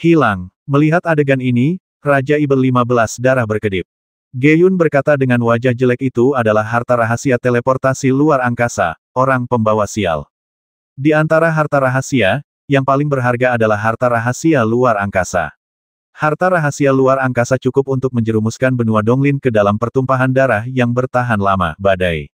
Hilang. Melihat adegan ini, Raja Ibel 15 darah berkedip. Geyun berkata dengan wajah jelek itu adalah harta rahasia teleportasi luar angkasa, orang pembawa sial. Di antara harta rahasia, yang paling berharga adalah harta rahasia luar angkasa. Harta rahasia luar angkasa cukup untuk menjerumuskan benua Donglin ke dalam pertumpahan darah yang bertahan lama, badai.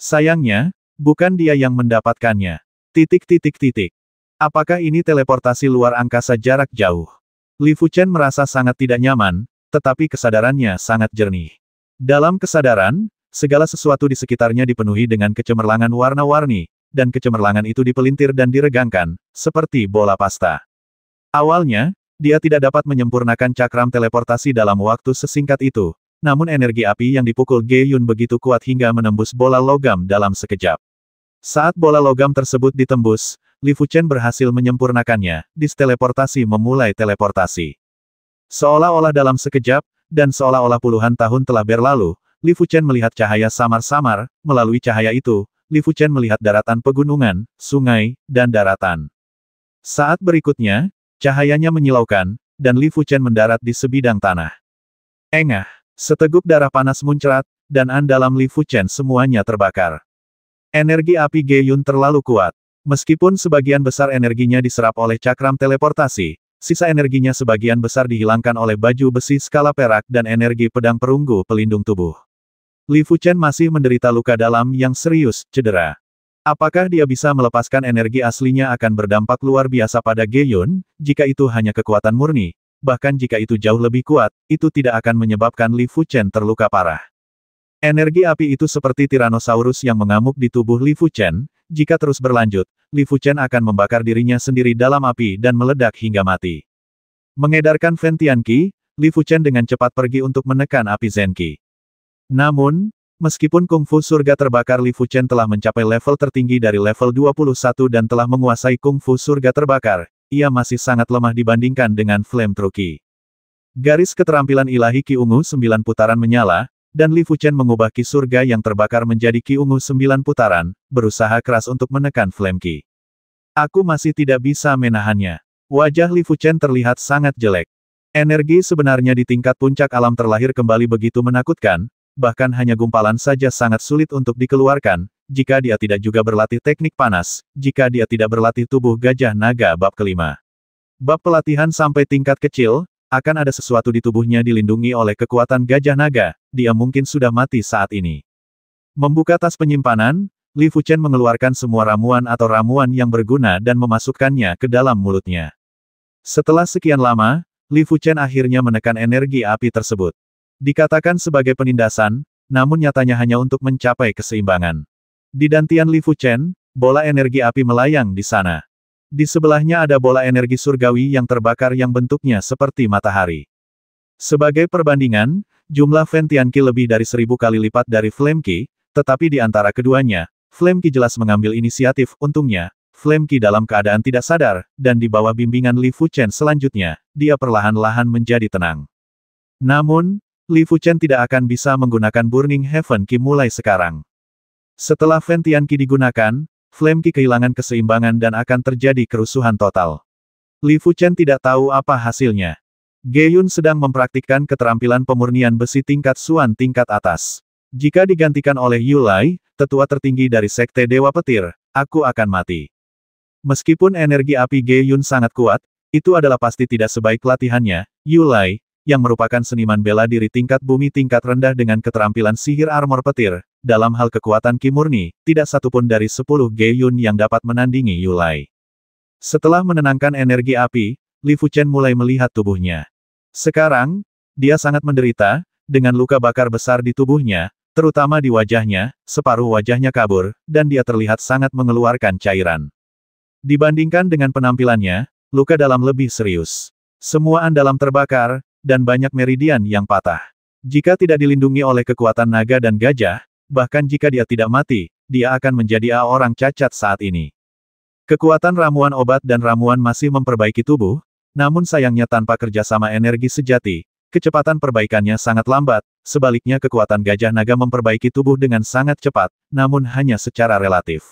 Sayangnya, bukan dia yang mendapatkannya. Titik titik titik. Apakah ini teleportasi luar angkasa jarak jauh? Li Fuchen merasa sangat tidak nyaman, tetapi kesadarannya sangat jernih. Dalam kesadaran, segala sesuatu di sekitarnya dipenuhi dengan kecemerlangan warna-warni, dan kecemerlangan itu dipelintir dan diregangkan, seperti bola pasta. Awalnya, dia tidak dapat menyempurnakan cakram teleportasi dalam waktu sesingkat itu, namun energi api yang dipukul Ge Yun begitu kuat hingga menembus bola logam dalam sekejap. Saat bola logam tersebut ditembus, Li Fuchen berhasil menyempurnakannya, disteleportasi memulai teleportasi. Seolah-olah dalam sekejap, dan seolah-olah puluhan tahun telah berlalu, Li Fuchen melihat cahaya samar-samar, melalui cahaya itu, Li Fuchen melihat daratan pegunungan, sungai, dan daratan. Saat berikutnya, cahayanya menyilaukan, dan Li Fuchen mendarat di sebidang tanah. Engah, seteguk darah panas muncrat, dan andalam Li Fuchen semuanya terbakar. Energi api Ge Yun terlalu kuat. Meskipun sebagian besar energinya diserap oleh cakram teleportasi, sisa energinya sebagian besar dihilangkan oleh baju besi skala perak dan energi pedang perunggu pelindung tubuh. Li Chen masih menderita luka dalam yang serius, cedera. Apakah dia bisa melepaskan energi aslinya akan berdampak luar biasa pada Geyun, jika itu hanya kekuatan murni? Bahkan jika itu jauh lebih kuat, itu tidak akan menyebabkan Li Chen terluka parah. Energi api itu seperti Tyrannosaurus yang mengamuk di tubuh Li Chen. Jika terus berlanjut, Li Fuchen akan membakar dirinya sendiri dalam api dan meledak hingga mati. Mengedarkan Ventian Qi, Li Fuchen dengan cepat pergi untuk menekan api Zenki. Namun, meskipun Kung Fu surga terbakar Li Fuchen telah mencapai level tertinggi dari level 21 dan telah menguasai Kung Fu surga terbakar, ia masih sangat lemah dibandingkan dengan Flame Truki. Garis keterampilan ilahi Ki Ungu sembilan putaran menyala, dan Li Fuchen mengubah ki surga yang terbakar menjadi ki ungu sembilan putaran, berusaha keras untuk menekan flame ki. Aku masih tidak bisa menahannya. Wajah Li Fuchen terlihat sangat jelek. Energi sebenarnya di tingkat puncak alam terlahir kembali begitu menakutkan, bahkan hanya gumpalan saja sangat sulit untuk dikeluarkan, jika dia tidak juga berlatih teknik panas, jika dia tidak berlatih tubuh gajah naga bab kelima. Bab pelatihan sampai tingkat kecil, akan ada sesuatu di tubuhnya dilindungi oleh kekuatan gajah naga, dia mungkin sudah mati saat ini. Membuka tas penyimpanan, Li Fuchen mengeluarkan semua ramuan atau ramuan yang berguna dan memasukkannya ke dalam mulutnya. Setelah sekian lama, Li Fuchen akhirnya menekan energi api tersebut. Dikatakan sebagai penindasan, namun nyatanya hanya untuk mencapai keseimbangan. Di dantian Li Fuchen, bola energi api melayang di sana. Di sebelahnya ada bola energi surgawi yang terbakar yang bentuknya seperti matahari. Sebagai perbandingan, jumlah Ventianki lebih dari seribu kali lipat dari Flame Ki, tetapi di antara keduanya, Flame Ki jelas mengambil inisiatif untungnya, Flame Ki dalam keadaan tidak sadar, dan di bawah bimbingan Li Fuchen selanjutnya, dia perlahan-lahan menjadi tenang. Namun, Li Fuchen tidak akan bisa menggunakan Burning Heaven Ki mulai sekarang. Setelah Ventian Ki digunakan, Flame kehilangan keseimbangan dan akan terjadi kerusuhan total. Li Fuchen tidak tahu apa hasilnya. Ge Yun sedang mempraktikkan keterampilan pemurnian besi tingkat Suan tingkat atas. Jika digantikan oleh Yulai, tetua tertinggi dari Sekte Dewa Petir, aku akan mati. Meskipun energi api Ge Yun sangat kuat, itu adalah pasti tidak sebaik latihannya, Yulai, yang merupakan seniman bela diri tingkat bumi tingkat rendah dengan keterampilan sihir armor petir, dalam hal kekuatan Kimurni, tidak tidak satupun dari sepuluh Geyun yang dapat menandingi Yulai. Setelah menenangkan energi api, Li Fuchen mulai melihat tubuhnya. Sekarang, dia sangat menderita, dengan luka bakar besar di tubuhnya, terutama di wajahnya, separuh wajahnya kabur, dan dia terlihat sangat mengeluarkan cairan. Dibandingkan dengan penampilannya, luka dalam lebih serius. Semua andalam terbakar, dan banyak meridian yang patah. Jika tidak dilindungi oleh kekuatan naga dan gajah, Bahkan jika dia tidak mati, dia akan menjadi A orang cacat saat ini. Kekuatan ramuan obat dan ramuan masih memperbaiki tubuh, namun sayangnya tanpa kerjasama energi sejati, kecepatan perbaikannya sangat lambat, sebaliknya kekuatan gajah naga memperbaiki tubuh dengan sangat cepat, namun hanya secara relatif.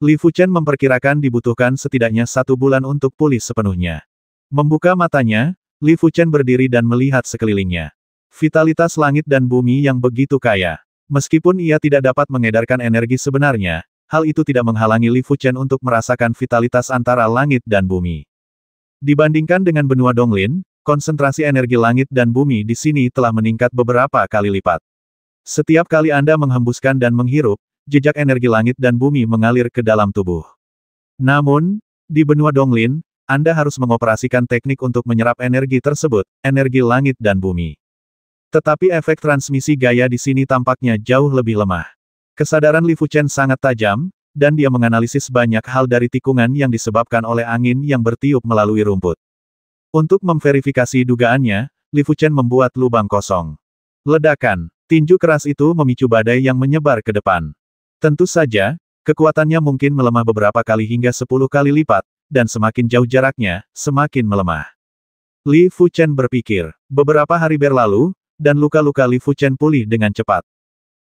Li Fuchen memperkirakan dibutuhkan setidaknya satu bulan untuk pulih sepenuhnya. Membuka matanya, Li Fuchen berdiri dan melihat sekelilingnya. Vitalitas langit dan bumi yang begitu kaya. Meskipun ia tidak dapat mengedarkan energi sebenarnya, hal itu tidak menghalangi Li Fuchen untuk merasakan vitalitas antara langit dan bumi. Dibandingkan dengan benua Donglin, konsentrasi energi langit dan bumi di sini telah meningkat beberapa kali lipat. Setiap kali Anda menghembuskan dan menghirup, jejak energi langit dan bumi mengalir ke dalam tubuh. Namun, di benua Donglin, Anda harus mengoperasikan teknik untuk menyerap energi tersebut, energi langit dan bumi. Tetapi efek transmisi gaya di sini tampaknya jauh lebih lemah. Kesadaran Li Fuchen sangat tajam, dan dia menganalisis banyak hal dari tikungan yang disebabkan oleh angin yang bertiup melalui rumput. Untuk memverifikasi dugaannya, Li Fuchen membuat lubang kosong. Ledakan, tinju keras itu memicu badai yang menyebar ke depan. Tentu saja, kekuatannya mungkin melemah beberapa kali hingga sepuluh kali lipat, dan semakin jauh jaraknya, semakin melemah. Li Fuchen berpikir, beberapa hari berlalu, dan luka-luka Li Fuchen pulih dengan cepat.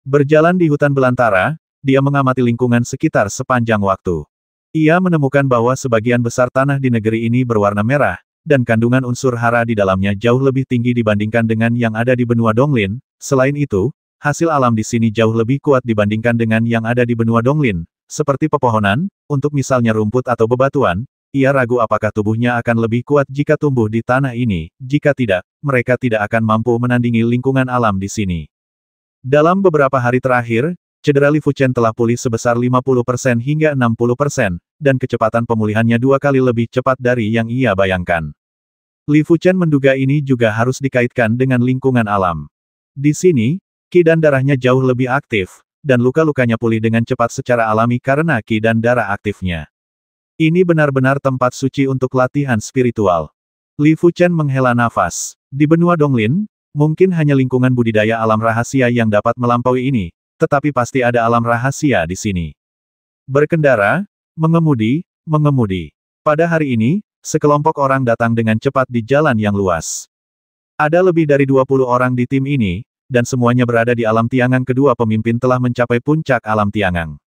Berjalan di hutan belantara, dia mengamati lingkungan sekitar sepanjang waktu. Ia menemukan bahwa sebagian besar tanah di negeri ini berwarna merah, dan kandungan unsur hara di dalamnya jauh lebih tinggi dibandingkan dengan yang ada di benua Donglin. Selain itu, hasil alam di sini jauh lebih kuat dibandingkan dengan yang ada di benua Donglin, seperti pepohonan, untuk misalnya rumput atau bebatuan, ia ragu apakah tubuhnya akan lebih kuat jika tumbuh di tanah ini, jika tidak, mereka tidak akan mampu menandingi lingkungan alam di sini. Dalam beberapa hari terakhir, cedera Li Fuchen telah pulih sebesar 50% hingga 60%, dan kecepatan pemulihannya dua kali lebih cepat dari yang ia bayangkan. Li Fuchen menduga ini juga harus dikaitkan dengan lingkungan alam. Di sini, ki dan darahnya jauh lebih aktif, dan luka-lukanya pulih dengan cepat secara alami karena ki dan darah aktifnya. Ini benar-benar tempat suci untuk latihan spiritual. Li Fuchen menghela nafas. Di benua Donglin, mungkin hanya lingkungan budidaya alam rahasia yang dapat melampaui ini, tetapi pasti ada alam rahasia di sini. Berkendara, mengemudi, mengemudi. Pada hari ini, sekelompok orang datang dengan cepat di jalan yang luas. Ada lebih dari 20 orang di tim ini, dan semuanya berada di alam tiangang kedua pemimpin telah mencapai puncak alam tiangang.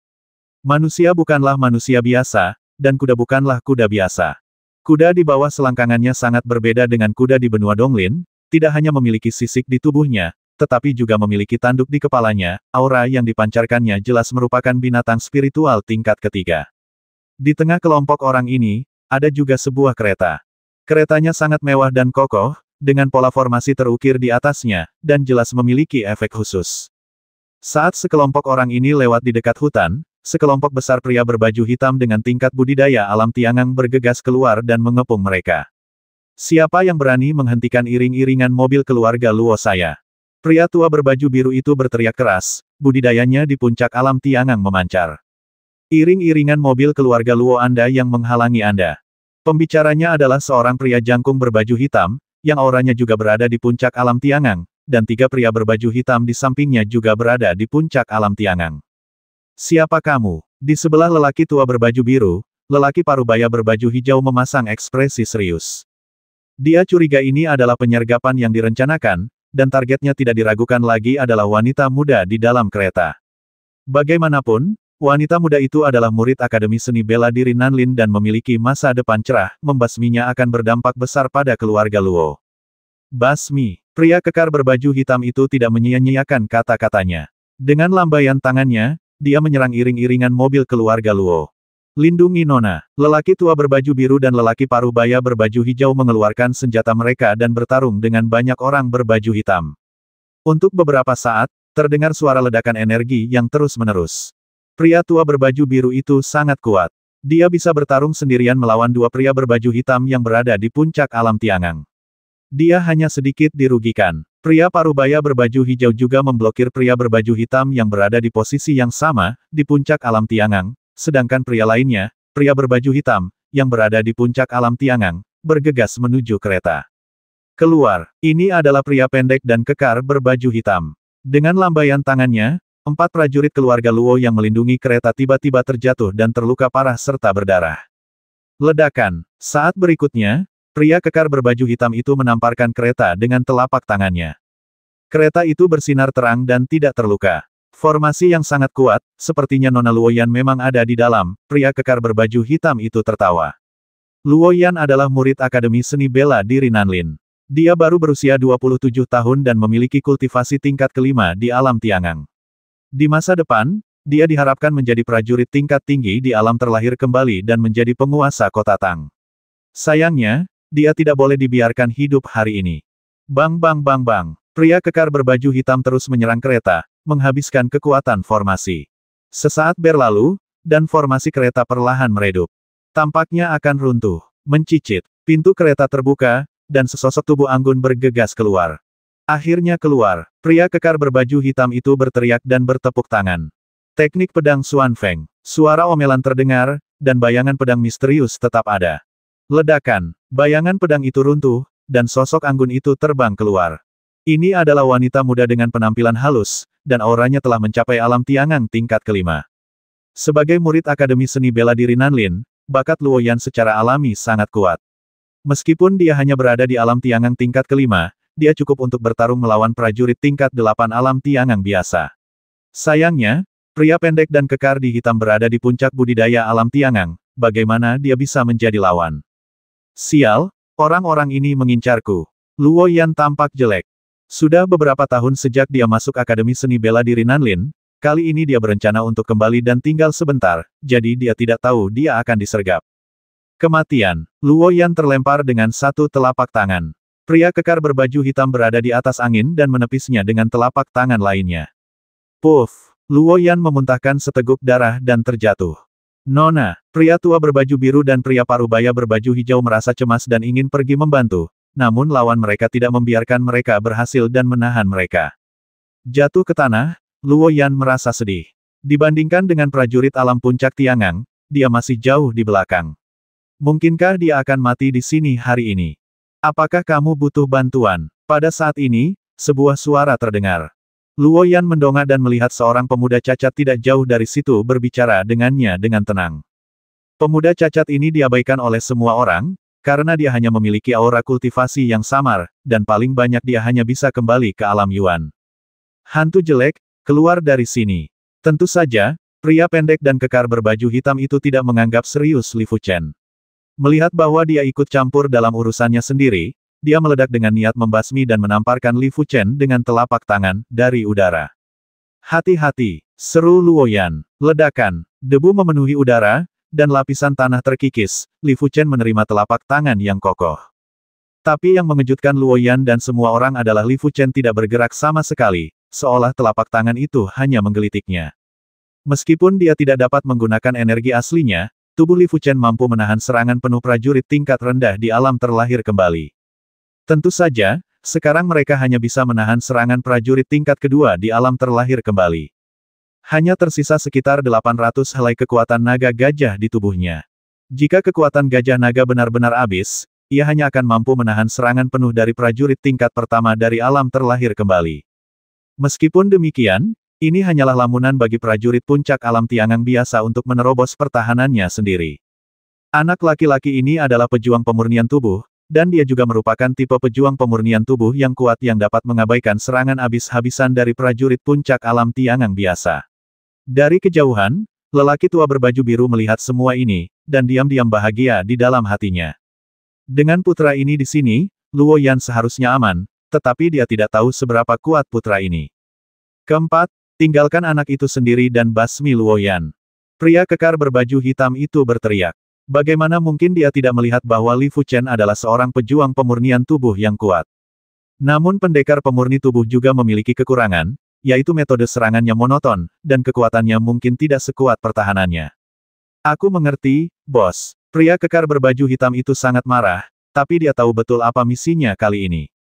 Manusia bukanlah manusia biasa, dan kuda bukanlah kuda biasa. Kuda di bawah selangkangannya sangat berbeda dengan kuda di benua Donglin, tidak hanya memiliki sisik di tubuhnya, tetapi juga memiliki tanduk di kepalanya, aura yang dipancarkannya jelas merupakan binatang spiritual tingkat ketiga. Di tengah kelompok orang ini, ada juga sebuah kereta. Keretanya sangat mewah dan kokoh, dengan pola formasi terukir di atasnya, dan jelas memiliki efek khusus. Saat sekelompok orang ini lewat di dekat hutan, sekelompok besar pria berbaju hitam dengan tingkat budidaya alam Tiangang bergegas keluar dan mengepung mereka. Siapa yang berani menghentikan iring-iringan mobil keluarga Luo saya? Pria tua berbaju biru itu berteriak keras, budidayanya di puncak alam Tiangang memancar. Iring-iringan mobil keluarga Luo Anda yang menghalangi Anda. Pembicaranya adalah seorang pria jangkung berbaju hitam, yang auranya juga berada di puncak alam Tiangang, dan tiga pria berbaju hitam di sampingnya juga berada di puncak alam Tiangang. Siapa kamu? Di sebelah lelaki tua berbaju biru, lelaki parubaya berbaju hijau memasang ekspresi serius. Dia curiga ini adalah penyergapan yang direncanakan, dan targetnya tidak diragukan lagi adalah wanita muda di dalam kereta. Bagaimanapun, wanita muda itu adalah murid Akademi Seni Bela Diri Nanlin dan memiliki masa depan cerah, membasminya akan berdampak besar pada keluarga Luo. Basmi, pria kekar berbaju hitam itu tidak menyia-nyiakan kata-katanya. Dengan lambaian tangannya, dia menyerang iring-iringan mobil keluarga Luo. Lindungi Nona, lelaki tua berbaju biru dan lelaki paruh baya berbaju hijau mengeluarkan senjata mereka dan bertarung dengan banyak orang berbaju hitam. Untuk beberapa saat, terdengar suara ledakan energi yang terus-menerus. Pria tua berbaju biru itu sangat kuat. Dia bisa bertarung sendirian melawan dua pria berbaju hitam yang berada di puncak alam Tiangang. Dia hanya sedikit dirugikan. Pria parubaya berbaju hijau juga memblokir pria berbaju hitam yang berada di posisi yang sama, di puncak alam Tiangang, sedangkan pria lainnya, pria berbaju hitam, yang berada di puncak alam Tiangang, bergegas menuju kereta. Keluar, ini adalah pria pendek dan kekar berbaju hitam. Dengan lambaian tangannya, empat prajurit keluarga Luo yang melindungi kereta tiba-tiba terjatuh dan terluka parah serta berdarah. Ledakan, saat berikutnya, Pria kekar berbaju hitam itu menamparkan kereta dengan telapak tangannya. Kereta itu bersinar terang dan tidak terluka. Formasi yang sangat kuat, sepertinya Nona Luoyan memang ada di dalam, pria kekar berbaju hitam itu tertawa. Luoyan adalah murid Akademi Seni Bela di Nanlin. Dia baru berusia 27 tahun dan memiliki kultivasi tingkat kelima di alam Tiangang. Di masa depan, dia diharapkan menjadi prajurit tingkat tinggi di alam terlahir kembali dan menjadi penguasa kota Tang. Sayangnya, dia tidak boleh dibiarkan hidup hari ini. Bang bang bang bang. Pria kekar berbaju hitam terus menyerang kereta, menghabiskan kekuatan formasi. Sesaat berlalu, dan formasi kereta perlahan meredup. Tampaknya akan runtuh, mencicit, pintu kereta terbuka, dan sesosok tubuh Anggun bergegas keluar. Akhirnya keluar, pria kekar berbaju hitam itu berteriak dan bertepuk tangan. Teknik pedang Suan Feng. Suara omelan terdengar, dan bayangan pedang misterius tetap ada. Ledakan, Bayangan pedang itu runtuh, dan sosok anggun itu terbang keluar. Ini adalah wanita muda dengan penampilan halus, dan auranya telah mencapai alam tiangang tingkat kelima. Sebagai murid Akademi Seni Bela Diri Nanlin, bakat Luo Yan secara alami sangat kuat. Meskipun dia hanya berada di alam tiangang tingkat kelima, dia cukup untuk bertarung melawan prajurit tingkat delapan alam tiangang biasa. Sayangnya, pria pendek dan kekar di hitam berada di puncak budidaya alam tiangang, bagaimana dia bisa menjadi lawan? Sial, orang-orang ini mengincarku. Luo Yan tampak jelek. Sudah beberapa tahun sejak dia masuk Akademi Seni Bela Diri Nanlin, kali ini dia berencana untuk kembali dan tinggal sebentar, jadi dia tidak tahu dia akan disergap. Kematian, Luo Yan terlempar dengan satu telapak tangan. Pria kekar berbaju hitam berada di atas angin dan menepisnya dengan telapak tangan lainnya. Puff, Luo Yan memuntahkan seteguk darah dan terjatuh. Nona, pria tua berbaju biru dan pria parubaya berbaju hijau merasa cemas dan ingin pergi membantu, namun lawan mereka tidak membiarkan mereka berhasil dan menahan mereka. Jatuh ke tanah, Luo Yan merasa sedih. Dibandingkan dengan prajurit alam puncak Tiangang, dia masih jauh di belakang. Mungkinkah dia akan mati di sini hari ini? Apakah kamu butuh bantuan? Pada saat ini, sebuah suara terdengar. Luo Yan mendongak dan melihat seorang pemuda cacat tidak jauh dari situ berbicara dengannya dengan tenang. Pemuda cacat ini diabaikan oleh semua orang, karena dia hanya memiliki aura kultivasi yang samar, dan paling banyak dia hanya bisa kembali ke alam Yuan. Hantu jelek, keluar dari sini. Tentu saja, pria pendek dan kekar berbaju hitam itu tidak menganggap serius Li Fuchen. Melihat bahwa dia ikut campur dalam urusannya sendiri, dia meledak dengan niat membasmi dan menamparkan Li Fuchen dengan telapak tangan, dari udara. Hati-hati, seru Luoyan, ledakan, debu memenuhi udara, dan lapisan tanah terkikis, Li Fuchen menerima telapak tangan yang kokoh. Tapi yang mengejutkan Luoyan dan semua orang adalah Li Fuchen tidak bergerak sama sekali, seolah telapak tangan itu hanya menggelitiknya. Meskipun dia tidak dapat menggunakan energi aslinya, tubuh Li Fuchen mampu menahan serangan penuh prajurit tingkat rendah di alam terlahir kembali. Tentu saja, sekarang mereka hanya bisa menahan serangan prajurit tingkat kedua di alam terlahir kembali. Hanya tersisa sekitar 800 helai kekuatan naga gajah di tubuhnya. Jika kekuatan gajah naga benar-benar habis, ia hanya akan mampu menahan serangan penuh dari prajurit tingkat pertama dari alam terlahir kembali. Meskipun demikian, ini hanyalah lamunan bagi prajurit puncak alam tiangang biasa untuk menerobos pertahanannya sendiri. Anak laki-laki ini adalah pejuang pemurnian tubuh, dan dia juga merupakan tipe pejuang pemurnian tubuh yang kuat yang dapat mengabaikan serangan abis-habisan dari prajurit puncak alam Tiangang biasa. Dari kejauhan, lelaki tua berbaju biru melihat semua ini, dan diam-diam bahagia di dalam hatinya. Dengan putra ini di sini, Luo Yan seharusnya aman, tetapi dia tidak tahu seberapa kuat putra ini. Keempat, tinggalkan anak itu sendiri dan basmi Luo Yan. Pria kekar berbaju hitam itu berteriak. Bagaimana mungkin dia tidak melihat bahwa Li Fuchen adalah seorang pejuang pemurnian tubuh yang kuat? Namun pendekar pemurni tubuh juga memiliki kekurangan, yaitu metode serangannya monoton, dan kekuatannya mungkin tidak sekuat pertahanannya. Aku mengerti, bos. Pria kekar berbaju hitam itu sangat marah, tapi dia tahu betul apa misinya kali ini.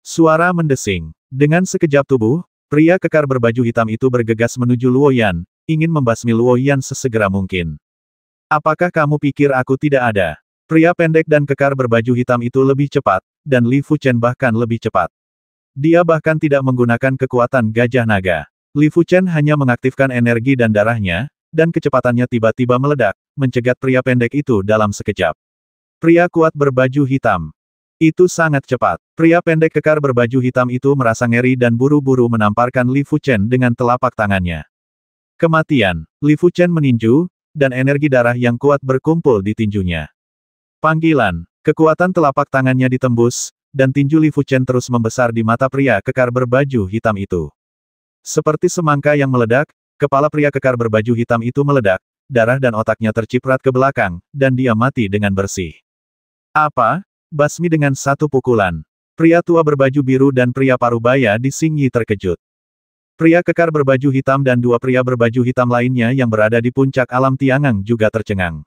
Suara mendesing. Dengan sekejap tubuh, pria kekar berbaju hitam itu bergegas menuju Luoyan, ingin membasmi Luoyan sesegera mungkin. Apakah kamu pikir aku tidak ada? Pria pendek dan kekar berbaju hitam itu lebih cepat, dan Li Fuchen bahkan lebih cepat. Dia bahkan tidak menggunakan kekuatan gajah naga. Li Fuchen hanya mengaktifkan energi dan darahnya, dan kecepatannya tiba-tiba meledak, mencegat pria pendek itu dalam sekejap. Pria kuat berbaju hitam. Itu sangat cepat. Pria pendek kekar berbaju hitam itu merasa ngeri dan buru-buru menamparkan Li Fuchen dengan telapak tangannya. Kematian. Li Fuchen meninju, dan energi darah yang kuat berkumpul di tinjunya. Panggilan, kekuatan telapak tangannya ditembus, dan tinju Li Fuchen terus membesar di mata pria kekar berbaju hitam itu. Seperti semangka yang meledak, kepala pria kekar berbaju hitam itu meledak, darah dan otaknya terciprat ke belakang, dan dia mati dengan bersih. Apa? Basmi dengan satu pukulan. Pria tua berbaju biru dan pria parubaya di Singyi terkejut. Pria kekar berbaju hitam dan dua pria berbaju hitam lainnya yang berada di puncak alam Tiangang juga tercengang.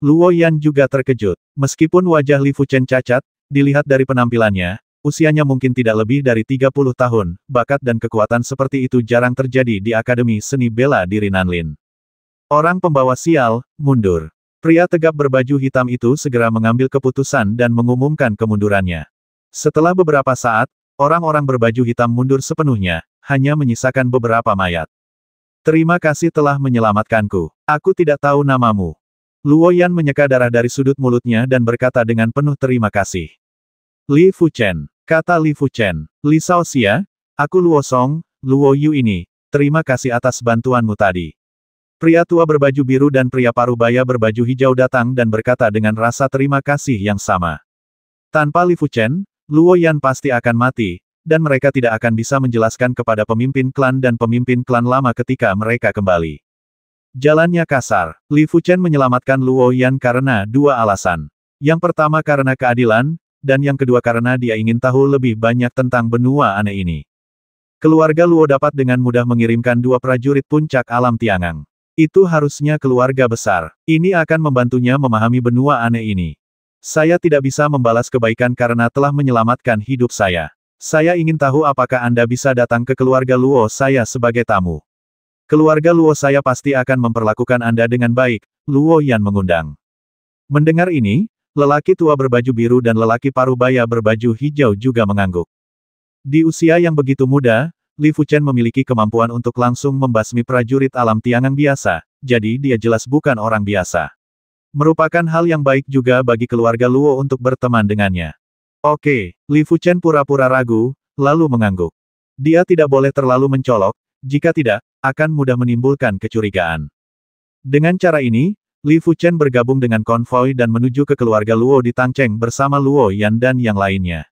Luo Yan juga terkejut. Meskipun wajah Li Fuchen cacat, dilihat dari penampilannya, usianya mungkin tidak lebih dari 30 tahun, bakat dan kekuatan seperti itu jarang terjadi di Akademi Seni Bela di Nanlin. Orang pembawa sial, mundur. Pria tegap berbaju hitam itu segera mengambil keputusan dan mengumumkan kemundurannya. Setelah beberapa saat, orang-orang berbaju hitam mundur sepenuhnya, hanya menyisakan beberapa mayat. Terima kasih telah menyelamatkanku. Aku tidak tahu namamu. Luoyan menyeka darah dari sudut mulutnya dan berkata dengan penuh terima kasih. Li Fuchen, kata Li Fuchen, Li Xiaoxia, aku Luo Song, Luo Yu ini, terima kasih atas bantuanmu tadi. Pria tua berbaju biru dan pria parubaya berbaju hijau datang dan berkata dengan rasa terima kasih yang sama. Tanpa Li Fuchen, Luoyan pasti akan mati, dan mereka tidak akan bisa menjelaskan kepada pemimpin klan dan pemimpin klan lama ketika mereka kembali. Jalannya kasar, Li Fuchen menyelamatkan Luo Yan karena dua alasan. Yang pertama karena keadilan, dan yang kedua karena dia ingin tahu lebih banyak tentang benua aneh ini. Keluarga Luo dapat dengan mudah mengirimkan dua prajurit puncak alam Tiangang. Itu harusnya keluarga besar. Ini akan membantunya memahami benua aneh ini. Saya tidak bisa membalas kebaikan karena telah menyelamatkan hidup saya. Saya ingin tahu apakah Anda bisa datang ke keluarga Luo saya sebagai tamu. Keluarga Luo saya pasti akan memperlakukan Anda dengan baik, Luo Yan mengundang. Mendengar ini, lelaki tua berbaju biru dan lelaki parubaya berbaju hijau juga mengangguk. Di usia yang begitu muda, Li Fuchen memiliki kemampuan untuk langsung membasmi prajurit alam tiangang biasa, jadi dia jelas bukan orang biasa. Merupakan hal yang baik juga bagi keluarga Luo untuk berteman dengannya. Oke, Li Fuchen pura-pura ragu, lalu mengangguk. Dia tidak boleh terlalu mencolok, jika tidak, akan mudah menimbulkan kecurigaan. Dengan cara ini, Li Fuchen bergabung dengan konvoi dan menuju ke keluarga Luo di Tangcheng bersama Luo Yan dan yang lainnya.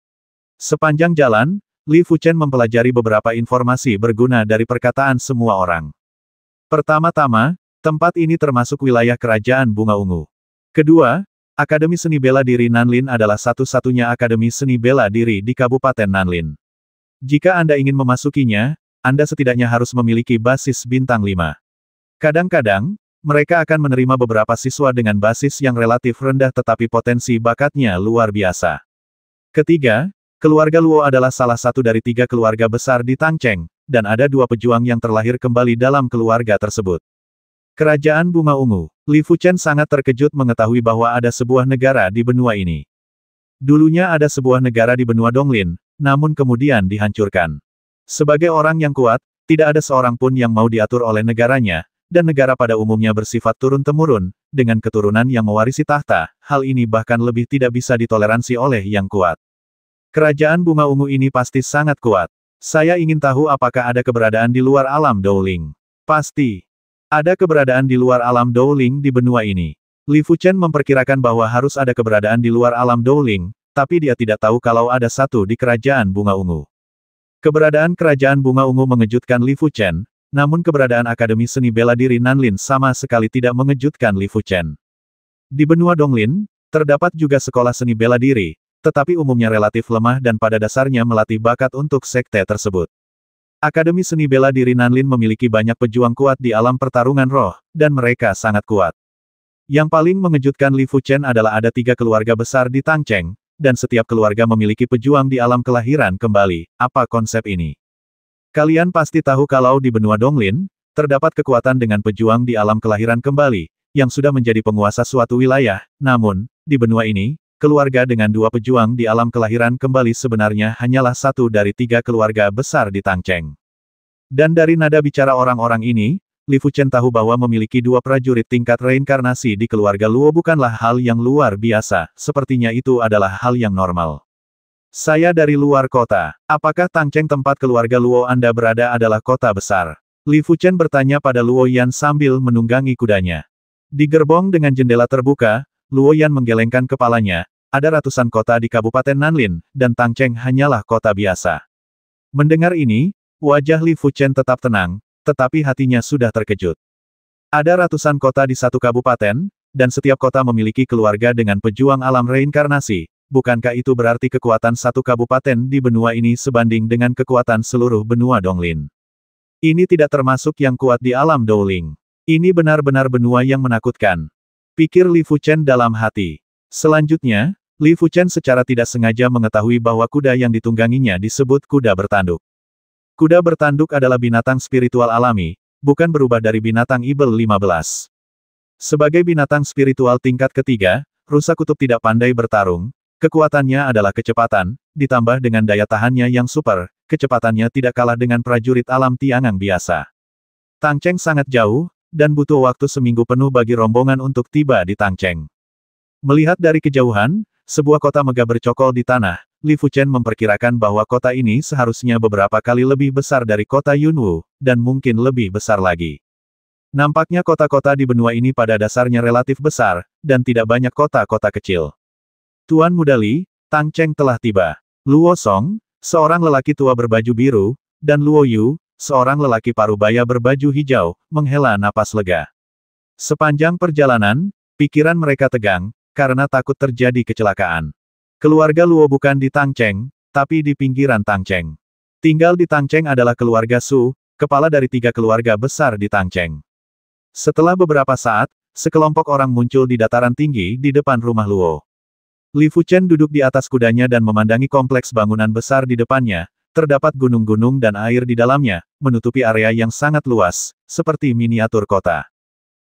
Sepanjang jalan, Li Fuchen mempelajari beberapa informasi berguna dari perkataan semua orang. Pertama-tama, tempat ini termasuk wilayah kerajaan bunga ungu. Kedua, Akademi Seni Bela Diri Nanlin adalah satu-satunya akademi seni bela diri di Kabupaten Nanlin. Jika Anda ingin memasukinya, Anda setidaknya harus memiliki basis bintang 5. Kadang-kadang, mereka akan menerima beberapa siswa dengan basis yang relatif rendah tetapi potensi bakatnya luar biasa. Ketiga, keluarga Luo adalah salah satu dari tiga keluarga besar di Tangcheng, dan ada dua pejuang yang terlahir kembali dalam keluarga tersebut. Kerajaan Bunga Ungu, Li Fuchen sangat terkejut mengetahui bahwa ada sebuah negara di benua ini. Dulunya ada sebuah negara di benua Donglin, namun kemudian dihancurkan. Sebagai orang yang kuat, tidak ada seorang pun yang mau diatur oleh negaranya, dan negara pada umumnya bersifat turun-temurun, dengan keturunan yang mewarisi tahta, hal ini bahkan lebih tidak bisa ditoleransi oleh yang kuat. Kerajaan bunga ungu ini pasti sangat kuat. Saya ingin tahu apakah ada keberadaan di luar alam Dowling. Pasti. Ada keberadaan di luar alam Dowling di benua ini. Li Fuchen memperkirakan bahwa harus ada keberadaan di luar alam Dowling, tapi dia tidak tahu kalau ada satu di kerajaan bunga ungu. Keberadaan kerajaan bunga ungu mengejutkan Li Fuchen, namun keberadaan Akademi Seni Bela Diri Nanlin sama sekali tidak mengejutkan Li Fuchen. Di benua Donglin, terdapat juga sekolah seni bela diri, tetapi umumnya relatif lemah dan pada dasarnya melatih bakat untuk sekte tersebut. Akademi Seni Bela Diri Nanlin memiliki banyak pejuang kuat di alam pertarungan roh, dan mereka sangat kuat. Yang paling mengejutkan Li Fuchen adalah ada tiga keluarga besar di Tangcheng, dan setiap keluarga memiliki pejuang di alam kelahiran kembali. Apa konsep ini? Kalian pasti tahu kalau di benua Donglin, terdapat kekuatan dengan pejuang di alam kelahiran kembali, yang sudah menjadi penguasa suatu wilayah, namun, di benua ini, keluarga dengan dua pejuang di alam kelahiran kembali sebenarnya hanyalah satu dari tiga keluarga besar di Tangcheng. Dan dari nada bicara orang-orang ini, Li Fuchen tahu bahwa memiliki dua prajurit tingkat reinkarnasi di keluarga Luo bukanlah hal yang luar biasa, sepertinya itu adalah hal yang normal. Saya dari luar kota. Apakah Tangcheng tempat keluarga Luo Anda berada adalah kota besar? Li Fuchen bertanya pada Luo Yan sambil menunggangi kudanya. Di gerbong dengan jendela terbuka, Luo Yan menggelengkan kepalanya, ada ratusan kota di Kabupaten Nanlin, dan Tang Cheng hanyalah kota biasa. Mendengar ini, wajah Li Fuchen tetap tenang, tetapi hatinya sudah terkejut. Ada ratusan kota di satu kabupaten, dan setiap kota memiliki keluarga dengan pejuang alam reinkarnasi, bukankah itu berarti kekuatan satu kabupaten di benua ini sebanding dengan kekuatan seluruh benua Donglin? Ini tidak termasuk yang kuat di alam Douling. Ini benar-benar benua yang menakutkan. Pikir Li Fuchen dalam hati. Selanjutnya, Li Fuchen secara tidak sengaja mengetahui bahwa kuda yang ditungganginya disebut kuda bertanduk. Kuda bertanduk adalah binatang spiritual alami, bukan berubah dari binatang Ibel 15. Sebagai binatang spiritual tingkat ketiga, rusa kutub tidak pandai bertarung, kekuatannya adalah kecepatan, ditambah dengan daya tahannya yang super, kecepatannya tidak kalah dengan prajurit alam Tiangang biasa. Tang Cheng sangat jauh, dan butuh waktu seminggu penuh bagi rombongan untuk tiba di Tangcheng. Melihat dari kejauhan, sebuah kota megah bercokol di tanah, Li Fuchen memperkirakan bahwa kota ini seharusnya beberapa kali lebih besar dari kota Yunwu, dan mungkin lebih besar lagi. Nampaknya kota-kota di benua ini pada dasarnya relatif besar, dan tidak banyak kota-kota kecil. Tuan Muda Li, Tang Cheng telah tiba. Luo Song, seorang lelaki tua berbaju biru, dan Luo Yu, seorang lelaki parubaya berbaju hijau, menghela napas lega. Sepanjang perjalanan, pikiran mereka tegang, karena takut terjadi kecelakaan. Keluarga Luo bukan di Tangcheng, tapi di pinggiran Tangcheng. Tinggal di Tangcheng adalah keluarga Su, kepala dari tiga keluarga besar di Tangcheng. Setelah beberapa saat, sekelompok orang muncul di dataran tinggi di depan rumah Luo. Li Fuchen duduk di atas kudanya dan memandangi kompleks bangunan besar di depannya, Terdapat gunung-gunung dan air di dalamnya, menutupi area yang sangat luas, seperti miniatur kota.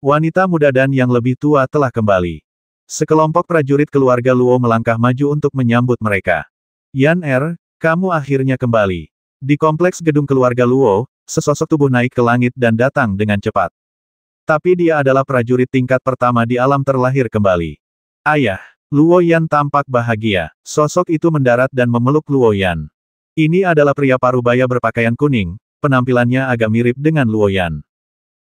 Wanita muda dan yang lebih tua telah kembali. Sekelompok prajurit keluarga Luo melangkah maju untuk menyambut mereka. Yan Er, kamu akhirnya kembali. Di kompleks gedung keluarga Luo, sesosok tubuh naik ke langit dan datang dengan cepat. Tapi dia adalah prajurit tingkat pertama di alam terlahir kembali. Ayah, Luo Yan tampak bahagia. Sosok itu mendarat dan memeluk Luo Yan. Ini adalah pria parubaya berpakaian kuning, penampilannya agak mirip dengan Luo Yan.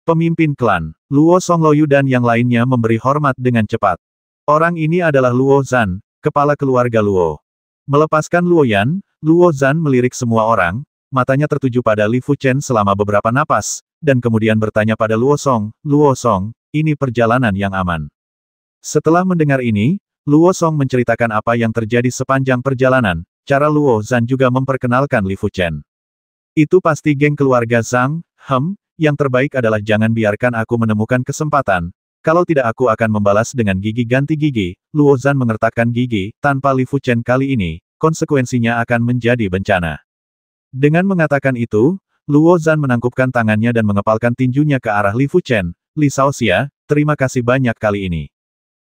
Pemimpin klan, Luo Songloyu dan yang lainnya memberi hormat dengan cepat. Orang ini adalah Luo Zan, kepala keluarga Luo. Melepaskan Luo Yan, Luo Zan melirik semua orang, matanya tertuju pada Li Fuchen selama beberapa napas, dan kemudian bertanya pada Luo Song, Luo Song, ini perjalanan yang aman. Setelah mendengar ini, Luo Song menceritakan apa yang terjadi sepanjang perjalanan, Cara Luo Zhan juga memperkenalkan Li Fuchen. Itu pasti geng keluarga Zhang, Hem, yang terbaik adalah jangan biarkan aku menemukan kesempatan. Kalau tidak aku akan membalas dengan gigi ganti gigi, Luo Zhan mengertakkan gigi, tanpa Li Fuchen kali ini, konsekuensinya akan menjadi bencana. Dengan mengatakan itu, Luo Zhan menangkupkan tangannya dan mengepalkan tinjunya ke arah Li Fuchen, Li Shaoxia, terima kasih banyak kali ini.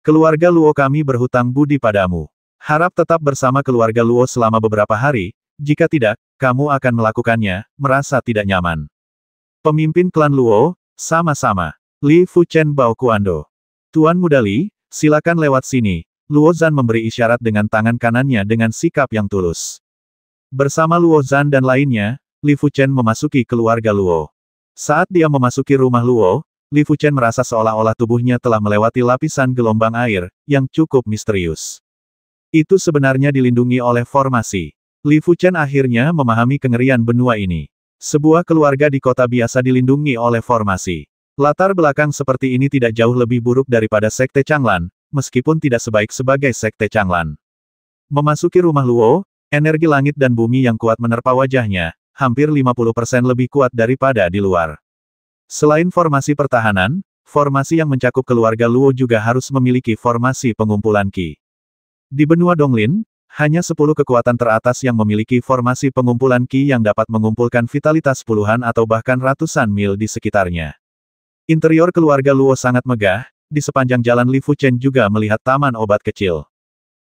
Keluarga Luo kami berhutang budi padamu. Harap tetap bersama keluarga Luo selama beberapa hari, jika tidak, kamu akan melakukannya, merasa tidak nyaman. Pemimpin klan Luo, sama-sama. Li Fuchen Bao Kuando. Tuan Muda Li, silakan lewat sini. Luo Zan memberi isyarat dengan tangan kanannya dengan sikap yang tulus. Bersama Luo Zan dan lainnya, Li Fuchen memasuki keluarga Luo. Saat dia memasuki rumah Luo, Li Fuchen merasa seolah-olah tubuhnya telah melewati lapisan gelombang air, yang cukup misterius. Itu sebenarnya dilindungi oleh formasi. Li Fuchen akhirnya memahami kengerian benua ini. Sebuah keluarga di kota biasa dilindungi oleh formasi. Latar belakang seperti ini tidak jauh lebih buruk daripada Sekte Changlan, meskipun tidak sebaik sebagai Sekte Changlan. Memasuki rumah Luo, energi langit dan bumi yang kuat menerpa wajahnya, hampir 50% lebih kuat daripada di luar. Selain formasi pertahanan, formasi yang mencakup keluarga Luo juga harus memiliki formasi pengumpulan Ki. Di benua Donglin, hanya 10 kekuatan teratas yang memiliki formasi pengumpulan Qi yang dapat mengumpulkan vitalitas puluhan atau bahkan ratusan mil di sekitarnya. Interior keluarga Luo sangat megah, di sepanjang jalan Li Fuchen juga melihat taman obat kecil.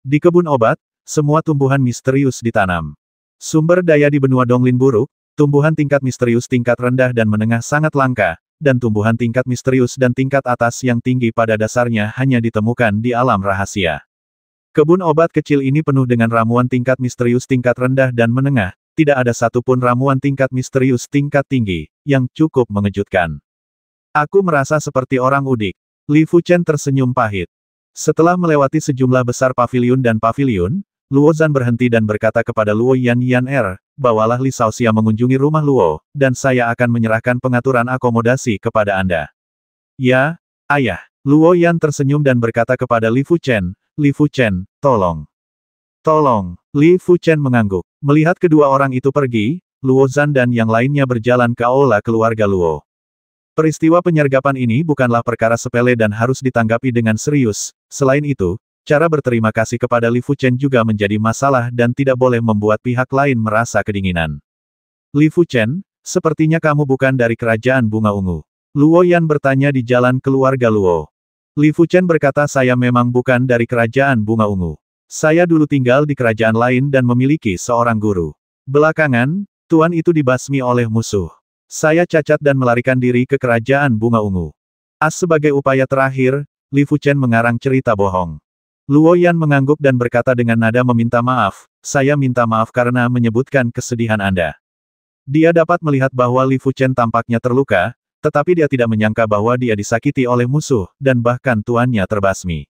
Di kebun obat, semua tumbuhan misterius ditanam. Sumber daya di benua Donglin buruk, tumbuhan tingkat misterius tingkat rendah dan menengah sangat langka, dan tumbuhan tingkat misterius dan tingkat atas yang tinggi pada dasarnya hanya ditemukan di alam rahasia. Kebun obat kecil ini penuh dengan ramuan tingkat misterius tingkat rendah dan menengah, tidak ada satupun ramuan tingkat misterius tingkat tinggi, yang cukup mengejutkan. Aku merasa seperti orang udik. Li Fuchen tersenyum pahit. Setelah melewati sejumlah besar pavilion dan pavilion, Luo Zan berhenti dan berkata kepada Luo Yan Yan Er, bawalah Li Xiaoxia mengunjungi rumah Luo, dan saya akan menyerahkan pengaturan akomodasi kepada Anda. Ya, ayah. Luo Yan tersenyum dan berkata kepada Li Fuchen, Li Chen, tolong. Tolong, Li Chen mengangguk. Melihat kedua orang itu pergi, Luo Zan dan yang lainnya berjalan ke aula keluarga Luo. Peristiwa penyergapan ini bukanlah perkara sepele dan harus ditanggapi dengan serius. Selain itu, cara berterima kasih kepada Li Chen juga menjadi masalah dan tidak boleh membuat pihak lain merasa kedinginan. Li Chen, sepertinya kamu bukan dari kerajaan bunga ungu. Luo Yan bertanya di jalan keluarga Luo. Li Fuchen berkata saya memang bukan dari kerajaan bunga ungu. Saya dulu tinggal di kerajaan lain dan memiliki seorang guru. Belakangan, tuan itu dibasmi oleh musuh. Saya cacat dan melarikan diri ke kerajaan bunga ungu. As sebagai upaya terakhir, Li Fuchen mengarang cerita bohong. Luo Yan mengangguk dan berkata dengan nada meminta maaf, saya minta maaf karena menyebutkan kesedihan Anda. Dia dapat melihat bahwa Li Fuchen tampaknya terluka, tetapi dia tidak menyangka bahwa dia disakiti oleh musuh, dan bahkan tuannya terbasmi.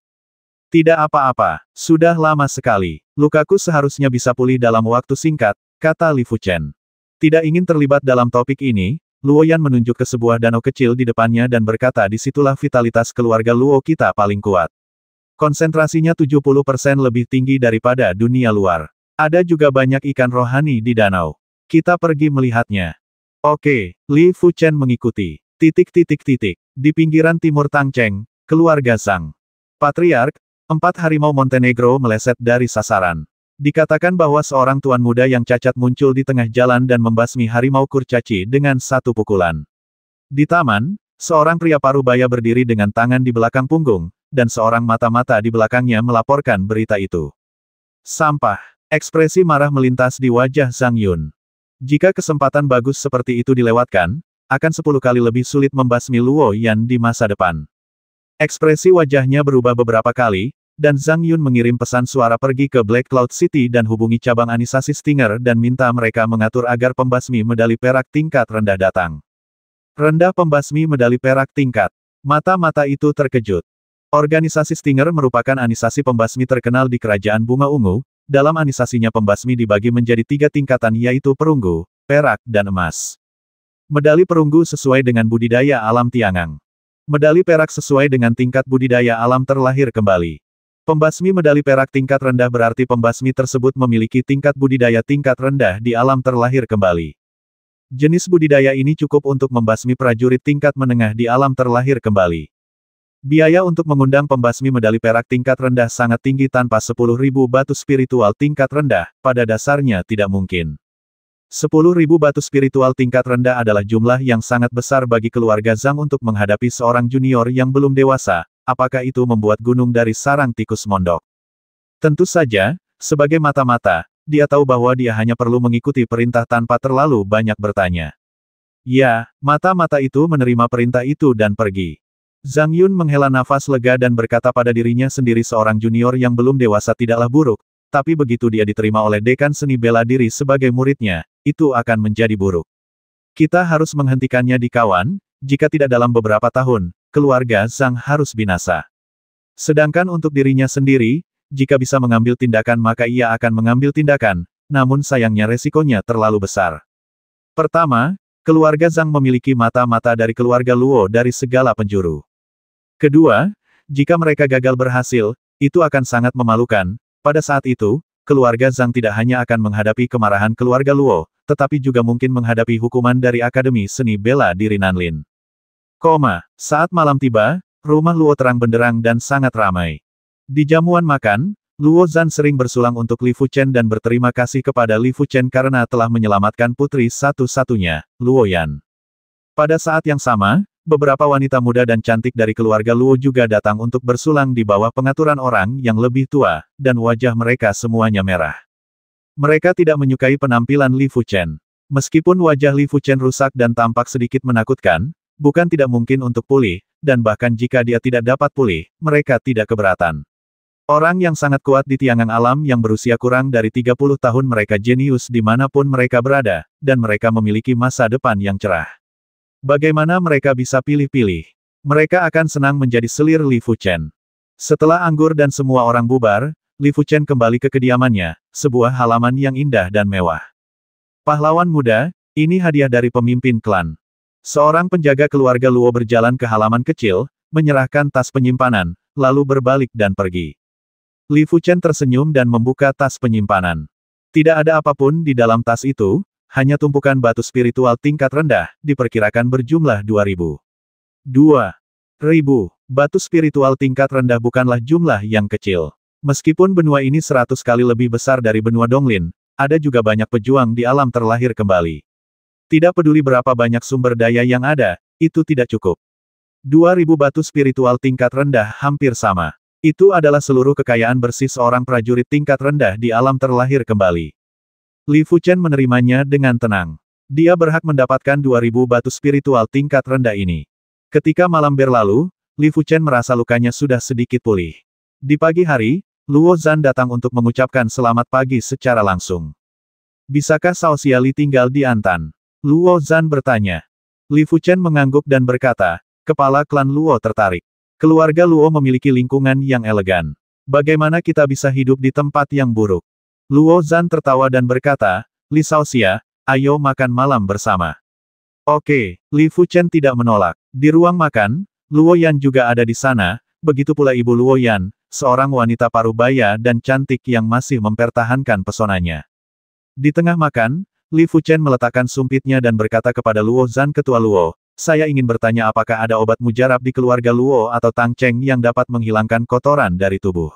Tidak apa-apa, sudah lama sekali. Lukaku seharusnya bisa pulih dalam waktu singkat, kata Li Fuchen. Tidak ingin terlibat dalam topik ini, Luo Yan menunjuk ke sebuah danau kecil di depannya dan berkata disitulah vitalitas keluarga Luo kita paling kuat. Konsentrasinya 70% lebih tinggi daripada dunia luar. Ada juga banyak ikan rohani di danau. Kita pergi melihatnya. Oke, Li Fuchen mengikuti. Titik-titik-titik. Di pinggiran timur Tangcheng, keluarga Sang. Patriark, empat harimau Montenegro meleset dari sasaran. Dikatakan bahwa seorang tuan muda yang cacat muncul di tengah jalan dan membasmi harimau kurcaci dengan satu pukulan. Di taman, seorang pria paruh baya berdiri dengan tangan di belakang punggung, dan seorang mata-mata di belakangnya melaporkan berita itu. Sampah. Ekspresi marah melintas di wajah Zhang Yun. Jika kesempatan bagus seperti itu dilewatkan, akan sepuluh kali lebih sulit membasmi Luo Yan di masa depan. Ekspresi wajahnya berubah beberapa kali, dan Zhang Yun mengirim pesan suara pergi ke Black Cloud City dan hubungi cabang anisasi Stinger dan minta mereka mengatur agar pembasmi medali perak tingkat rendah datang. Rendah pembasmi medali perak tingkat. Mata-mata itu terkejut. Organisasi Stinger merupakan anisasi pembasmi terkenal di Kerajaan Bunga Ungu, dalam anisasinya pembasmi dibagi menjadi tiga tingkatan yaitu perunggu, perak, dan emas. Medali perunggu sesuai dengan budidaya alam Tiangang. Medali perak sesuai dengan tingkat budidaya alam terlahir kembali. Pembasmi medali perak tingkat rendah berarti pembasmi tersebut memiliki tingkat budidaya tingkat rendah di alam terlahir kembali. Jenis budidaya ini cukup untuk membasmi prajurit tingkat menengah di alam terlahir kembali. Biaya untuk mengundang pembasmi medali perak tingkat rendah sangat tinggi tanpa 10.000 batu spiritual tingkat rendah, pada dasarnya tidak mungkin. 10.000 batu spiritual tingkat rendah adalah jumlah yang sangat besar bagi keluarga Zhang untuk menghadapi seorang junior yang belum dewasa, apakah itu membuat gunung dari sarang tikus mondok? Tentu saja, sebagai mata-mata, dia tahu bahwa dia hanya perlu mengikuti perintah tanpa terlalu banyak bertanya. Ya, mata-mata itu menerima perintah itu dan pergi. Zhang Yun menghela nafas lega dan berkata pada dirinya sendiri seorang junior yang belum dewasa tidaklah buruk, tapi begitu dia diterima oleh dekan seni bela diri sebagai muridnya, itu akan menjadi buruk. Kita harus menghentikannya di kawan, jika tidak dalam beberapa tahun, keluarga Zhang harus binasa. Sedangkan untuk dirinya sendiri, jika bisa mengambil tindakan maka ia akan mengambil tindakan, namun sayangnya resikonya terlalu besar. Pertama, keluarga Zhang memiliki mata-mata dari keluarga Luo dari segala penjuru. Kedua, jika mereka gagal berhasil, itu akan sangat memalukan. Pada saat itu, keluarga Zhang tidak hanya akan menghadapi kemarahan keluarga Luo, tetapi juga mungkin menghadapi hukuman dari Akademi Seni Bela Diri Nanlin. Koma, saat malam tiba, rumah Luo terang benderang dan sangat ramai. Di jamuan makan, Luo Zan sering bersulang untuk Li Fuchen dan berterima kasih kepada Li Fuchen karena telah menyelamatkan putri satu-satunya, Luo Yan. Pada saat yang sama, beberapa wanita muda dan cantik dari keluarga Luo juga datang untuk bersulang di bawah pengaturan orang yang lebih tua, dan wajah mereka semuanya merah. Mereka tidak menyukai penampilan Li Fuchen. Meskipun wajah Li Fuchen rusak dan tampak sedikit menakutkan, bukan tidak mungkin untuk pulih, dan bahkan jika dia tidak dapat pulih, mereka tidak keberatan. Orang yang sangat kuat di tiangan alam yang berusia kurang dari 30 tahun mereka jenius dimanapun mereka berada, dan mereka memiliki masa depan yang cerah. Bagaimana mereka bisa pilih-pilih? Mereka akan senang menjadi selir Li Fuchen. Setelah anggur dan semua orang bubar, Li Fuchen kembali ke kediamannya, sebuah halaman yang indah dan mewah. Pahlawan muda, ini hadiah dari pemimpin klan. Seorang penjaga keluarga Luo berjalan ke halaman kecil, menyerahkan tas penyimpanan, lalu berbalik dan pergi. Li Fuchen tersenyum dan membuka tas penyimpanan. Tidak ada apapun di dalam tas itu, hanya tumpukan batu spiritual tingkat rendah, diperkirakan berjumlah 2000. 2.000 Batu spiritual tingkat rendah bukanlah jumlah yang kecil. Meskipun benua ini 100 kali lebih besar dari benua Donglin, ada juga banyak pejuang di alam terlahir kembali. Tidak peduli berapa banyak sumber daya yang ada, itu tidak cukup. 2000 batu spiritual tingkat rendah hampir sama. Itu adalah seluruh kekayaan bersih seorang prajurit tingkat rendah di alam terlahir kembali. Li Chen menerimanya dengan tenang. Dia berhak mendapatkan 2000 batu spiritual tingkat rendah ini. Ketika malam berlalu, Li Chen merasa lukanya sudah sedikit pulih. Di pagi hari, Luo Zan datang untuk mengucapkan selamat pagi secara langsung. Bisakah Xiaoxia Li tinggal di Antan? Luo Zan bertanya. Li Chen mengangguk dan berkata, kepala klan Luo tertarik. Keluarga Luo memiliki lingkungan yang elegan. Bagaimana kita bisa hidup di tempat yang buruk? Luo Zan tertawa dan berkata, Li ayo makan malam bersama. Oke, Li Fuchen tidak menolak. Di ruang makan, Luo Yan juga ada di sana, begitu pula ibu Luo Yan, seorang wanita parubaya dan cantik yang masih mempertahankan pesonanya. Di tengah makan, Li Fuchen meletakkan sumpitnya dan berkata kepada Luo Zan ketua Luo, saya ingin bertanya apakah ada obat mujarab di keluarga Luo atau Tang Cheng yang dapat menghilangkan kotoran dari tubuh.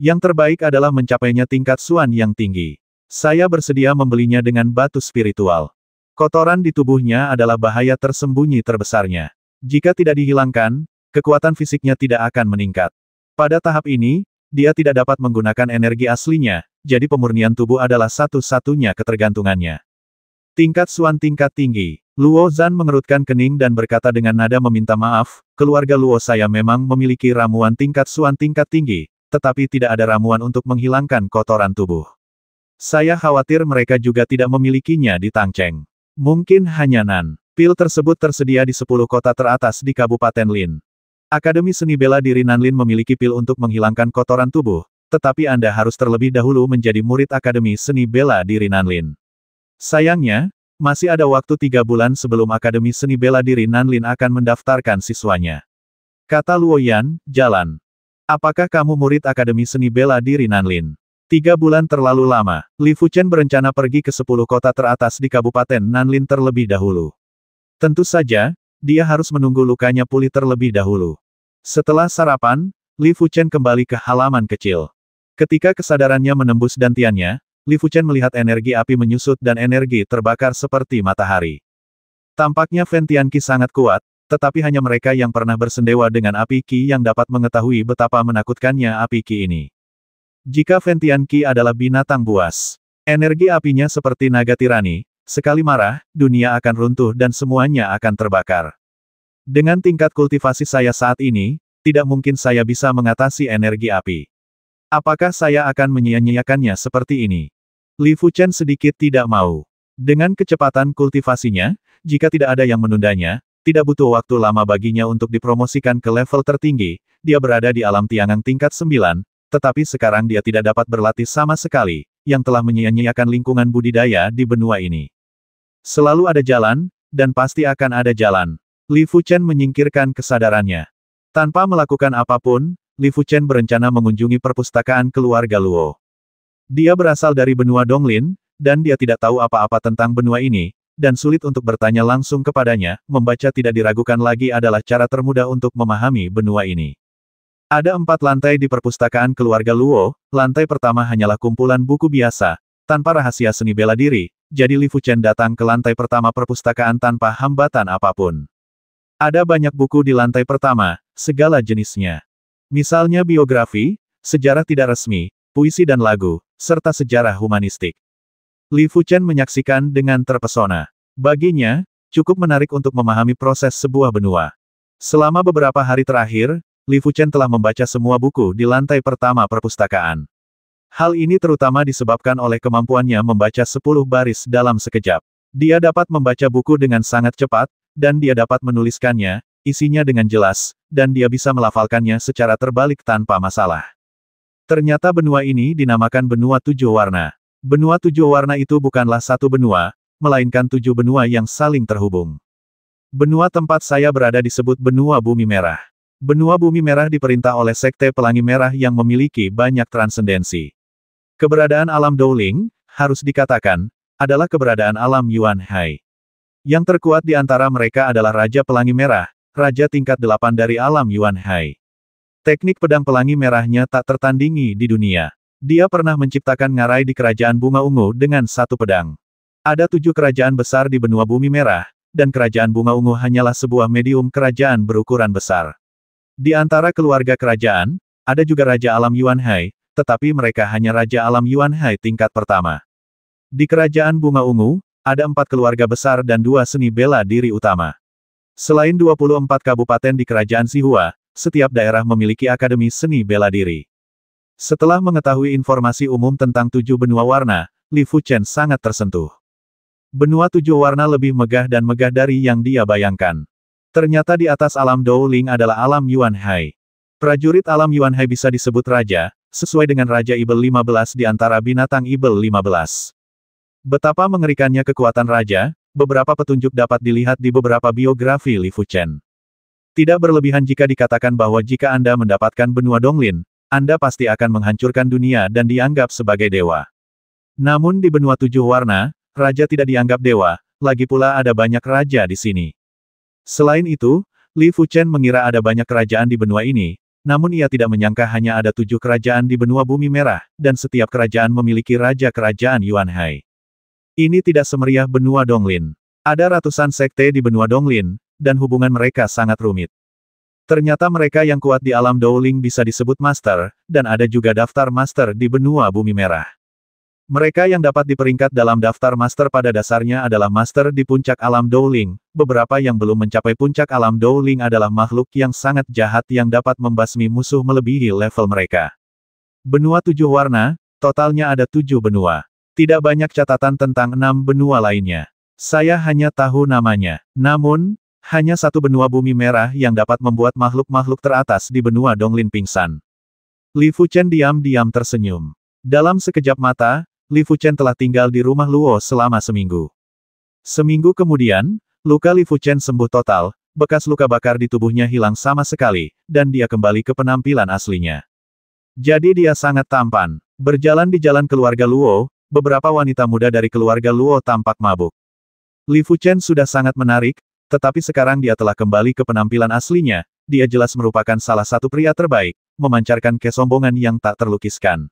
Yang terbaik adalah mencapainya tingkat suan yang tinggi. Saya bersedia membelinya dengan batu spiritual. Kotoran di tubuhnya adalah bahaya tersembunyi terbesarnya. Jika tidak dihilangkan, kekuatan fisiknya tidak akan meningkat. Pada tahap ini, dia tidak dapat menggunakan energi aslinya, jadi pemurnian tubuh adalah satu-satunya ketergantungannya. Tingkat Suan tingkat tinggi. Luo Zan mengerutkan kening dan berkata dengan nada meminta maaf, keluarga Luo saya memang memiliki ramuan tingkat Suan tingkat tinggi, tetapi tidak ada ramuan untuk menghilangkan kotoran tubuh. Saya khawatir mereka juga tidak memilikinya di Tangcheng. Mungkin hanya Nan. Pil tersebut tersedia di 10 kota teratas di Kabupaten Lin. Akademi Seni Bela Diri Nanlin memiliki pil untuk menghilangkan kotoran tubuh, tetapi Anda harus terlebih dahulu menjadi murid Akademi Seni Bela Diri Nanlin. Sayangnya, masih ada waktu tiga bulan sebelum Akademi Seni Bela Diri Nanlin akan mendaftarkan siswanya. Kata Luoyan, jalan. Apakah kamu murid Akademi Seni Bela Diri Nanlin? Tiga bulan terlalu lama, Li Fuchen berencana pergi ke sepuluh kota teratas di Kabupaten Nanlin terlebih dahulu. Tentu saja, dia harus menunggu lukanya pulih terlebih dahulu. Setelah sarapan, Li Fuchen kembali ke halaman kecil. Ketika kesadarannya menembus dantiannya, Li Fuchen melihat energi api menyusut dan energi terbakar seperti matahari. Tampaknya Ventianki sangat kuat, tetapi hanya mereka yang pernah bersendewa dengan api Qi yang dapat mengetahui betapa menakutkannya api Qi ini. Jika Ventian Qi adalah binatang buas, energi apinya seperti naga tirani, sekali marah, dunia akan runtuh dan semuanya akan terbakar. Dengan tingkat kultivasi saya saat ini, tidak mungkin saya bisa mengatasi energi api. Apakah saya akan menyia-nyiakannya seperti ini? Li Fuchen sedikit tidak mau. Dengan kecepatan kultivasinya, jika tidak ada yang menundanya, tidak butuh waktu lama baginya untuk dipromosikan ke level tertinggi, dia berada di alam tiangan tingkat 9, tetapi sekarang dia tidak dapat berlatih sama sekali, yang telah menyia-nyiakan lingkungan budidaya di benua ini. Selalu ada jalan, dan pasti akan ada jalan. Li Fuchen menyingkirkan kesadarannya. Tanpa melakukan apapun, Li Fuchen berencana mengunjungi perpustakaan keluarga Luo. Dia berasal dari benua Donglin, dan dia tidak tahu apa-apa tentang benua ini, dan sulit untuk bertanya langsung kepadanya, membaca tidak diragukan lagi adalah cara termudah untuk memahami benua ini. Ada empat lantai di perpustakaan keluarga Luo, lantai pertama hanyalah kumpulan buku biasa, tanpa rahasia seni bela diri, jadi Li Fuchen datang ke lantai pertama perpustakaan tanpa hambatan apapun. Ada banyak buku di lantai pertama, segala jenisnya. Misalnya biografi, sejarah tidak resmi, puisi dan lagu, serta sejarah humanistik. Li Fuchen menyaksikan dengan terpesona. Baginya, cukup menarik untuk memahami proses sebuah benua. Selama beberapa hari terakhir, Li Fuchen telah membaca semua buku di lantai pertama perpustakaan. Hal ini terutama disebabkan oleh kemampuannya membaca 10 baris dalam sekejap. Dia dapat membaca buku dengan sangat cepat, dan dia dapat menuliskannya, isinya dengan jelas, dan dia bisa melafalkannya secara terbalik tanpa masalah. Ternyata benua ini dinamakan benua tujuh warna. Benua tujuh warna itu bukanlah satu benua, melainkan tujuh benua yang saling terhubung. Benua tempat saya berada disebut benua bumi merah. Benua bumi merah diperintah oleh Sekte Pelangi Merah yang memiliki banyak transendensi. Keberadaan alam Douling, harus dikatakan, adalah keberadaan alam Yuan Hai. Yang terkuat di antara mereka adalah Raja Pelangi Merah, Raja tingkat delapan dari alam Yuan Hai. Teknik pedang pelangi merahnya tak tertandingi di dunia. Dia pernah menciptakan ngarai di kerajaan bunga ungu dengan satu pedang. Ada tujuh kerajaan besar di benua bumi merah, dan kerajaan bunga ungu hanyalah sebuah medium kerajaan berukuran besar. Di antara keluarga kerajaan, ada juga Raja Alam Yuan Hai, tetapi mereka hanya Raja Alam Yuan Hai tingkat pertama. Di kerajaan bunga ungu, ada empat keluarga besar dan dua seni bela diri utama. Selain 24 kabupaten di kerajaan Sihua, setiap daerah memiliki akademi seni bela diri. Setelah mengetahui informasi umum tentang tujuh benua warna, Li Fuchen sangat tersentuh. Benua tujuh warna lebih megah dan megah dari yang dia bayangkan. Ternyata di atas alam Dou Ling adalah alam Yuan Hai. Prajurit alam Yuan Hai bisa disebut raja, sesuai dengan Raja Ibel 15 di antara binatang Ibel 15. Betapa mengerikannya kekuatan raja, beberapa petunjuk dapat dilihat di beberapa biografi Li Fuchen. Tidak berlebihan jika dikatakan bahwa jika Anda mendapatkan benua Donglin, anda pasti akan menghancurkan dunia dan dianggap sebagai dewa. Namun di benua tujuh warna, raja tidak dianggap dewa, lagi pula ada banyak raja di sini. Selain itu, Li Fuchen mengira ada banyak kerajaan di benua ini, namun ia tidak menyangka hanya ada tujuh kerajaan di benua bumi merah, dan setiap kerajaan memiliki raja kerajaan Yuan Hai. Ini tidak semeriah benua Donglin. Ada ratusan sekte di benua Donglin, dan hubungan mereka sangat rumit. Ternyata mereka yang kuat di alam Dowling bisa disebut master, dan ada juga daftar master di benua bumi merah. Mereka yang dapat diperingkat dalam daftar master pada dasarnya adalah master di puncak alam Dowling. Beberapa yang belum mencapai puncak alam Dowling adalah makhluk yang sangat jahat yang dapat membasmi musuh melebihi level mereka. Benua tujuh warna, totalnya ada tujuh benua. Tidak banyak catatan tentang enam benua lainnya. Saya hanya tahu namanya. Namun, hanya satu benua bumi merah yang dapat membuat makhluk-makhluk teratas di benua Donglin pingsan. Li Fuchen diam-diam tersenyum. Dalam sekejap mata, Li Fuchen telah tinggal di rumah Luo selama seminggu. Seminggu kemudian, luka Li Fuchen sembuh total, bekas luka bakar di tubuhnya hilang sama sekali, dan dia kembali ke penampilan aslinya. Jadi dia sangat tampan. Berjalan di jalan keluarga Luo, beberapa wanita muda dari keluarga Luo tampak mabuk. Li Fuchen sudah sangat menarik, tetapi sekarang dia telah kembali ke penampilan aslinya, dia jelas merupakan salah satu pria terbaik, memancarkan kesombongan yang tak terlukiskan.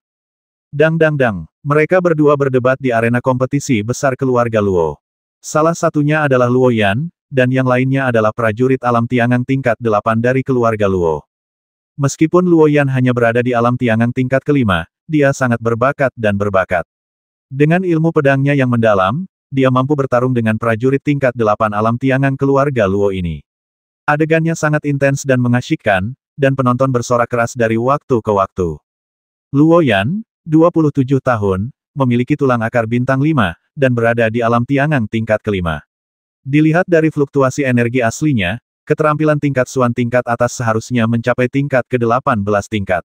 Dang dang dang, mereka berdua berdebat di arena kompetisi besar keluarga Luo. Salah satunya adalah Luo Yan, dan yang lainnya adalah prajurit alam tiangang tingkat delapan dari keluarga Luo. Meskipun Luo Yan hanya berada di alam tiangang tingkat kelima, dia sangat berbakat dan berbakat. Dengan ilmu pedangnya yang mendalam, dia mampu bertarung dengan prajurit tingkat delapan alam tiangan keluarga Luo ini. Adegannya sangat intens dan mengasyikkan, dan penonton bersorak keras dari waktu ke waktu. Luo Yan, 27 tahun, memiliki tulang akar bintang 5, dan berada di alam tiangang tingkat kelima. Dilihat dari fluktuasi energi aslinya, keterampilan tingkat Suan tingkat atas seharusnya mencapai tingkat ke-18 tingkat.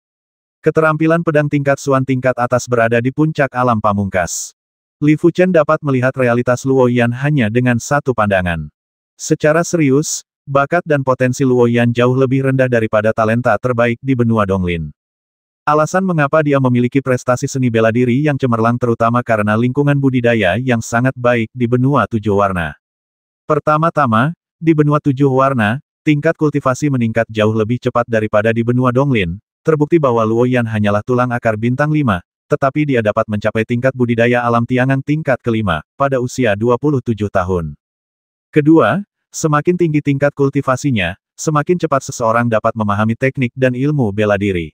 Keterampilan pedang tingkat Suan tingkat atas berada di puncak alam pamungkas. Li Fuchen dapat melihat realitas Luo Yan hanya dengan satu pandangan. Secara serius, bakat dan potensi Luo Yan jauh lebih rendah daripada talenta terbaik di benua Donglin. Alasan mengapa dia memiliki prestasi seni bela diri yang cemerlang terutama karena lingkungan budidaya yang sangat baik di benua tujuh warna. Pertama-tama, di benua tujuh warna, tingkat kultivasi meningkat jauh lebih cepat daripada di benua Donglin, terbukti bahwa Luo Yan hanyalah tulang akar bintang 5, tetapi dia dapat mencapai tingkat budidaya alam tiangan tingkat kelima, pada usia 27 tahun. Kedua, semakin tinggi tingkat kultivasinya, semakin cepat seseorang dapat memahami teknik dan ilmu bela diri.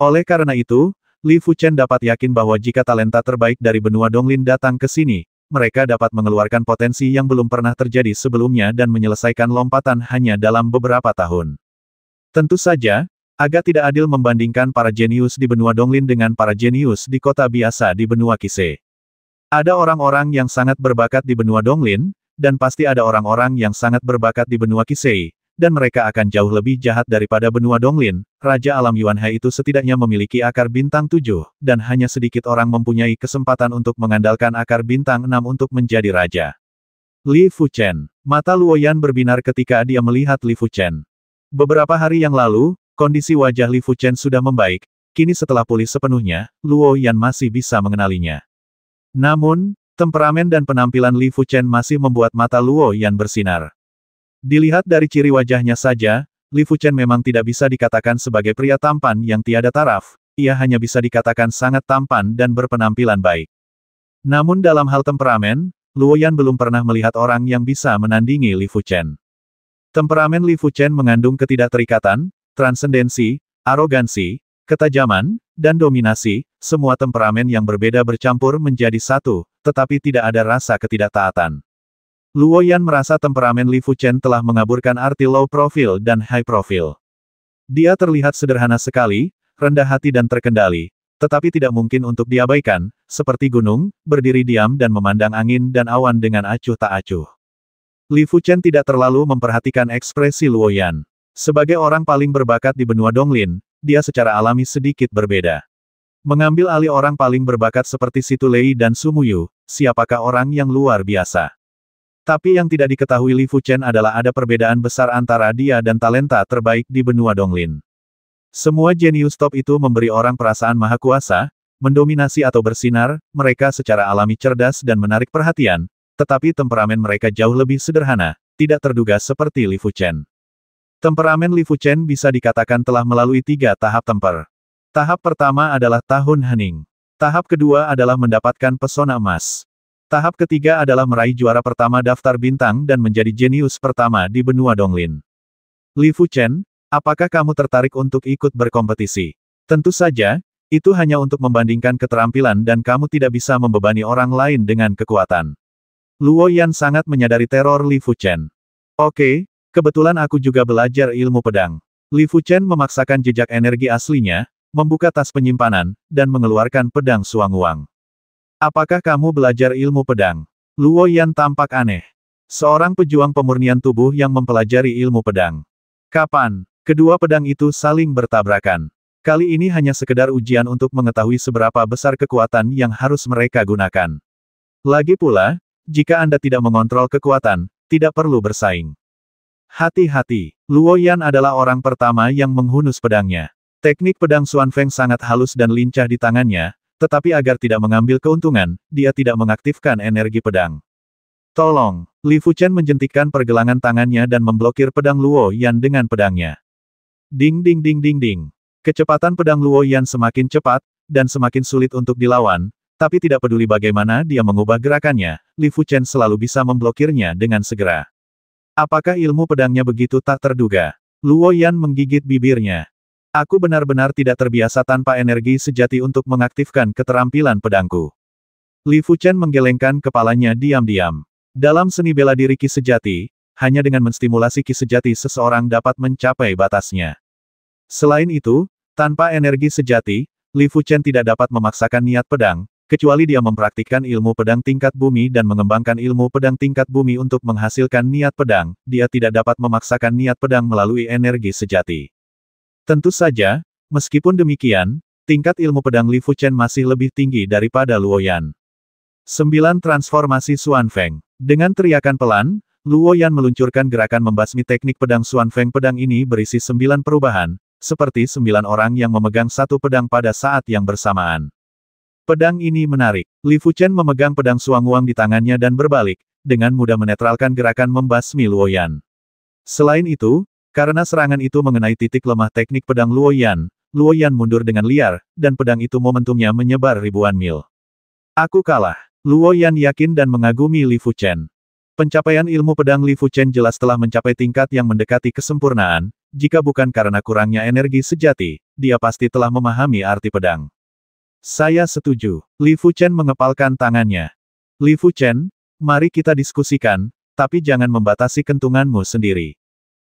Oleh karena itu, Li Fuchen dapat yakin bahwa jika talenta terbaik dari benua Donglin datang ke sini, mereka dapat mengeluarkan potensi yang belum pernah terjadi sebelumnya dan menyelesaikan lompatan hanya dalam beberapa tahun. Tentu saja, Agak tidak adil membandingkan para jenius di benua Donglin dengan para jenius di kota biasa di benua Kise. Ada orang-orang yang sangat berbakat di benua Donglin, dan pasti ada orang-orang yang sangat berbakat di benua Kisei, dan mereka akan jauh lebih jahat daripada benua Donglin. Raja Alam Yuanhai itu setidaknya memiliki akar bintang tujuh, dan hanya sedikit orang mempunyai kesempatan untuk mengandalkan akar bintang enam untuk menjadi raja. Li Fuchen. Mata Luoyan berbinar ketika dia melihat Li Fuchen. Beberapa hari yang lalu, Kondisi wajah Li Fuchen sudah membaik, kini setelah pulih sepenuhnya, Luo Yan masih bisa mengenalinya. Namun, temperamen dan penampilan Li Fuchen masih membuat mata Luo Yan bersinar. Dilihat dari ciri wajahnya saja, Li Fuchen memang tidak bisa dikatakan sebagai pria tampan yang tiada taraf, ia hanya bisa dikatakan sangat tampan dan berpenampilan baik. Namun dalam hal temperamen, Luo Yan belum pernah melihat orang yang bisa menandingi Li Fuchen. Temperamen Li Fuchen mengandung ketidakterikatan, transendensi, arogansi, ketajaman, dan dominasi, semua temperamen yang berbeda bercampur menjadi satu, tetapi tidak ada rasa ketidaktaatan. Luo Yan merasa temperamen Li Fuchen telah mengaburkan arti low profile dan high profile. Dia terlihat sederhana sekali, rendah hati dan terkendali, tetapi tidak mungkin untuk diabaikan, seperti gunung, berdiri diam dan memandang angin dan awan dengan acuh tak acuh. Li Fuchen tidak terlalu memperhatikan ekspresi Luo Yan. Sebagai orang paling berbakat di benua Donglin, dia secara alami sedikit berbeda. Mengambil alih orang paling berbakat seperti Situ Lei dan Sumuyu, siapakah orang yang luar biasa? Tapi yang tidak diketahui Li Fuchen adalah ada perbedaan besar antara dia dan talenta terbaik di benua Donglin. Semua jenius top itu memberi orang perasaan maha kuasa, mendominasi atau bersinar, mereka secara alami cerdas dan menarik perhatian, tetapi temperamen mereka jauh lebih sederhana, tidak terduga seperti Li Fuchen. Temperamen Li Fuchen bisa dikatakan telah melalui tiga tahap temper. Tahap pertama adalah tahun hening. Tahap kedua adalah mendapatkan pesona emas. Tahap ketiga adalah meraih juara pertama daftar bintang dan menjadi jenius pertama di benua Donglin. Li Fuchen, apakah kamu tertarik untuk ikut berkompetisi? Tentu saja, itu hanya untuk membandingkan keterampilan dan kamu tidak bisa membebani orang lain dengan kekuatan. Luo Yan sangat menyadari teror Li Fuchen. Oke, Kebetulan aku juga belajar ilmu pedang. Li Fuchen memaksakan jejak energi aslinya, membuka tas penyimpanan, dan mengeluarkan pedang suang-uang. Apakah kamu belajar ilmu pedang? Luo Yan tampak aneh. Seorang pejuang pemurnian tubuh yang mempelajari ilmu pedang. Kapan? Kedua pedang itu saling bertabrakan. Kali ini hanya sekedar ujian untuk mengetahui seberapa besar kekuatan yang harus mereka gunakan. Lagi pula, jika Anda tidak mengontrol kekuatan, tidak perlu bersaing. Hati-hati, Luo Yan adalah orang pertama yang menghunus pedangnya. Teknik pedang Xuan Feng sangat halus dan lincah di tangannya, tetapi agar tidak mengambil keuntungan, dia tidak mengaktifkan energi pedang. Tolong, Li Fuchen menjentikan pergelangan tangannya dan memblokir pedang Luo Yan dengan pedangnya. Ding ding ding ding ding. Kecepatan pedang Luo Yan semakin cepat, dan semakin sulit untuk dilawan, tapi tidak peduli bagaimana dia mengubah gerakannya, Li Fuchen selalu bisa memblokirnya dengan segera. Apakah ilmu pedangnya begitu tak terduga? Luo Yan menggigit bibirnya. Aku benar-benar tidak terbiasa tanpa energi sejati untuk mengaktifkan keterampilan pedangku. Li Fuchen menggelengkan kepalanya diam-diam. Dalam seni bela diri ki sejati, hanya dengan menstimulasi ki sejati seseorang dapat mencapai batasnya. Selain itu, tanpa energi sejati, Li Fuchen tidak dapat memaksakan niat pedang, Kecuali dia mempraktikkan ilmu pedang tingkat bumi dan mengembangkan ilmu pedang tingkat bumi untuk menghasilkan niat pedang, dia tidak dapat memaksakan niat pedang melalui energi sejati. Tentu saja, meskipun demikian, tingkat ilmu pedang Li Fuchen masih lebih tinggi daripada Luoyan. 9. Transformasi Suan Feng Dengan teriakan pelan, Luo Yan meluncurkan gerakan membasmi teknik pedang Suan Feng pedang ini berisi sembilan perubahan, seperti sembilan orang yang memegang satu pedang pada saat yang bersamaan. Pedang ini menarik. Li Fuchen memegang pedang suang Suanguang di tangannya dan berbalik, dengan mudah menetralkan gerakan membasmi Luoyan. Selain itu, karena serangan itu mengenai titik lemah teknik pedang Luoyan, Luoyan mundur dengan liar, dan pedang itu momentumnya menyebar ribuan mil. Aku kalah. Luoyan yakin dan mengagumi Li Fuchen. Pencapaian ilmu pedang Li Fuchen jelas telah mencapai tingkat yang mendekati kesempurnaan, jika bukan karena kurangnya energi sejati, dia pasti telah memahami arti pedang. Saya setuju. Li Fuchen mengepalkan tangannya. Li Fuchen, mari kita diskusikan, tapi jangan membatasi kentunganmu sendiri.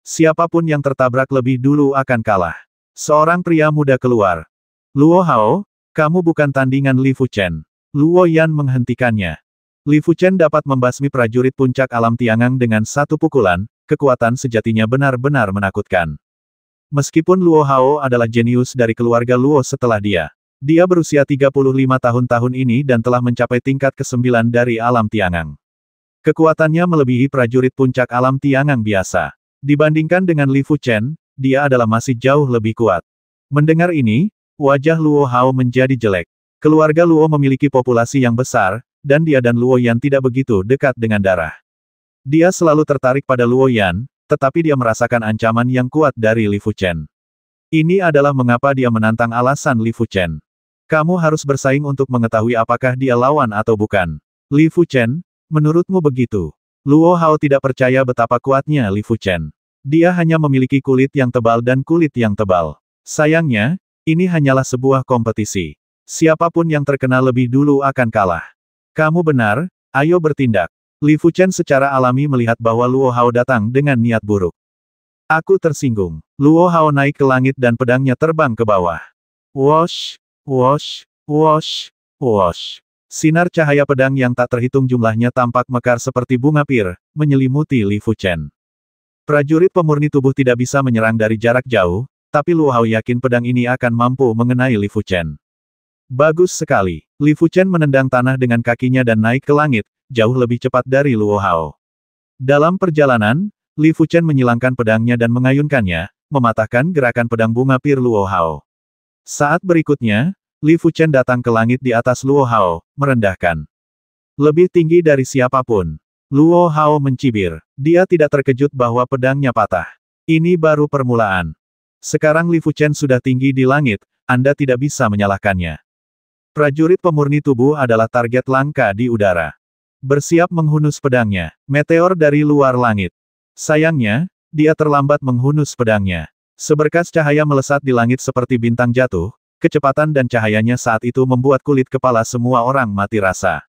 Siapapun yang tertabrak lebih dulu akan kalah. Seorang pria muda keluar. Luo Hao, kamu bukan tandingan Li Fuchen. Luo Yan menghentikannya. Li Fuchen dapat membasmi prajurit puncak alam Tiangang dengan satu pukulan, kekuatan sejatinya benar-benar menakutkan. Meskipun Luo Hao adalah jenius dari keluarga Luo setelah dia, dia berusia 35 tahun tahun ini dan telah mencapai tingkat ke-9 dari alam Tiangang. Kekuatannya melebihi prajurit puncak alam Tiangang biasa. Dibandingkan dengan Li Fu Chen, dia adalah masih jauh lebih kuat. Mendengar ini, wajah Luo Hao menjadi jelek. Keluarga Luo memiliki populasi yang besar, dan dia dan Luo Yan tidak begitu dekat dengan darah. Dia selalu tertarik pada Luo Yan, tetapi dia merasakan ancaman yang kuat dari Li Fu Chen. Ini adalah mengapa dia menantang alasan Li Fu Chen. Kamu harus bersaing untuk mengetahui apakah dia lawan atau bukan. Li Fu Chen, menurutmu begitu? Luo Hao tidak percaya betapa kuatnya Li Fu Chen. Dia hanya memiliki kulit yang tebal dan kulit yang tebal. Sayangnya, ini hanyalah sebuah kompetisi. Siapapun yang terkena lebih dulu akan kalah. Kamu benar, ayo bertindak. Li Fu Chen secara alami melihat bahwa Luo Hao datang dengan niat buruk. Aku tersinggung. Luo Hao naik ke langit dan pedangnya terbang ke bawah. Wash, Wash, wash, wash. Sinar cahaya pedang yang tak terhitung jumlahnya tampak mekar seperti bunga pir, menyelimuti Li Fuchen. Prajurit pemurni tubuh tidak bisa menyerang dari jarak jauh, tapi Luo Hao yakin pedang ini akan mampu mengenai Li Fuchen. Bagus sekali. Li Fuchen menendang tanah dengan kakinya dan naik ke langit, jauh lebih cepat dari Luo Hao. Dalam perjalanan, Li Fuchen menyilangkan pedangnya dan mengayunkannya, mematahkan gerakan pedang bunga Pir Luo Hao. Saat berikutnya, Li Fuchen datang ke langit di atas Luo Hao, merendahkan. Lebih tinggi dari siapapun. Luo Hao mencibir. Dia tidak terkejut bahwa pedangnya patah. Ini baru permulaan. Sekarang Li Fuchen sudah tinggi di langit, Anda tidak bisa menyalahkannya. Prajurit pemurni tubuh adalah target langka di udara. Bersiap menghunus pedangnya, meteor dari luar langit. Sayangnya, dia terlambat menghunus pedangnya. Seberkas cahaya melesat di langit seperti bintang jatuh, Kecepatan dan cahayanya saat itu membuat kulit kepala semua orang mati rasa.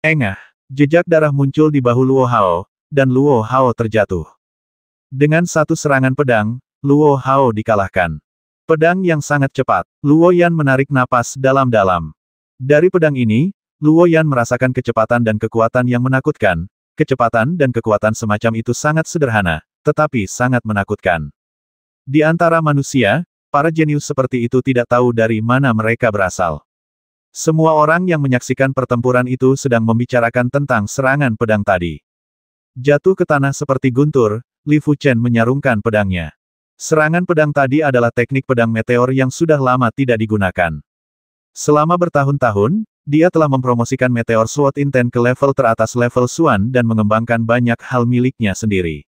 Engah, jejak darah muncul di bahu Luo Hao, dan Luo Hao terjatuh. Dengan satu serangan pedang, Luo Hao dikalahkan. Pedang yang sangat cepat, Luo Yan menarik napas dalam-dalam. Dari pedang ini, Luo Yan merasakan kecepatan dan kekuatan yang menakutkan. Kecepatan dan kekuatan semacam itu sangat sederhana, tetapi sangat menakutkan. Di antara manusia, Para jenius seperti itu tidak tahu dari mana mereka berasal. Semua orang yang menyaksikan pertempuran itu sedang membicarakan tentang serangan pedang tadi. Jatuh ke tanah seperti guntur, Li Fuchen menyarungkan pedangnya. Serangan pedang tadi adalah teknik pedang meteor yang sudah lama tidak digunakan. Selama bertahun-tahun, dia telah mempromosikan meteor Sword Intent ke level teratas level Suan dan mengembangkan banyak hal miliknya sendiri.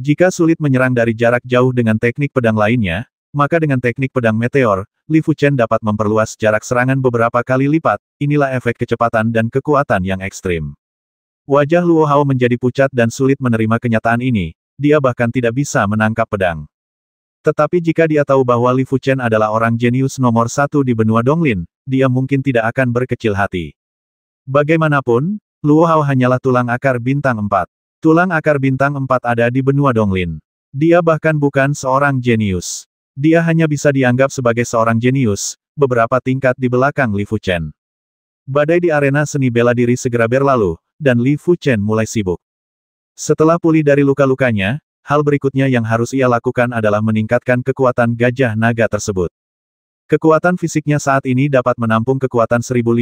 Jika sulit menyerang dari jarak jauh dengan teknik pedang lainnya, maka dengan teknik pedang meteor, Li Fuchen dapat memperluas jarak serangan beberapa kali lipat, inilah efek kecepatan dan kekuatan yang ekstrim. Wajah Luo Hao menjadi pucat dan sulit menerima kenyataan ini, dia bahkan tidak bisa menangkap pedang. Tetapi jika dia tahu bahwa Li Fuchen adalah orang jenius nomor satu di benua Donglin, dia mungkin tidak akan berkecil hati. Bagaimanapun, Luo Hao hanyalah tulang akar bintang empat. Tulang akar bintang empat ada di benua Donglin. Dia bahkan bukan seorang jenius. Dia hanya bisa dianggap sebagai seorang jenius, beberapa tingkat di belakang Li Fuchen. Badai di arena seni bela diri segera berlalu, dan Li Fuchen mulai sibuk. Setelah pulih dari luka-lukanya, hal berikutnya yang harus ia lakukan adalah meningkatkan kekuatan gajah naga tersebut. Kekuatan fisiknya saat ini dapat menampung kekuatan 1500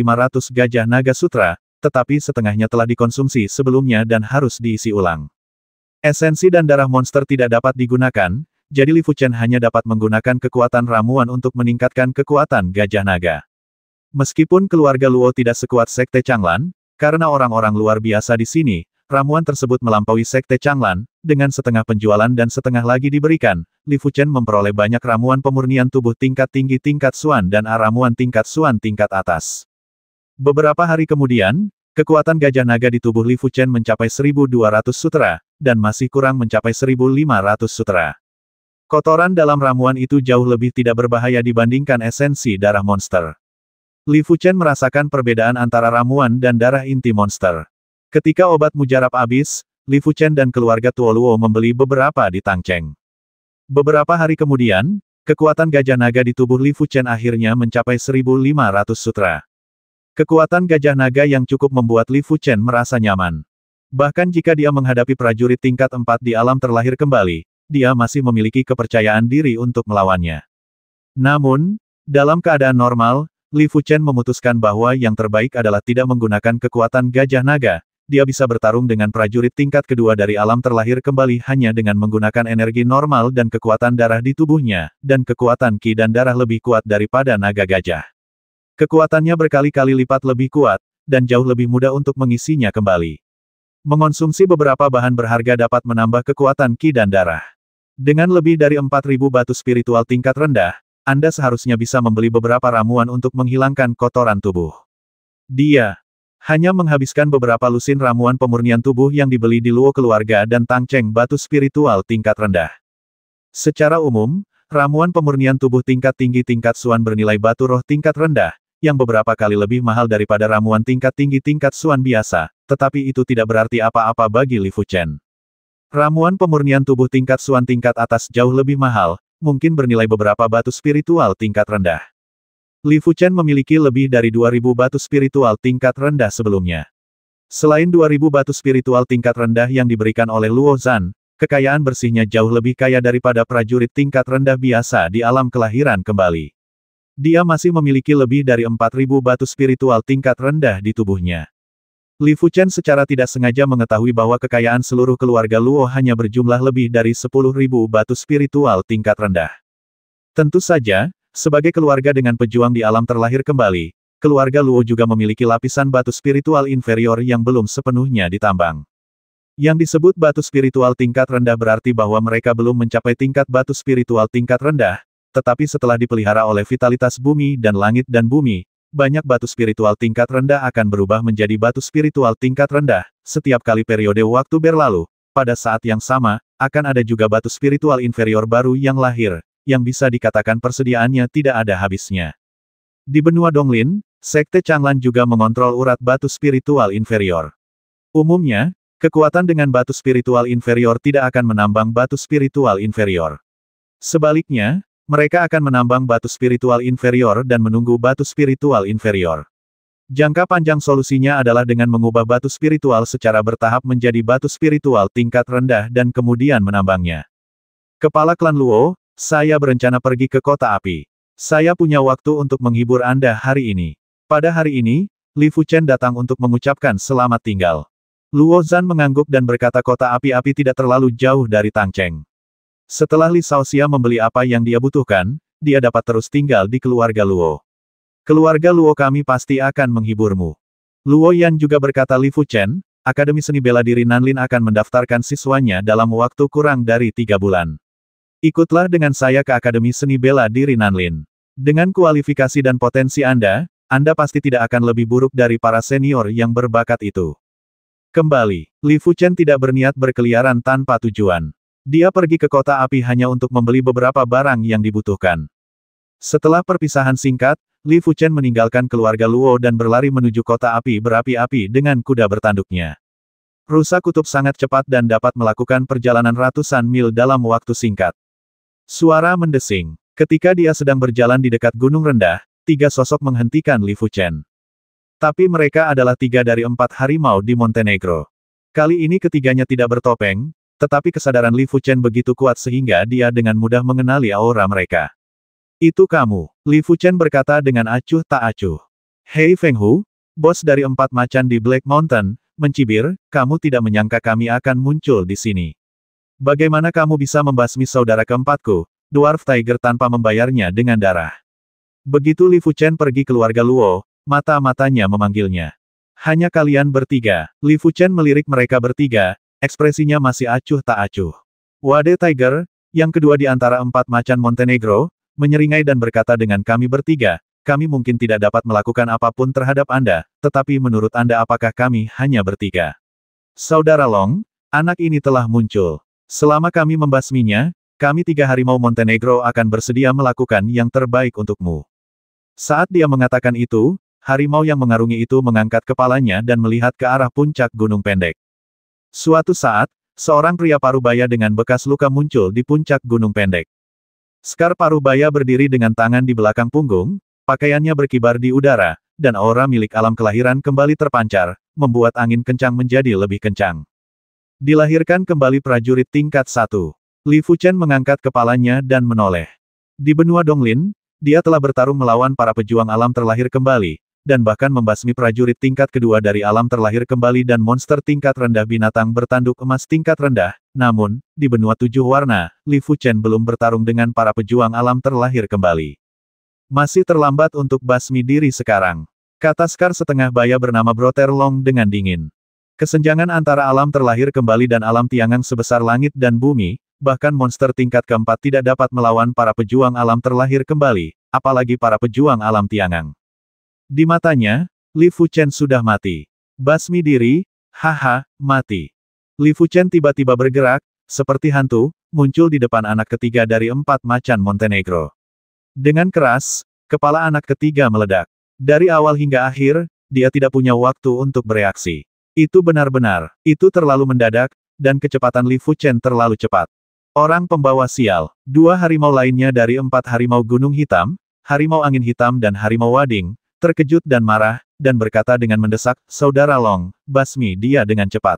gajah naga sutra, tetapi setengahnya telah dikonsumsi sebelumnya dan harus diisi ulang. Esensi dan darah monster tidak dapat digunakan, jadi Li Fuchen hanya dapat menggunakan kekuatan ramuan untuk meningkatkan kekuatan gajah naga. Meskipun keluarga Luo tidak sekuat Sekte Changlan, karena orang-orang luar biasa di sini, ramuan tersebut melampaui Sekte Changlan, dengan setengah penjualan dan setengah lagi diberikan, Li Fuchen memperoleh banyak ramuan pemurnian tubuh tingkat tinggi tingkat Suan dan ramuan tingkat Suan tingkat atas. Beberapa hari kemudian, Kekuatan gajah naga di tubuh Li Fuchen mencapai 1200 sutra, dan masih kurang mencapai 1500 sutra. Kotoran dalam ramuan itu jauh lebih tidak berbahaya dibandingkan esensi darah monster. Li Fuchen merasakan perbedaan antara ramuan dan darah inti monster. Ketika obat mujarab habis, Li Fuchen dan keluarga Tuoluo membeli beberapa di Tangcheng. Beberapa hari kemudian, kekuatan gajah naga di tubuh Li Fuchen akhirnya mencapai 1500 sutra. Kekuatan gajah naga yang cukup membuat Li Fuchen merasa nyaman. Bahkan jika dia menghadapi prajurit tingkat 4 di alam terlahir kembali, dia masih memiliki kepercayaan diri untuk melawannya. Namun, dalam keadaan normal, Li Fuchen memutuskan bahwa yang terbaik adalah tidak menggunakan kekuatan gajah naga, dia bisa bertarung dengan prajurit tingkat kedua dari alam terlahir kembali hanya dengan menggunakan energi normal dan kekuatan darah di tubuhnya, dan kekuatan ki dan darah lebih kuat daripada naga gajah. Kekuatannya berkali-kali lipat lebih kuat, dan jauh lebih mudah untuk mengisinya kembali. Mengonsumsi beberapa bahan berharga dapat menambah kekuatan ki dan darah. Dengan lebih dari 4.000 batu spiritual tingkat rendah, Anda seharusnya bisa membeli beberapa ramuan untuk menghilangkan kotoran tubuh. Dia hanya menghabiskan beberapa lusin ramuan pemurnian tubuh yang dibeli di Luo keluarga dan tangceng batu spiritual tingkat rendah. Secara umum, ramuan pemurnian tubuh tingkat tinggi tingkat suan bernilai batu roh tingkat rendah, yang beberapa kali lebih mahal daripada ramuan tingkat tinggi tingkat suan biasa, tetapi itu tidak berarti apa-apa bagi Li Fuchen. Ramuan pemurnian tubuh tingkat suan tingkat atas jauh lebih mahal, mungkin bernilai beberapa batu spiritual tingkat rendah. Li Fuchen memiliki lebih dari 2000 batu spiritual tingkat rendah sebelumnya. Selain 2000 batu spiritual tingkat rendah yang diberikan oleh Luo Zan, kekayaan bersihnya jauh lebih kaya daripada prajurit tingkat rendah biasa di alam kelahiran kembali. Dia masih memiliki lebih dari 4000 batu spiritual tingkat rendah di tubuhnya. Li Fuchen secara tidak sengaja mengetahui bahwa kekayaan seluruh keluarga Luo hanya berjumlah lebih dari 10.000 batu spiritual tingkat rendah. Tentu saja, sebagai keluarga dengan pejuang di alam terlahir kembali, keluarga Luo juga memiliki lapisan batu spiritual inferior yang belum sepenuhnya ditambang. Yang disebut batu spiritual tingkat rendah berarti bahwa mereka belum mencapai tingkat batu spiritual tingkat rendah, tetapi setelah dipelihara oleh vitalitas bumi dan langit dan bumi, banyak batu spiritual tingkat rendah akan berubah menjadi batu spiritual tingkat rendah, setiap kali periode waktu berlalu, pada saat yang sama, akan ada juga batu spiritual inferior baru yang lahir, yang bisa dikatakan persediaannya tidak ada habisnya. Di benua Donglin, Sekte Changlan juga mengontrol urat batu spiritual inferior. Umumnya, kekuatan dengan batu spiritual inferior tidak akan menambang batu spiritual inferior. Sebaliknya, mereka akan menambang batu spiritual inferior dan menunggu batu spiritual inferior. Jangka panjang solusinya adalah dengan mengubah batu spiritual secara bertahap menjadi batu spiritual tingkat rendah dan kemudian menambangnya. Kepala klan Luo, saya berencana pergi ke kota api. Saya punya waktu untuk menghibur Anda hari ini. Pada hari ini, Li Fuchen datang untuk mengucapkan selamat tinggal. Luo Zan mengangguk dan berkata kota api-api tidak terlalu jauh dari Tang Cheng. Setelah Li Salsia membeli apa yang dia butuhkan, dia dapat terus tinggal di keluarga Luo. Keluarga Luo kami pasti akan menghiburmu. Luo Yan juga berkata Li Fuchen, Akademi Seni Bela Diri Nanlin akan mendaftarkan siswanya dalam waktu kurang dari tiga bulan. Ikutlah dengan saya ke Akademi Seni Bela Diri Nanlin. Dengan kualifikasi dan potensi Anda, Anda pasti tidak akan lebih buruk dari para senior yang berbakat itu. Kembali, Li Fuchen tidak berniat berkeliaran tanpa tujuan. Dia pergi ke kota api hanya untuk membeli beberapa barang yang dibutuhkan. Setelah perpisahan singkat, Li Fuchen meninggalkan keluarga Luo dan berlari menuju kota api berapi-api dengan kuda bertanduknya. Rusa kutub sangat cepat dan dapat melakukan perjalanan ratusan mil dalam waktu singkat. Suara mendesing. Ketika dia sedang berjalan di dekat gunung rendah, tiga sosok menghentikan Li Fuchen. Tapi mereka adalah tiga dari empat harimau di Montenegro. Kali ini ketiganya tidak bertopeng, tetapi kesadaran Li Fuchen begitu kuat sehingga dia dengan mudah mengenali aura mereka. Itu kamu, Li Fuchen berkata dengan acuh tak acuh. Hei Feng Hu, bos dari empat macan di Black Mountain, mencibir, kamu tidak menyangka kami akan muncul di sini. Bagaimana kamu bisa membasmi saudara keempatku, Dwarf Tiger tanpa membayarnya dengan darah? Begitu Li Fuchen pergi keluarga Luo, mata-matanya memanggilnya. Hanya kalian bertiga, Li Fuchen melirik mereka bertiga, Ekspresinya masih acuh tak acuh. Wade Tiger, yang kedua di antara empat macan Montenegro, menyeringai dan berkata dengan kami bertiga, kami mungkin tidak dapat melakukan apapun terhadap Anda, tetapi menurut Anda apakah kami hanya bertiga? Saudara Long, anak ini telah muncul. Selama kami membasminya, kami tiga harimau Montenegro akan bersedia melakukan yang terbaik untukmu. Saat dia mengatakan itu, harimau yang mengarungi itu mengangkat kepalanya dan melihat ke arah puncak gunung pendek. Suatu saat, seorang pria parubaya dengan bekas luka muncul di puncak gunung pendek. Skar parubaya berdiri dengan tangan di belakang punggung, pakaiannya berkibar di udara, dan aura milik alam kelahiran kembali terpancar, membuat angin kencang menjadi lebih kencang. Dilahirkan kembali prajurit tingkat satu. Li Fuchen mengangkat kepalanya dan menoleh. Di benua Donglin, dia telah bertarung melawan para pejuang alam terlahir kembali, dan bahkan membasmi prajurit tingkat kedua dari alam terlahir kembali dan monster tingkat rendah binatang bertanduk emas tingkat rendah. Namun, di benua tujuh warna, Li Fuchen belum bertarung dengan para pejuang alam terlahir kembali. Masih terlambat untuk basmi diri sekarang. Kata Skar setengah baya bernama Broter Long dengan dingin. Kesenjangan antara alam terlahir kembali dan alam tiangang sebesar langit dan bumi, bahkan monster tingkat keempat tidak dapat melawan para pejuang alam terlahir kembali, apalagi para pejuang alam tiangang. Di matanya, Li Fuchen sudah mati. Basmi diri, haha, mati. Li Fuchen tiba-tiba bergerak, seperti hantu, muncul di depan anak ketiga dari empat macan Montenegro. Dengan keras, kepala anak ketiga meledak. Dari awal hingga akhir, dia tidak punya waktu untuk bereaksi. Itu benar-benar, itu terlalu mendadak, dan kecepatan Li Fuchen terlalu cepat. Orang pembawa sial, dua harimau lainnya dari empat harimau gunung hitam, harimau angin hitam dan harimau wading, terkejut dan marah, dan berkata dengan mendesak, Saudara Long, basmi dia dengan cepat.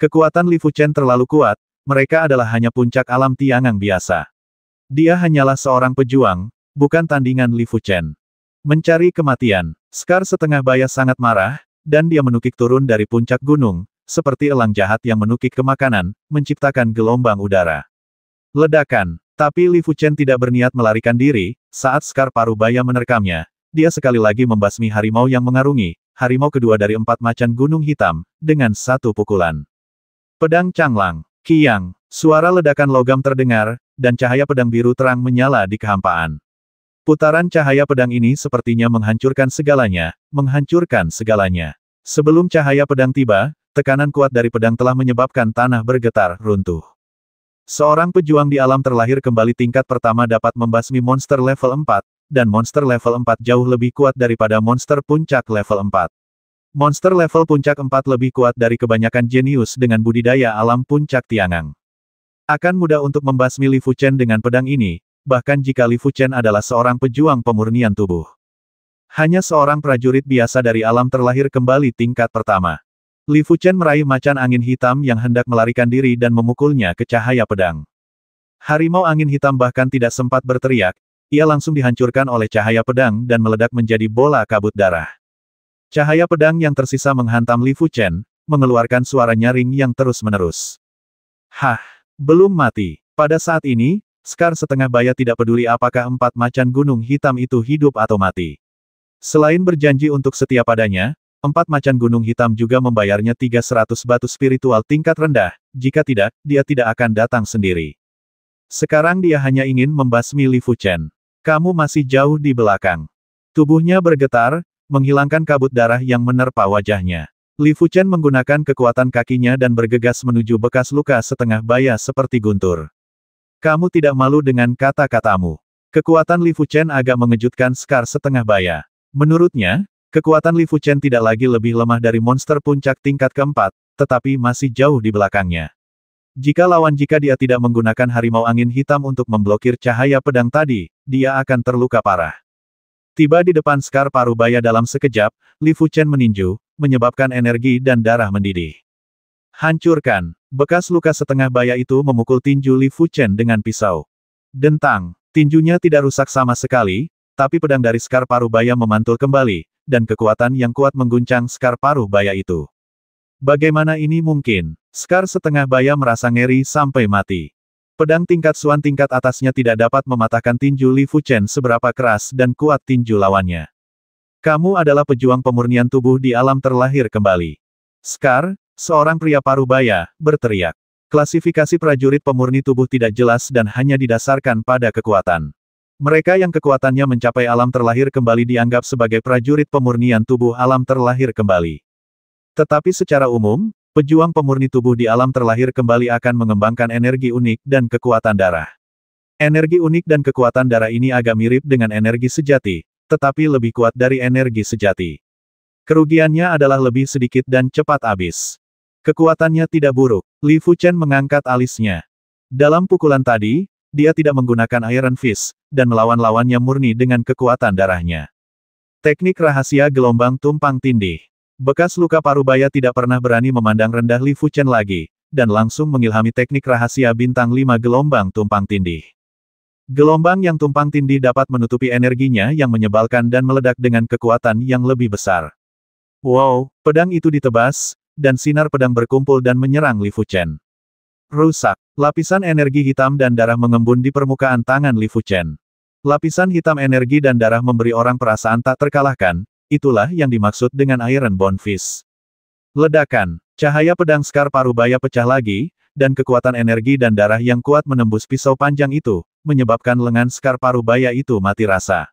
Kekuatan Li Fuchen terlalu kuat, mereka adalah hanya puncak alam tiangang biasa. Dia hanyalah seorang pejuang, bukan tandingan Li Fuchen. Mencari kematian, Scar setengah baya sangat marah, dan dia menukik turun dari puncak gunung, seperti elang jahat yang menukik ke makanan, menciptakan gelombang udara. Ledakan, tapi Li Fuchen tidak berniat melarikan diri, saat Scar Parubaya menerkamnya, dia sekali lagi membasmi harimau yang mengarungi, harimau kedua dari empat macan gunung hitam, dengan satu pukulan. Pedang canglang, kiang, suara ledakan logam terdengar, dan cahaya pedang biru terang menyala di kehampaan. Putaran cahaya pedang ini sepertinya menghancurkan segalanya, menghancurkan segalanya. Sebelum cahaya pedang tiba, tekanan kuat dari pedang telah menyebabkan tanah bergetar, runtuh. Seorang pejuang di alam terlahir kembali tingkat pertama dapat membasmi monster level 4, dan monster level 4 jauh lebih kuat daripada monster puncak level 4. Monster level puncak 4 lebih kuat dari kebanyakan jenius dengan budidaya alam puncak Tiangang. Akan mudah untuk membasmi Li Fuchen dengan pedang ini, bahkan jika Li Fuchen adalah seorang pejuang pemurnian tubuh. Hanya seorang prajurit biasa dari alam terlahir kembali tingkat pertama. Li Fuchen meraih macan angin hitam yang hendak melarikan diri dan memukulnya ke cahaya pedang. Harimau angin hitam bahkan tidak sempat berteriak, ia langsung dihancurkan oleh cahaya pedang dan meledak menjadi bola kabut darah. Cahaya pedang yang tersisa menghantam Li Fuchen, mengeluarkan suara nyaring yang terus-menerus. Hah, belum mati. Pada saat ini, Scar setengah baya tidak peduli apakah empat macan gunung hitam itu hidup atau mati. Selain berjanji untuk setia padanya, empat macan gunung hitam juga membayarnya 300 batu spiritual tingkat rendah, jika tidak, dia tidak akan datang sendiri. Sekarang dia hanya ingin membasmi Li Fuchen. Kamu masih jauh di belakang. Tubuhnya bergetar, menghilangkan kabut darah yang menerpa wajahnya. Li Fuchen menggunakan kekuatan kakinya dan bergegas menuju bekas luka setengah baya seperti guntur. Kamu tidak malu dengan kata-katamu. Kekuatan Li Fuchen agak mengejutkan Scar setengah baya. Menurutnya, kekuatan Li Fuchen tidak lagi lebih lemah dari monster puncak tingkat keempat, tetapi masih jauh di belakangnya. Jika lawan jika dia tidak menggunakan harimau angin hitam untuk memblokir cahaya pedang tadi, dia akan terluka parah. Tiba di depan Skar Parubaya dalam sekejap, Li Fuchen meninju, menyebabkan energi dan darah mendidih. Hancurkan, bekas luka setengah baya itu memukul tinju Li Fuchen dengan pisau. Dentang, tinjunya tidak rusak sama sekali, tapi pedang dari Skar Parubaya memantul kembali, dan kekuatan yang kuat mengguncang Skar Parubaya itu. Bagaimana ini mungkin? Scar setengah baya merasa ngeri sampai mati. Pedang tingkat Suan tingkat atasnya tidak dapat mematahkan tinju Li Fuchen seberapa keras dan kuat tinju lawannya. Kamu adalah pejuang pemurnian tubuh di alam terlahir kembali. Scar, seorang pria paruh parubaya, berteriak. Klasifikasi prajurit pemurni tubuh tidak jelas dan hanya didasarkan pada kekuatan. Mereka yang kekuatannya mencapai alam terlahir kembali dianggap sebagai prajurit pemurnian tubuh alam terlahir kembali. Tetapi secara umum, pejuang pemurni tubuh di alam terlahir kembali akan mengembangkan energi unik dan kekuatan darah. Energi unik dan kekuatan darah ini agak mirip dengan energi sejati, tetapi lebih kuat dari energi sejati. Kerugiannya adalah lebih sedikit dan cepat habis. Kekuatannya tidak buruk, Li Fuchen mengangkat alisnya. Dalam pukulan tadi, dia tidak menggunakan Iron Fist, dan melawan lawannya murni dengan kekuatan darahnya. Teknik rahasia gelombang tumpang tindih. Bekas luka Parubaya tidak pernah berani memandang rendah Li Fuchen lagi, dan langsung mengilhami teknik rahasia bintang lima gelombang tumpang tindih. Gelombang yang tumpang tindih dapat menutupi energinya yang menyebalkan dan meledak dengan kekuatan yang lebih besar. Wow, pedang itu ditebas, dan sinar pedang berkumpul dan menyerang Li Fuchen. Rusak, lapisan energi hitam dan darah mengembun di permukaan tangan Li Fuchen. Lapisan hitam energi dan darah memberi orang perasaan tak terkalahkan, Itulah yang dimaksud dengan Iron Bone Fist. Ledakan, cahaya pedang Skar Parubaya pecah lagi, dan kekuatan energi dan darah yang kuat menembus pisau panjang itu, menyebabkan lengan Skar Parubaya itu mati rasa.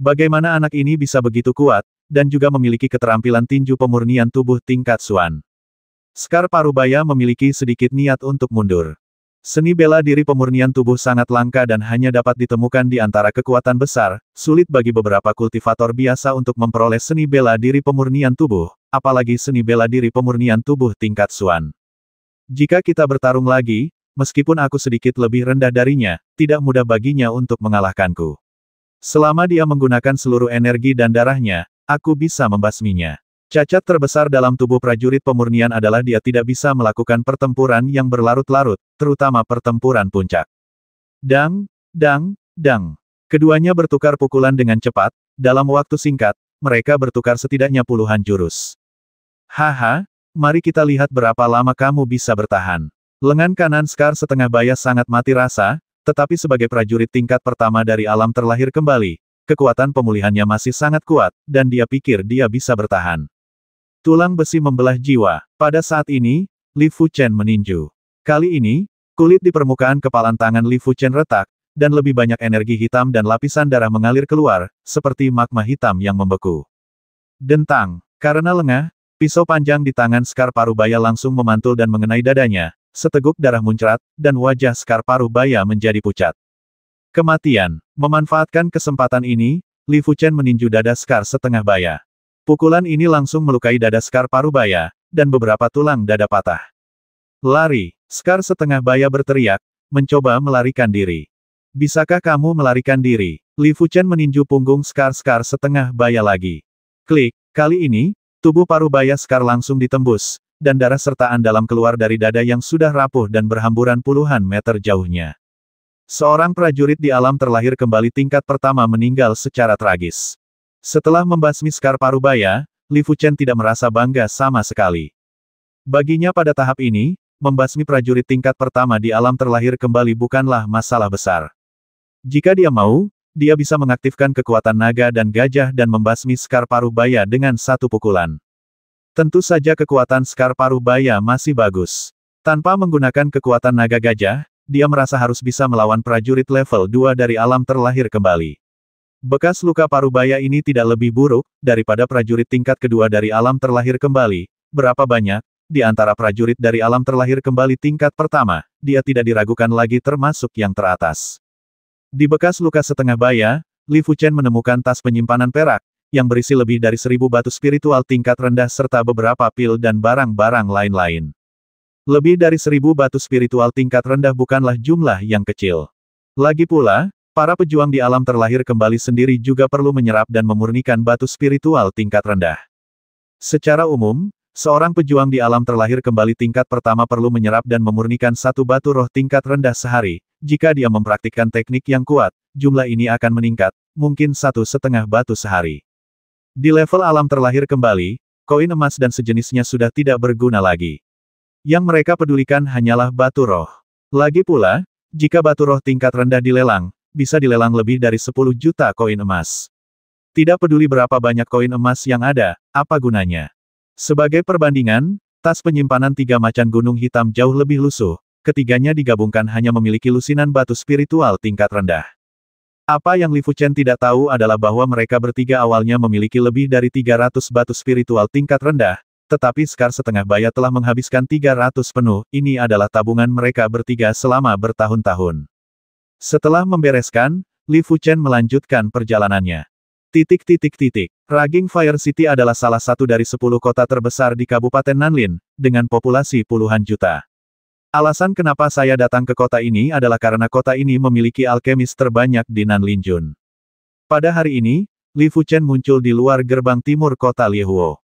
Bagaimana anak ini bisa begitu kuat, dan juga memiliki keterampilan tinju pemurnian tubuh tingkat Suan. Skar Parubaya memiliki sedikit niat untuk mundur. Seni bela diri pemurnian tubuh sangat langka dan hanya dapat ditemukan di antara kekuatan besar, sulit bagi beberapa kultivator biasa untuk memperoleh seni bela diri pemurnian tubuh, apalagi seni bela diri pemurnian tubuh tingkat Suan. Jika kita bertarung lagi, meskipun aku sedikit lebih rendah darinya, tidak mudah baginya untuk mengalahkanku. Selama dia menggunakan seluruh energi dan darahnya, aku bisa membasminya. Cacat terbesar dalam tubuh prajurit pemurnian adalah dia tidak bisa melakukan pertempuran yang berlarut-larut, terutama pertempuran puncak. Dang, dang, dang. Keduanya bertukar pukulan dengan cepat, dalam waktu singkat, mereka bertukar setidaknya puluhan jurus. Haha, mari kita lihat berapa lama kamu bisa bertahan. Lengan kanan Scar setengah bayas sangat mati rasa, tetapi sebagai prajurit tingkat pertama dari alam terlahir kembali, kekuatan pemulihannya masih sangat kuat, dan dia pikir dia bisa bertahan. Tulang besi membelah jiwa. Pada saat ini, Li Fuchen meninju. Kali ini, kulit di permukaan kepalan tangan Li Fuchen retak, dan lebih banyak energi hitam dan lapisan darah mengalir keluar, seperti magma hitam yang membeku. Dentang, karena lengah, pisau panjang di tangan Skar Parubaya langsung memantul dan mengenai dadanya, seteguk darah muncrat, dan wajah Skar Parubaya menjadi pucat. Kematian, memanfaatkan kesempatan ini, Li Fuchen meninju dada Scar setengah baya. Pukulan ini langsung melukai dada Skar Parubaya, dan beberapa tulang dada patah. Lari, Scar setengah baya berteriak, mencoba melarikan diri. Bisakah kamu melarikan diri? Li Fuchen meninju punggung Scar-Scar setengah baya lagi. Klik, kali ini, tubuh paruh baya Scar langsung ditembus, dan darah sertaan dalam keluar dari dada yang sudah rapuh dan berhamburan puluhan meter jauhnya. Seorang prajurit di alam terlahir kembali tingkat pertama meninggal secara tragis. Setelah membasmi Skar Parubaya, Li Fuchen tidak merasa bangga sama sekali. Baginya pada tahap ini, membasmi prajurit tingkat pertama di alam terlahir kembali bukanlah masalah besar. Jika dia mau, dia bisa mengaktifkan kekuatan naga dan gajah dan membasmi Skar Parubaya dengan satu pukulan. Tentu saja kekuatan Skar Parubaya masih bagus. Tanpa menggunakan kekuatan naga gajah, dia merasa harus bisa melawan prajurit level 2 dari alam terlahir kembali. Bekas luka parubaya ini tidak lebih buruk daripada prajurit tingkat kedua dari alam terlahir kembali. Berapa banyak, di antara prajurit dari alam terlahir kembali tingkat pertama, dia tidak diragukan lagi termasuk yang teratas. Di bekas luka setengah baya, Li Fuchen menemukan tas penyimpanan perak, yang berisi lebih dari seribu batu spiritual tingkat rendah serta beberapa pil dan barang-barang lain-lain. Lebih dari seribu batu spiritual tingkat rendah bukanlah jumlah yang kecil. Lagi pula, para pejuang di alam terlahir kembali sendiri juga perlu menyerap dan memurnikan batu spiritual tingkat rendah. Secara umum, Seorang pejuang di alam terlahir kembali tingkat pertama perlu menyerap dan memurnikan satu batu roh tingkat rendah sehari. Jika dia mempraktikkan teknik yang kuat, jumlah ini akan meningkat, mungkin satu setengah batu sehari. Di level alam terlahir kembali, koin emas dan sejenisnya sudah tidak berguna lagi. Yang mereka pedulikan hanyalah batu roh. Lagi pula, jika batu roh tingkat rendah dilelang, bisa dilelang lebih dari 10 juta koin emas. Tidak peduli berapa banyak koin emas yang ada, apa gunanya? Sebagai perbandingan, tas penyimpanan tiga macan gunung hitam jauh lebih lusuh, ketiganya digabungkan hanya memiliki lusinan batu spiritual tingkat rendah. Apa yang Li Fuchen tidak tahu adalah bahwa mereka bertiga awalnya memiliki lebih dari 300 batu spiritual tingkat rendah, tetapi sekarang setengah bayar telah menghabiskan 300 penuh, ini adalah tabungan mereka bertiga selama bertahun-tahun. Setelah membereskan, Li Fuchen melanjutkan perjalanannya. Titik titik titik. Raging Fire City adalah salah satu dari sepuluh kota terbesar di Kabupaten Nanlin, dengan populasi puluhan juta. Alasan kenapa saya datang ke kota ini adalah karena kota ini memiliki alkemis terbanyak di Nanlinjun. Pada hari ini, Li Fuchen muncul di luar gerbang timur kota Liehuo.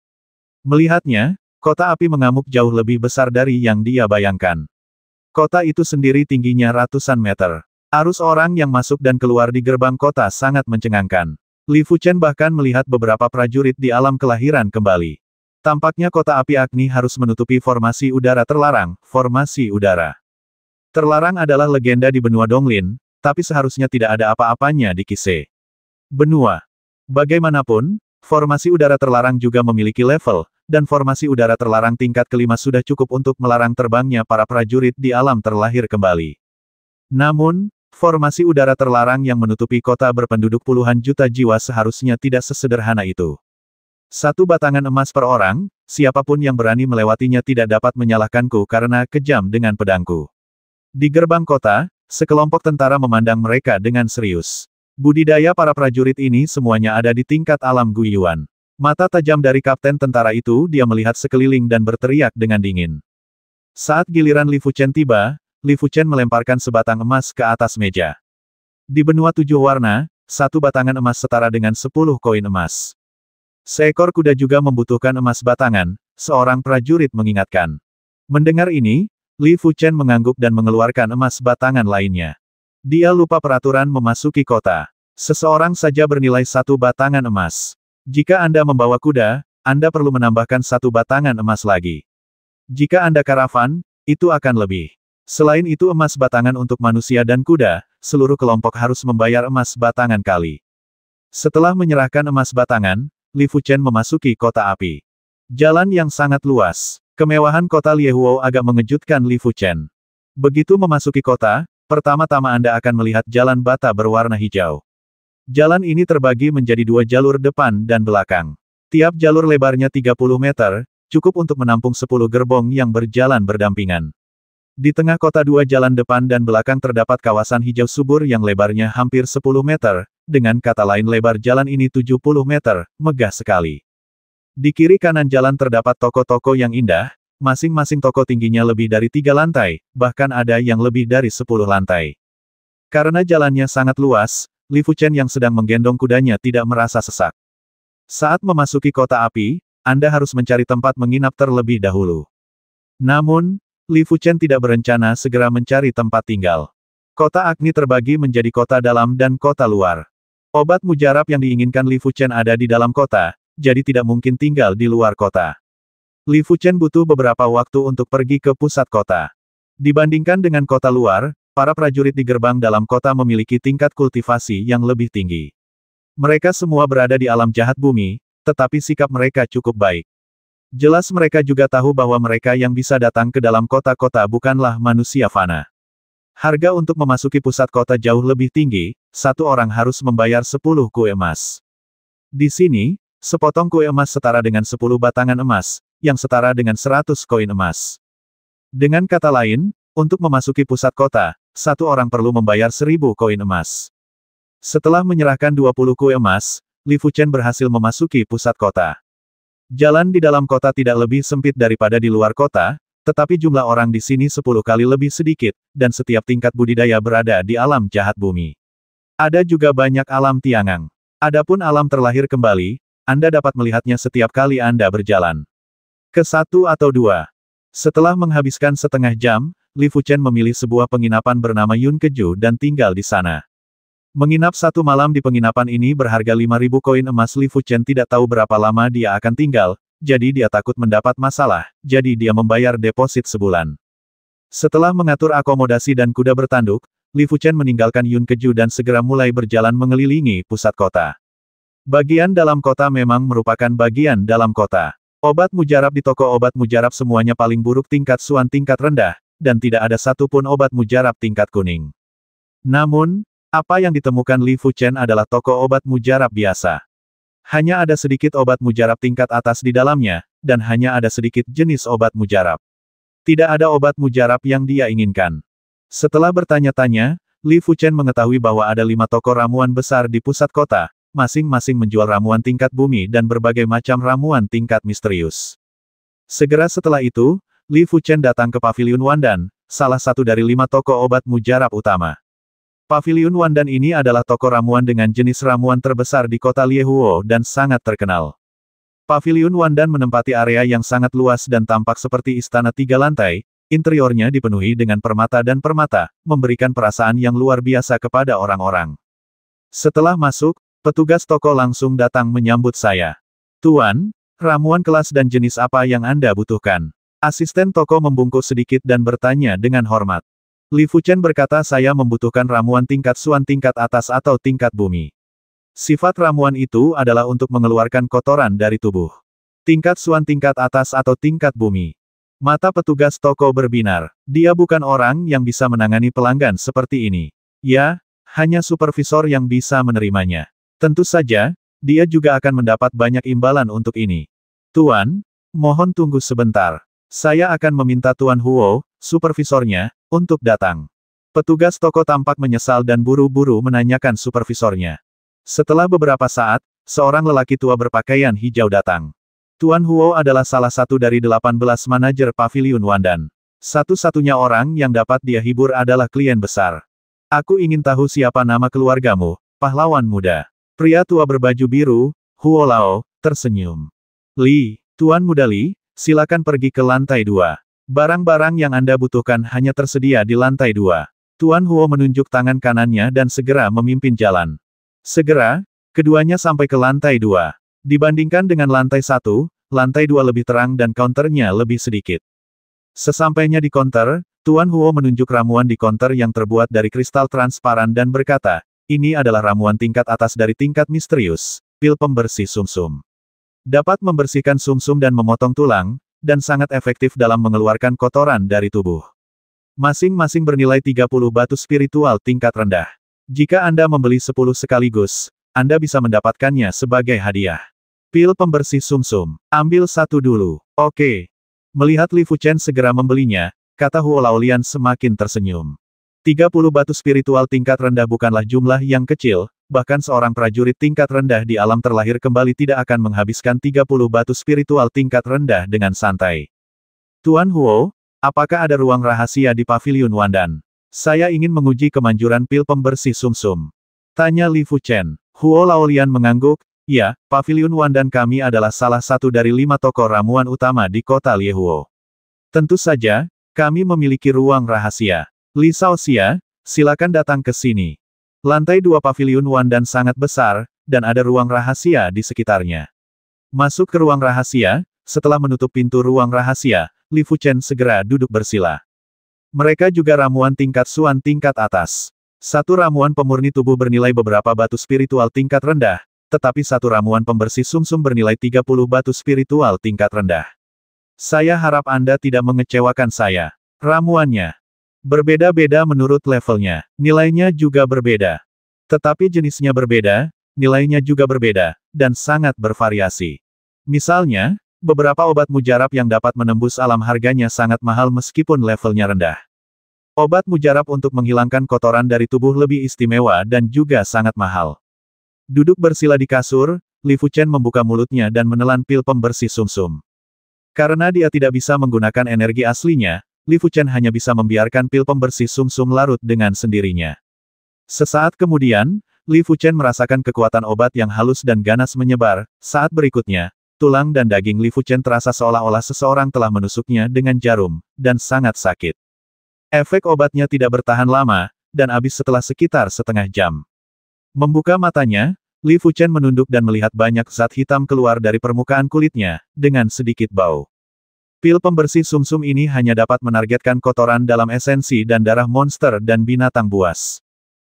Melihatnya, kota api mengamuk jauh lebih besar dari yang dia bayangkan. Kota itu sendiri tingginya ratusan meter. Arus orang yang masuk dan keluar di gerbang kota sangat mencengangkan. Li Fuchen bahkan melihat beberapa prajurit di alam kelahiran kembali. Tampaknya kota api Agni harus menutupi formasi udara terlarang, formasi udara. Terlarang adalah legenda di benua Donglin, tapi seharusnya tidak ada apa-apanya di Kise. Benua. Bagaimanapun, formasi udara terlarang juga memiliki level, dan formasi udara terlarang tingkat kelima sudah cukup untuk melarang terbangnya para prajurit di alam terlahir kembali. Namun, Formasi udara terlarang yang menutupi kota berpenduduk puluhan juta jiwa seharusnya tidak sesederhana itu. Satu batangan emas per orang, siapapun yang berani melewatinya tidak dapat menyalahkanku karena kejam dengan pedangku. Di gerbang kota, sekelompok tentara memandang mereka dengan serius. Budidaya para prajurit ini semuanya ada di tingkat alam Guyuan. Mata tajam dari kapten tentara itu dia melihat sekeliling dan berteriak dengan dingin. Saat giliran Li Fuchen tiba, Li Fuchen melemparkan sebatang emas ke atas meja. Di benua tujuh warna, satu batangan emas setara dengan sepuluh koin emas. Seekor kuda juga membutuhkan emas batangan, seorang prajurit mengingatkan. Mendengar ini, Li Fuchen mengangguk dan mengeluarkan emas batangan lainnya. Dia lupa peraturan memasuki kota. Seseorang saja bernilai satu batangan emas. Jika Anda membawa kuda, Anda perlu menambahkan satu batangan emas lagi. Jika Anda karavan, itu akan lebih. Selain itu emas batangan untuk manusia dan kuda, seluruh kelompok harus membayar emas batangan kali. Setelah menyerahkan emas batangan, Li Fuchen memasuki kota api. Jalan yang sangat luas. Kemewahan kota Liehuo agak mengejutkan Li Fuchen. Begitu memasuki kota, pertama-tama Anda akan melihat jalan bata berwarna hijau. Jalan ini terbagi menjadi dua jalur depan dan belakang. Tiap jalur lebarnya 30 meter, cukup untuk menampung 10 gerbong yang berjalan berdampingan. Di tengah kota dua jalan depan dan belakang terdapat kawasan hijau subur yang lebarnya hampir 10 meter, dengan kata lain lebar jalan ini 70 meter, megah sekali. Di kiri kanan jalan terdapat toko-toko yang indah, masing-masing toko tingginya lebih dari tiga lantai, bahkan ada yang lebih dari 10 lantai. Karena jalannya sangat luas, Li Fuchen yang sedang menggendong kudanya tidak merasa sesak. Saat memasuki kota api, Anda harus mencari tempat menginap terlebih dahulu. Namun, Li Fuchen tidak berencana segera mencari tempat tinggal. Kota Agni terbagi menjadi kota dalam dan kota luar. Obat mujarab yang diinginkan Li Fuchen ada di dalam kota, jadi tidak mungkin tinggal di luar kota. Li Fuchen butuh beberapa waktu untuk pergi ke pusat kota. Dibandingkan dengan kota luar, para prajurit di gerbang dalam kota memiliki tingkat kultivasi yang lebih tinggi. Mereka semua berada di alam jahat bumi, tetapi sikap mereka cukup baik. Jelas mereka juga tahu bahwa mereka yang bisa datang ke dalam kota-kota bukanlah manusia fana. Harga untuk memasuki pusat kota jauh lebih tinggi, satu orang harus membayar 10 kue emas. Di sini, sepotong kue emas setara dengan 10 batangan emas, yang setara dengan 100 koin emas. Dengan kata lain, untuk memasuki pusat kota, satu orang perlu membayar 1000 koin emas. Setelah menyerahkan 20 kue emas, Li Fuchen berhasil memasuki pusat kota. Jalan di dalam kota tidak lebih sempit daripada di luar kota, tetapi jumlah orang di sini sepuluh kali lebih sedikit, dan setiap tingkat budidaya berada di alam jahat bumi. Ada juga banyak alam tiangang. Adapun alam terlahir kembali, Anda dapat melihatnya setiap kali Anda berjalan. Ke satu atau dua. Setelah menghabiskan setengah jam, Li Fuchen memilih sebuah penginapan bernama Yun Keju dan tinggal di sana. Menginap satu malam di penginapan ini berharga 5.000 koin emas Li Fuchen tidak tahu berapa lama dia akan tinggal, jadi dia takut mendapat masalah, jadi dia membayar deposit sebulan. Setelah mengatur akomodasi dan kuda bertanduk, Li Fuchen meninggalkan Yun Keju dan segera mulai berjalan mengelilingi pusat kota. Bagian dalam kota memang merupakan bagian dalam kota. Obat mujarab di toko obat mujarab semuanya paling buruk tingkat suan tingkat rendah, dan tidak ada satupun obat mujarab tingkat kuning. Namun, apa yang ditemukan Li Fuchen adalah toko obat mujarab biasa. Hanya ada sedikit obat mujarab tingkat atas di dalamnya, dan hanya ada sedikit jenis obat mujarab. Tidak ada obat mujarab yang dia inginkan. Setelah bertanya-tanya, Li Fuchen mengetahui bahwa ada lima toko ramuan besar di pusat kota, masing-masing menjual ramuan tingkat bumi dan berbagai macam ramuan tingkat misterius. Segera setelah itu, Li Fuchen datang ke Paviliun Wandan, salah satu dari lima toko obat mujarab utama. Pavilion Wandan ini adalah toko ramuan dengan jenis ramuan terbesar di kota Liehuo dan sangat terkenal. Pavilion Wandan menempati area yang sangat luas dan tampak seperti istana tiga lantai, interiornya dipenuhi dengan permata dan permata, memberikan perasaan yang luar biasa kepada orang-orang. Setelah masuk, petugas toko langsung datang menyambut saya. Tuan, ramuan kelas dan jenis apa yang Anda butuhkan? Asisten toko membungkuk sedikit dan bertanya dengan hormat. Li Fuchen berkata saya membutuhkan ramuan tingkat suan tingkat atas atau tingkat bumi. Sifat ramuan itu adalah untuk mengeluarkan kotoran dari tubuh. Tingkat suan tingkat atas atau tingkat bumi. Mata petugas toko berbinar. Dia bukan orang yang bisa menangani pelanggan seperti ini. Ya, hanya supervisor yang bisa menerimanya. Tentu saja, dia juga akan mendapat banyak imbalan untuk ini. Tuan, mohon tunggu sebentar. Saya akan meminta Tuan Huo, supervisornya, untuk datang. Petugas toko tampak menyesal dan buru-buru menanyakan supervisornya. Setelah beberapa saat, seorang lelaki tua berpakaian hijau datang. Tuan Huo adalah salah satu dari 18 manajer pavilion Wandan. Satu-satunya orang yang dapat dia hibur adalah klien besar. Aku ingin tahu siapa nama keluargamu, pahlawan muda. Pria tua berbaju biru, Huo Lao, tersenyum. Li, Tuan Muda Li, silakan pergi ke lantai dua. Barang-barang yang Anda butuhkan hanya tersedia di lantai dua. Tuan Huo menunjuk tangan kanannya dan segera memimpin jalan. Segera, keduanya sampai ke lantai dua. Dibandingkan dengan lantai satu, lantai dua lebih terang dan counternya lebih sedikit. Sesampainya di counter, Tuan Huo menunjuk ramuan di counter yang terbuat dari kristal transparan dan berkata, ini adalah ramuan tingkat atas dari tingkat misterius, pil pembersih sumsum. -sum. Dapat membersihkan sumsum -sum dan memotong tulang, dan sangat efektif dalam mengeluarkan kotoran dari tubuh. Masing-masing bernilai 30 batu spiritual tingkat rendah. Jika Anda membeli 10 sekaligus, Anda bisa mendapatkannya sebagai hadiah. Pil pembersih sumsum. Ambil satu dulu. Oke. Melihat Li Fuchen segera membelinya, kata Huo Laolian semakin tersenyum. 30 batu spiritual tingkat rendah bukanlah jumlah yang kecil, bahkan seorang prajurit tingkat rendah di alam terlahir kembali tidak akan menghabiskan 30 batu spiritual tingkat rendah dengan santai. Tuan Huo, apakah ada ruang rahasia di Paviliun Wandan? Saya ingin menguji kemanjuran pil pembersih sumsum. -sum. Tanya Li Fuchen. Huo Laolian mengangguk, ya, Paviliun Wandan kami adalah salah satu dari lima toko ramuan utama di kota Liehuo. Tentu saja, kami memiliki ruang rahasia. Li Saosia, silakan datang ke sini. Lantai dua Wan Wandan sangat besar, dan ada ruang rahasia di sekitarnya. Masuk ke ruang rahasia, setelah menutup pintu ruang rahasia, Li Fuchen segera duduk bersila. Mereka juga ramuan tingkat suan tingkat atas. Satu ramuan pemurni tubuh bernilai beberapa batu spiritual tingkat rendah, tetapi satu ramuan pembersih sumsum -sum bernilai 30 batu spiritual tingkat rendah. Saya harap Anda tidak mengecewakan saya. Ramuannya, Berbeda-beda menurut levelnya, nilainya juga berbeda. Tetapi jenisnya berbeda, nilainya juga berbeda, dan sangat bervariasi. Misalnya, beberapa obat mujarab yang dapat menembus alam harganya sangat mahal meskipun levelnya rendah. Obat mujarab untuk menghilangkan kotoran dari tubuh lebih istimewa dan juga sangat mahal. Duduk bersila di kasur, Li Fuchen membuka mulutnya dan menelan pil pembersih sumsum. -sum. Karena dia tidak bisa menggunakan energi aslinya, Li Chen hanya bisa membiarkan pil pembersih sumsum -sum larut dengan sendirinya. Sesaat kemudian, Li Chen merasakan kekuatan obat yang halus dan ganas menyebar, saat berikutnya, tulang dan daging Li Chen terasa seolah-olah seseorang telah menusuknya dengan jarum, dan sangat sakit. Efek obatnya tidak bertahan lama, dan habis setelah sekitar setengah jam. Membuka matanya, Li Chen menunduk dan melihat banyak zat hitam keluar dari permukaan kulitnya, dengan sedikit bau. Pil pembersih sumsum -sum ini hanya dapat menargetkan kotoran dalam esensi dan darah monster dan binatang buas.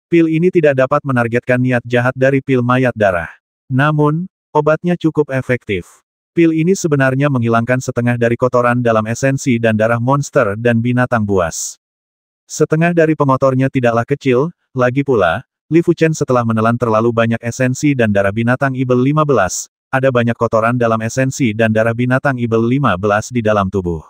Pil ini tidak dapat menargetkan niat jahat dari pil mayat darah. Namun, obatnya cukup efektif. Pil ini sebenarnya menghilangkan setengah dari kotoran dalam esensi dan darah monster dan binatang buas. Setengah dari pengotornya tidaklah kecil, lagi pula, Li Fuchen setelah menelan terlalu banyak esensi dan darah binatang ibel 15, ada banyak kotoran dalam esensi dan darah binatang Ibel 15 di dalam tubuh.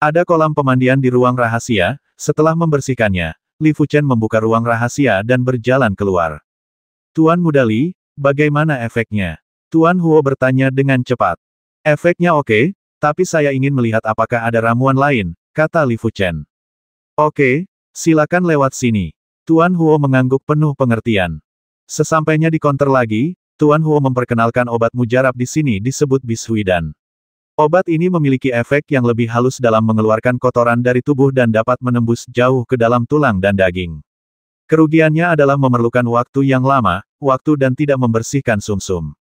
Ada kolam pemandian di ruang rahasia, setelah membersihkannya, Li Fuchen membuka ruang rahasia dan berjalan keluar. Tuan Muda Li, bagaimana efeknya? Tuan Huo bertanya dengan cepat. Efeknya oke, okay, tapi saya ingin melihat apakah ada ramuan lain, kata Li Fuchen. Oke, okay, silakan lewat sini. Tuan Huo mengangguk penuh pengertian. Sesampainya di konter lagi, Tuan Huo memperkenalkan obat mujarab di sini disebut bisuidan. Obat ini memiliki efek yang lebih halus dalam mengeluarkan kotoran dari tubuh dan dapat menembus jauh ke dalam tulang dan daging. Kerugiannya adalah memerlukan waktu yang lama, waktu dan tidak membersihkan sumsum. -sum.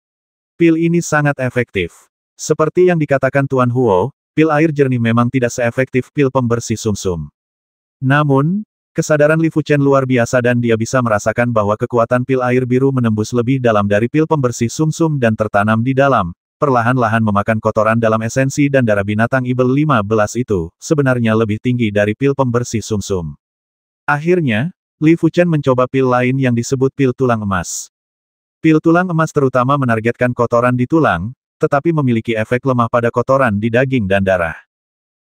Pil ini sangat efektif. Seperti yang dikatakan Tuan Huo, pil air jernih memang tidak seefektif pil pembersih sumsum. -sum. Namun, Kesadaran Li Fuchen luar biasa dan dia bisa merasakan bahwa kekuatan pil air biru menembus lebih dalam dari pil pembersih sumsum -sum dan tertanam di dalam, perlahan-lahan memakan kotoran dalam esensi dan darah binatang ibel 15 itu, sebenarnya lebih tinggi dari pil pembersih sumsum. -sum. Akhirnya, Li Fuchen mencoba pil lain yang disebut pil tulang emas. Pil tulang emas terutama menargetkan kotoran di tulang, tetapi memiliki efek lemah pada kotoran di daging dan darah.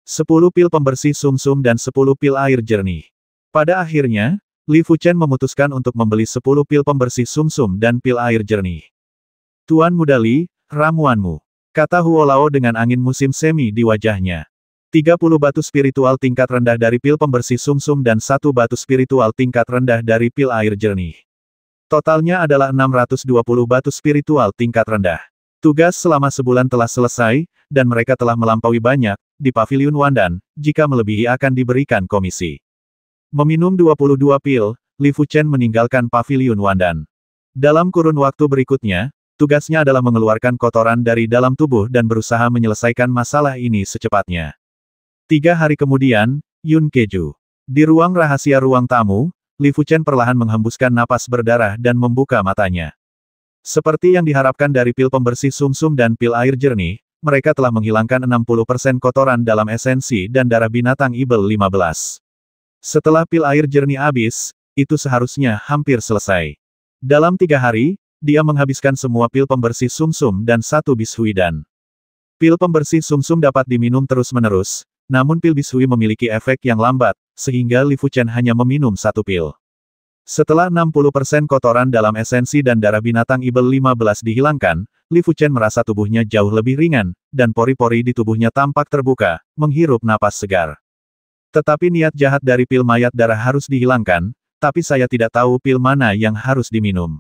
10 pil pembersih sumsum -sum dan 10 pil air jernih. Pada akhirnya, Li Fuchen memutuskan untuk membeli 10 pil pembersih sumsum -sum dan pil air jernih. Tuan muda Li, ramuanmu. Kata Huolao dengan angin musim semi di wajahnya. 30 batu spiritual tingkat rendah dari pil pembersih sumsum -sum dan satu batu spiritual tingkat rendah dari pil air jernih. Totalnya adalah 620 batu spiritual tingkat rendah. Tugas selama sebulan telah selesai, dan mereka telah melampaui banyak, di Paviliun Wandan, jika melebihi akan diberikan komisi. Meminum 22 pil, Li Fuchen meninggalkan Paviliun Wandan. Dalam kurun waktu berikutnya, tugasnya adalah mengeluarkan kotoran dari dalam tubuh dan berusaha menyelesaikan masalah ini secepatnya. Tiga hari kemudian, Yun Keju. Di ruang rahasia ruang tamu, Li Fuchen perlahan menghembuskan napas berdarah dan membuka matanya. Seperti yang diharapkan dari pil pembersih sumsum -sum dan pil air jernih, mereka telah menghilangkan 60% kotoran dalam esensi dan darah binatang Ibel 15. Setelah pil air jernih habis, itu seharusnya hampir selesai. Dalam tiga hari, dia menghabiskan semua pil pembersih sumsum -sum dan satu bishui dan. Pil pembersih sumsum -sum dapat diminum terus-menerus, namun pil bishui memiliki efek yang lambat, sehingga Li Fuchen hanya meminum satu pil. Setelah 60% kotoran dalam esensi dan darah binatang ibel 15 dihilangkan, Li Fuchen merasa tubuhnya jauh lebih ringan, dan pori-pori di tubuhnya tampak terbuka, menghirup napas segar. Tetapi niat jahat dari pil mayat darah harus dihilangkan, tapi saya tidak tahu pil mana yang harus diminum.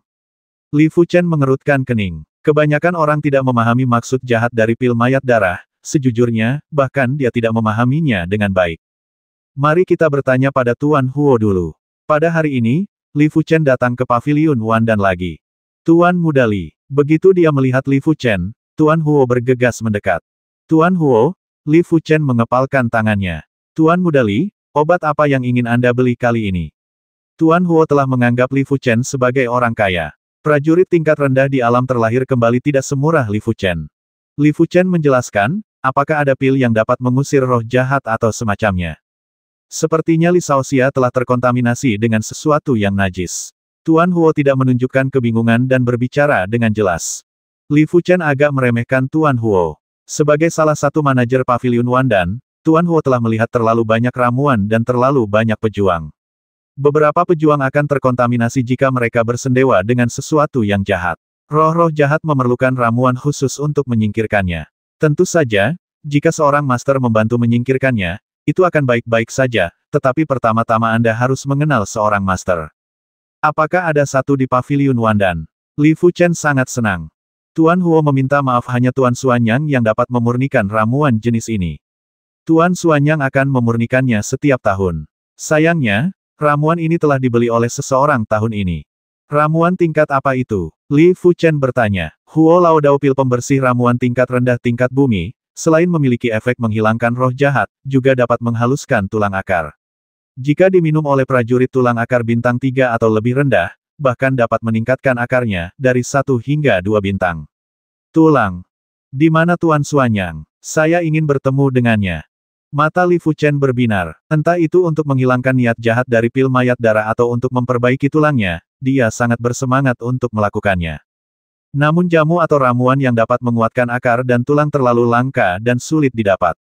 Li Fuchen mengerutkan kening. Kebanyakan orang tidak memahami maksud jahat dari pil mayat darah, sejujurnya, bahkan dia tidak memahaminya dengan baik. Mari kita bertanya pada Tuan Huo dulu. Pada hari ini, Li Fuchen datang ke Paviliun dan lagi. Tuan Muda Li. Begitu dia melihat Li Fuchen, Tuan Huo bergegas mendekat. Tuan Huo, Li Fuchen mengepalkan tangannya. Tuan Mudali, obat apa yang ingin Anda beli kali ini? Tuan Huo telah menganggap Li Fuchen sebagai orang kaya. Prajurit tingkat rendah di alam terlahir kembali tidak semurah Li Fuchen. Li Fuchen menjelaskan, apakah ada pil yang dapat mengusir roh jahat atau semacamnya. Sepertinya Li Xiaoxia telah terkontaminasi dengan sesuatu yang najis. Tuan Huo tidak menunjukkan kebingungan dan berbicara dengan jelas. Li Fuchen agak meremehkan Tuan Huo. Sebagai salah satu manajer pavilion Wandan, Tuan Huo telah melihat terlalu banyak ramuan dan terlalu banyak pejuang. Beberapa pejuang akan terkontaminasi jika mereka bersendewa dengan sesuatu yang jahat. Roh-roh jahat memerlukan ramuan khusus untuk menyingkirkannya. Tentu saja, jika seorang master membantu menyingkirkannya, itu akan baik-baik saja, tetapi pertama-tama Anda harus mengenal seorang master. Apakah ada satu di Paviliun Wandan? Li Fuchen sangat senang. Tuan Huo meminta maaf hanya Tuan Suanyang yang dapat memurnikan ramuan jenis ini. Tuan Suanyang akan memurnikannya setiap tahun. Sayangnya, ramuan ini telah dibeli oleh seseorang tahun ini. Ramuan tingkat apa itu? Li Fuchen bertanya. Huo Lao Daopil pembersih ramuan tingkat rendah tingkat bumi, selain memiliki efek menghilangkan roh jahat, juga dapat menghaluskan tulang akar. Jika diminum oleh prajurit tulang akar bintang 3 atau lebih rendah, bahkan dapat meningkatkan akarnya dari satu hingga dua bintang. Tulang. Di mana Tuan Suanyang? Saya ingin bertemu dengannya. Mata Li Fuchen berbinar. Entah itu untuk menghilangkan niat jahat dari pil mayat darah atau untuk memperbaiki tulangnya, dia sangat bersemangat untuk melakukannya. Namun jamu atau ramuan yang dapat menguatkan akar dan tulang terlalu langka dan sulit didapat.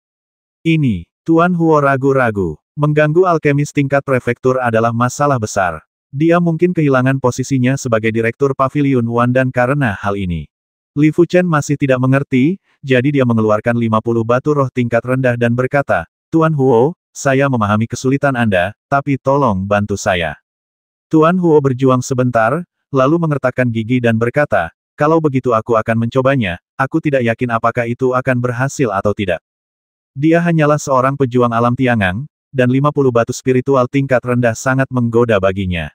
Ini, Tuan Huo ragu-ragu. Mengganggu alkemis tingkat prefektur adalah masalah besar. Dia mungkin kehilangan posisinya sebagai direktur pavilion wan dan karena hal ini. Li Chen masih tidak mengerti, jadi dia mengeluarkan 50 batu roh tingkat rendah dan berkata, Tuan Huo, saya memahami kesulitan Anda, tapi tolong bantu saya. Tuan Huo berjuang sebentar, lalu mengertakkan gigi dan berkata, kalau begitu aku akan mencobanya, aku tidak yakin apakah itu akan berhasil atau tidak. Dia hanyalah seorang pejuang alam tiangang, dan 50 batu spiritual tingkat rendah sangat menggoda baginya.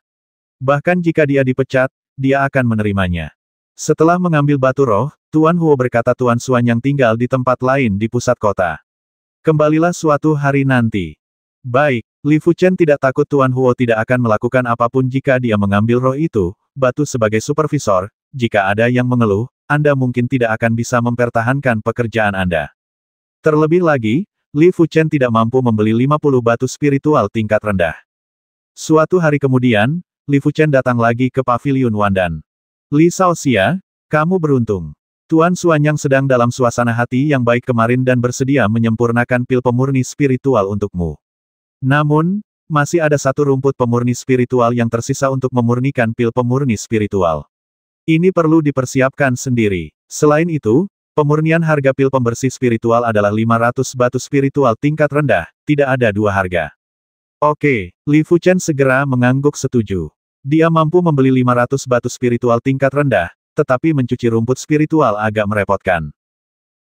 Bahkan jika dia dipecat, dia akan menerimanya. Setelah mengambil batu roh, Tuan Huo berkata Tuan Suan yang tinggal di tempat lain di pusat kota. Kembalilah suatu hari nanti. Baik, Li Fuchen tidak takut Tuan Huo tidak akan melakukan apapun jika dia mengambil roh itu, batu sebagai supervisor, jika ada yang mengeluh, Anda mungkin tidak akan bisa mempertahankan pekerjaan Anda. Terlebih lagi, Li Fuchen tidak mampu membeli 50 batu spiritual tingkat rendah. Suatu hari kemudian, Li Fuchen datang lagi ke Paviliun Wandan. Li Xiaoxia, kamu beruntung. Tuan yang sedang dalam suasana hati yang baik kemarin dan bersedia menyempurnakan pil pemurni spiritual untukmu. Namun, masih ada satu rumput pemurni spiritual yang tersisa untuk memurnikan pil pemurni spiritual. Ini perlu dipersiapkan sendiri. Selain itu, pemurnian harga pil pembersih spiritual adalah 500 batu spiritual tingkat rendah, tidak ada dua harga. Oke, Li Fuchen segera mengangguk setuju. Dia mampu membeli 500 batu spiritual tingkat rendah, tetapi mencuci rumput spiritual agak merepotkan.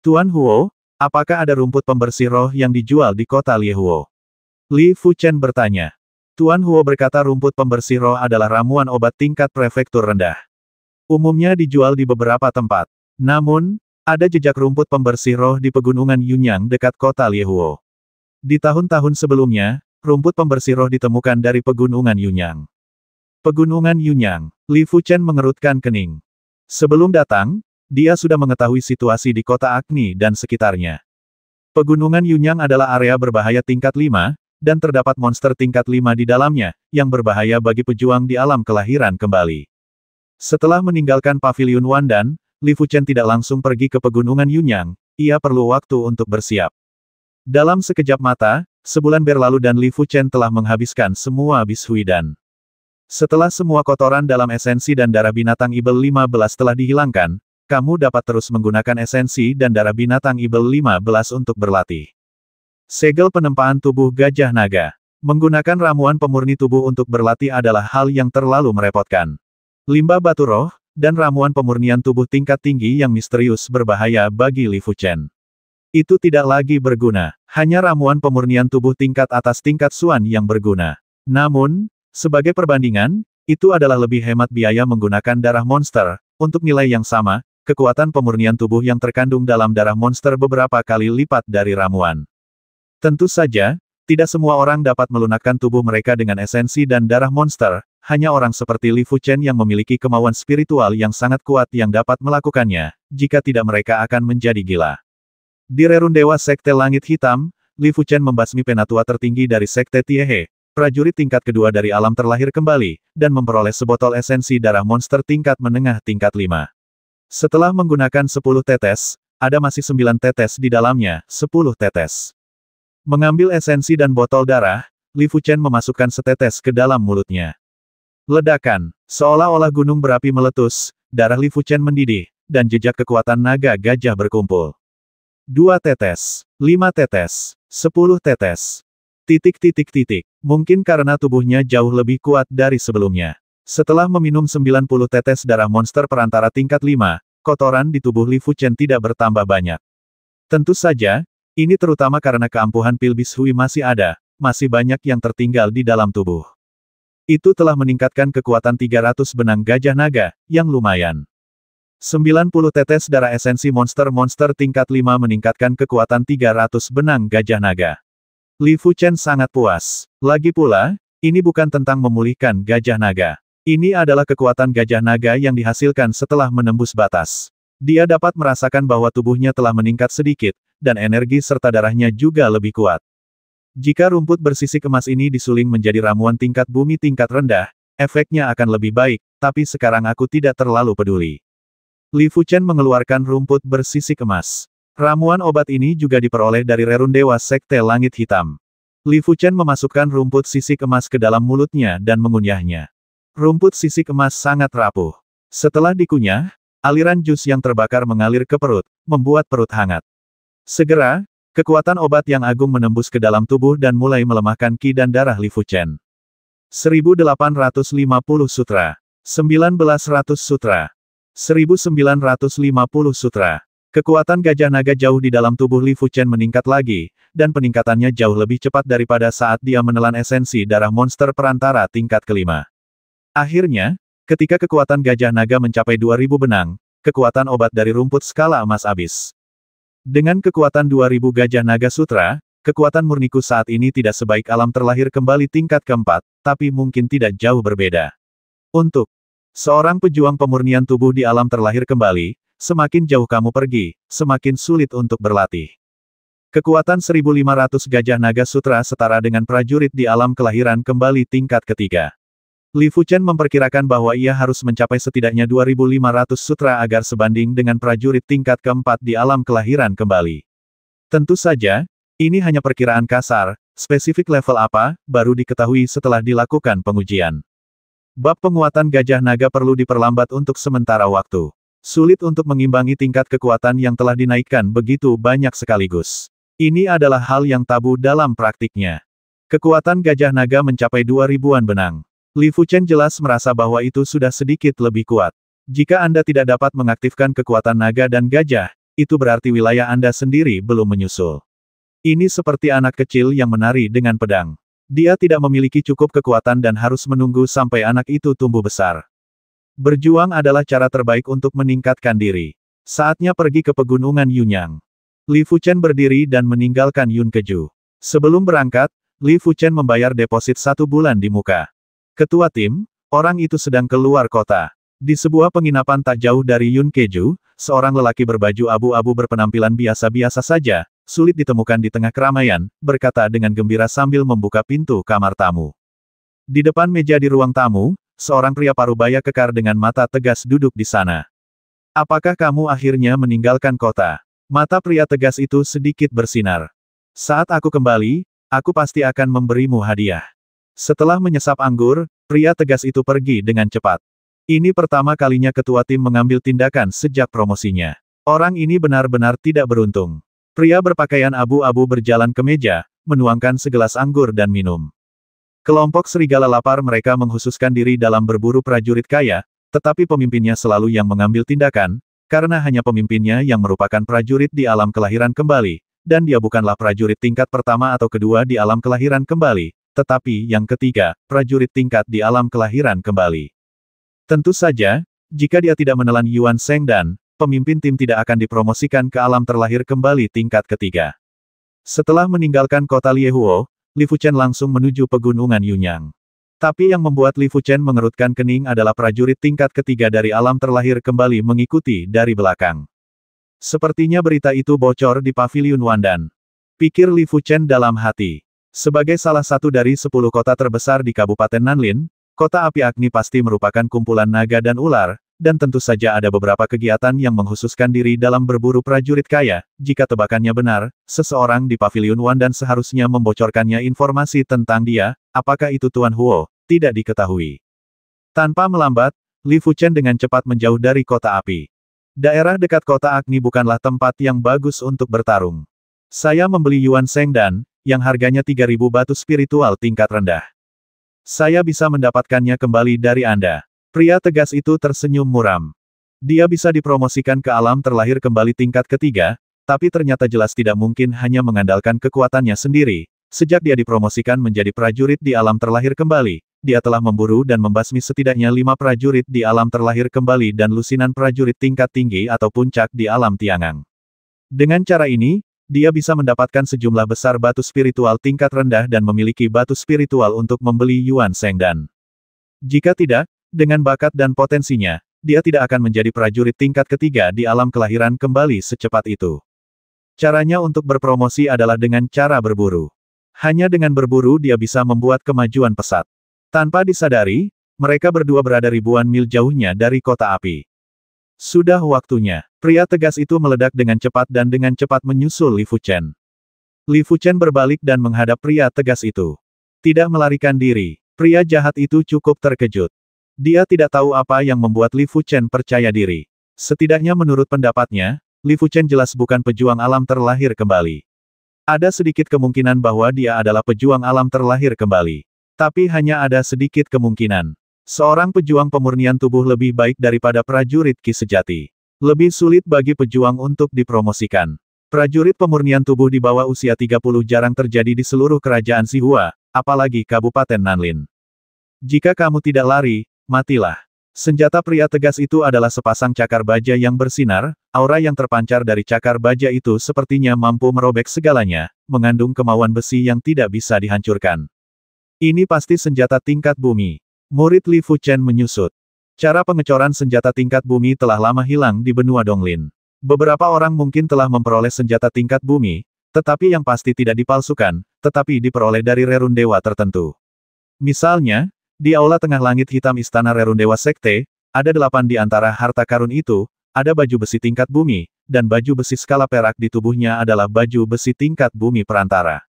Tuan Huo, apakah ada rumput pembersih roh yang dijual di kota Liehuo? Li Fuchen bertanya. Tuan Huo berkata rumput pembersih roh adalah ramuan obat tingkat prefektur rendah. Umumnya dijual di beberapa tempat. Namun, ada jejak rumput pembersih roh di pegunungan Yunyang dekat kota Liehuo. Di tahun-tahun sebelumnya, rumput pembersih roh ditemukan dari pegunungan Yunyang. Pegunungan Yunyang, Li Fuchen mengerutkan kening. Sebelum datang, dia sudah mengetahui situasi di kota Agni dan sekitarnya. Pegunungan Yunyang adalah area berbahaya tingkat 5, dan terdapat monster tingkat 5 di dalamnya, yang berbahaya bagi pejuang di alam kelahiran kembali. Setelah meninggalkan Paviliun Wandan, Li Fuchen tidak langsung pergi ke pegunungan Yunyang, ia perlu waktu untuk bersiap. Dalam sekejap mata, sebulan berlalu dan Li Fuchen telah menghabiskan semua bis Huidan. Setelah semua kotoran dalam esensi dan darah binatang Ibel 15 telah dihilangkan, kamu dapat terus menggunakan esensi dan darah binatang Ibel 15 untuk berlatih. Segel penempaan tubuh gajah naga. Menggunakan ramuan pemurni tubuh untuk berlatih adalah hal yang terlalu merepotkan. Limbah batu roh, dan ramuan pemurnian tubuh tingkat tinggi yang misterius berbahaya bagi Li Fu Chen. Itu tidak lagi berguna, hanya ramuan pemurnian tubuh tingkat atas tingkat Suan yang berguna. Namun, sebagai perbandingan, itu adalah lebih hemat biaya menggunakan darah monster. Untuk nilai yang sama, kekuatan pemurnian tubuh yang terkandung dalam darah monster beberapa kali lipat dari ramuan. Tentu saja, tidak semua orang dapat melunakkan tubuh mereka dengan esensi dan darah monster, hanya orang seperti Li Fuchen yang memiliki kemauan spiritual yang sangat kuat yang dapat melakukannya, jika tidak mereka akan menjadi gila. Di Rerun Dewa Sekte Langit Hitam, Li Fuchen membasmi penatua tertinggi dari Sekte Tiehe, prajurit tingkat kedua dari alam terlahir kembali, dan memperoleh sebotol esensi darah monster tingkat menengah tingkat 5. Setelah menggunakan 10 tetes, ada masih 9 tetes di dalamnya, 10 tetes. Mengambil esensi dan botol darah, Li Fuchen memasukkan setetes ke dalam mulutnya. Ledakan, seolah-olah gunung berapi meletus, darah Li Fuchen mendidih, dan jejak kekuatan naga gajah berkumpul. Dua tetes, lima tetes, sepuluh tetes, Titik titik titik. Mungkin karena tubuhnya jauh lebih kuat dari sebelumnya. Setelah meminum 90 tetes darah monster perantara tingkat 5, kotoran di tubuh Li Fuchen tidak bertambah banyak. Tentu saja, ini terutama karena keampuhan Pil Hui masih ada, masih banyak yang tertinggal di dalam tubuh. Itu telah meningkatkan kekuatan 300 benang gajah naga, yang lumayan. 90 tetes darah esensi monster-monster tingkat 5 meningkatkan kekuatan 300 benang gajah naga. Li Fu Chen sangat puas. Lagi pula, ini bukan tentang memulihkan gajah naga. Ini adalah kekuatan gajah naga yang dihasilkan setelah menembus batas. Dia dapat merasakan bahwa tubuhnya telah meningkat sedikit, dan energi serta darahnya juga lebih kuat. Jika rumput bersisik emas ini disuling menjadi ramuan tingkat bumi tingkat rendah, efeknya akan lebih baik, tapi sekarang aku tidak terlalu peduli. Li Fuchen mengeluarkan rumput bersisik emas. Ramuan obat ini juga diperoleh dari Rerun Dewa Sekte Langit Hitam. Li Fuchen memasukkan rumput sisik emas ke dalam mulutnya dan mengunyahnya. Rumput sisik emas sangat rapuh. Setelah dikunyah, aliran jus yang terbakar mengalir ke perut, membuat perut hangat. Segera, kekuatan obat yang agung menembus ke dalam tubuh dan mulai melemahkan ki dan darah Li Fuchen. 1850 Sutra 1900 Sutra 1950 Sutra Kekuatan gajah naga jauh di dalam tubuh Li Fuchen meningkat lagi, dan peningkatannya jauh lebih cepat daripada saat dia menelan esensi darah monster perantara tingkat kelima. Akhirnya, ketika kekuatan gajah naga mencapai 2000 benang, kekuatan obat dari rumput skala emas habis. Dengan kekuatan 2000 gajah naga sutra, kekuatan murniku saat ini tidak sebaik alam terlahir kembali tingkat keempat, tapi mungkin tidak jauh berbeda. Untuk seorang pejuang pemurnian tubuh di alam terlahir kembali, semakin jauh kamu pergi, semakin sulit untuk berlatih. Kekuatan 1500 Gajah Naga Sutra setara dengan prajurit di alam kelahiran kembali tingkat ketiga. Li Fuchen memperkirakan bahwa ia harus mencapai setidaknya 2500 sutra agar sebanding dengan prajurit tingkat keempat di alam kelahiran kembali. Tentu saja, ini hanya perkiraan kasar, spesifik level apa, baru diketahui setelah dilakukan pengujian. Bab penguatan Gajah Naga perlu diperlambat untuk sementara waktu. Sulit untuk mengimbangi tingkat kekuatan yang telah dinaikkan begitu banyak sekaligus. Ini adalah hal yang tabu dalam praktiknya. Kekuatan gajah naga mencapai dua ribuan benang. Li Fuchen jelas merasa bahwa itu sudah sedikit lebih kuat. Jika Anda tidak dapat mengaktifkan kekuatan naga dan gajah, itu berarti wilayah Anda sendiri belum menyusul. Ini seperti anak kecil yang menari dengan pedang. Dia tidak memiliki cukup kekuatan dan harus menunggu sampai anak itu tumbuh besar. Berjuang adalah cara terbaik untuk meningkatkan diri. Saatnya pergi ke pegunungan Yunyang. Li Fuchen berdiri dan meninggalkan Yun Keju. Sebelum berangkat, Li Fuchen membayar deposit satu bulan di muka. Ketua tim, orang itu sedang keluar kota. Di sebuah penginapan tak jauh dari Yun Keju, seorang lelaki berbaju abu-abu berpenampilan biasa-biasa saja, sulit ditemukan di tengah keramaian, berkata dengan gembira sambil membuka pintu kamar tamu. Di depan meja di ruang tamu, seorang pria parubaya kekar dengan mata tegas duduk di sana. Apakah kamu akhirnya meninggalkan kota? Mata pria tegas itu sedikit bersinar. Saat aku kembali, aku pasti akan memberimu hadiah. Setelah menyesap anggur, pria tegas itu pergi dengan cepat. Ini pertama kalinya ketua tim mengambil tindakan sejak promosinya. Orang ini benar-benar tidak beruntung. Pria berpakaian abu-abu berjalan ke meja, menuangkan segelas anggur dan minum. Kelompok serigala lapar mereka menghususkan diri dalam berburu prajurit kaya, tetapi pemimpinnya selalu yang mengambil tindakan, karena hanya pemimpinnya yang merupakan prajurit di alam kelahiran kembali, dan dia bukanlah prajurit tingkat pertama atau kedua di alam kelahiran kembali, tetapi yang ketiga, prajurit tingkat di alam kelahiran kembali. Tentu saja, jika dia tidak menelan Yuan Seng dan pemimpin tim tidak akan dipromosikan ke alam terlahir kembali tingkat ketiga. Setelah meninggalkan kota Liehuo, Li Fuchen langsung menuju pegunungan Yunyang. Tapi yang membuat Li Fuchen mengerutkan kening adalah prajurit tingkat ketiga dari alam terlahir kembali mengikuti dari belakang. Sepertinya berita itu bocor di Paviliun Wandan. Pikir Li Fuchen dalam hati. Sebagai salah satu dari sepuluh kota terbesar di Kabupaten Nanlin, kota api Agni pasti merupakan kumpulan naga dan ular, dan tentu saja ada beberapa kegiatan yang menghususkan diri dalam berburu prajurit kaya. Jika tebakannya benar, seseorang di Paviliun Wan dan seharusnya membocorkannya informasi tentang dia, apakah itu Tuan Huo, tidak diketahui. Tanpa melambat, Li Fuchen dengan cepat menjauh dari kota api. Daerah dekat kota Agni bukanlah tempat yang bagus untuk bertarung. Saya membeli Yuan Seng dan, yang harganya 3000 batu spiritual tingkat rendah. Saya bisa mendapatkannya kembali dari Anda. Pria tegas itu tersenyum muram. Dia bisa dipromosikan ke alam terlahir kembali tingkat ketiga, tapi ternyata jelas tidak mungkin hanya mengandalkan kekuatannya sendiri. Sejak dia dipromosikan menjadi prajurit di alam terlahir kembali, dia telah memburu dan membasmi setidaknya lima prajurit di alam terlahir kembali dan lusinan prajurit tingkat tinggi atau puncak di alam Tiangang. Dengan cara ini, dia bisa mendapatkan sejumlah besar batu spiritual tingkat rendah dan memiliki batu spiritual untuk membeli Yuan Sengdan. Jika tidak, dengan bakat dan potensinya, dia tidak akan menjadi prajurit tingkat ketiga di alam kelahiran kembali secepat itu. Caranya untuk berpromosi adalah dengan cara berburu. Hanya dengan berburu dia bisa membuat kemajuan pesat. Tanpa disadari, mereka berdua berada ribuan mil jauhnya dari kota api. Sudah waktunya, pria tegas itu meledak dengan cepat dan dengan cepat menyusul Li Fuchen. Li Fuchen berbalik dan menghadap pria tegas itu. Tidak melarikan diri, pria jahat itu cukup terkejut. Dia tidak tahu apa yang membuat Li Fuchen percaya diri. Setidaknya menurut pendapatnya, Li Fuchen jelas bukan pejuang alam terlahir kembali. Ada sedikit kemungkinan bahwa dia adalah pejuang alam terlahir kembali. Tapi hanya ada sedikit kemungkinan. Seorang pejuang pemurnian tubuh lebih baik daripada prajurit ki sejati. Lebih sulit bagi pejuang untuk dipromosikan. Prajurit pemurnian tubuh di bawah usia 30 jarang terjadi di seluruh kerajaan Sihua, apalagi Kabupaten Nanlin. Jika kamu tidak lari, Matilah. Senjata pria tegas itu adalah sepasang cakar baja yang bersinar, aura yang terpancar dari cakar baja itu sepertinya mampu merobek segalanya, mengandung kemauan besi yang tidak bisa dihancurkan. Ini pasti senjata tingkat bumi. Murid Li Fuchen menyusut. Cara pengecoran senjata tingkat bumi telah lama hilang di benua Donglin. Beberapa orang mungkin telah memperoleh senjata tingkat bumi, tetapi yang pasti tidak dipalsukan, tetapi diperoleh dari rerun dewa tertentu. Misalnya, di aula tengah langit hitam istana Rerun Dewa Sekte, ada delapan di antara harta karun itu, ada baju besi tingkat bumi, dan baju besi skala perak di tubuhnya adalah baju besi tingkat bumi perantara.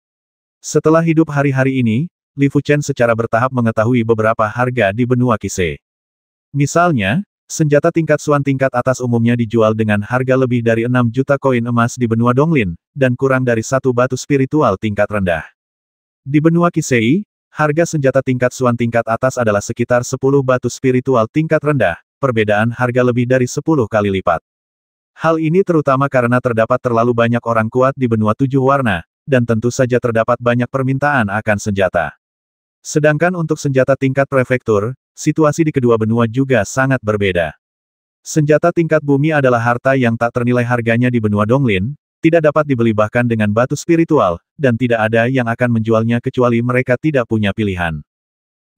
Setelah hidup hari-hari ini, Li Fuchen secara bertahap mengetahui beberapa harga di benua Kise. Misalnya, senjata tingkat Suan tingkat atas umumnya dijual dengan harga lebih dari 6 juta koin emas di benua Donglin, dan kurang dari satu batu spiritual tingkat rendah. Di benua Kisei, Harga senjata tingkat Suan tingkat atas adalah sekitar 10 batu spiritual tingkat rendah, perbedaan harga lebih dari 10 kali lipat. Hal ini terutama karena terdapat terlalu banyak orang kuat di benua tujuh warna, dan tentu saja terdapat banyak permintaan akan senjata. Sedangkan untuk senjata tingkat prefektur, situasi di kedua benua juga sangat berbeda. Senjata tingkat bumi adalah harta yang tak ternilai harganya di benua Donglin, tidak dapat dibeli bahkan dengan batu spiritual, dan tidak ada yang akan menjualnya kecuali mereka tidak punya pilihan.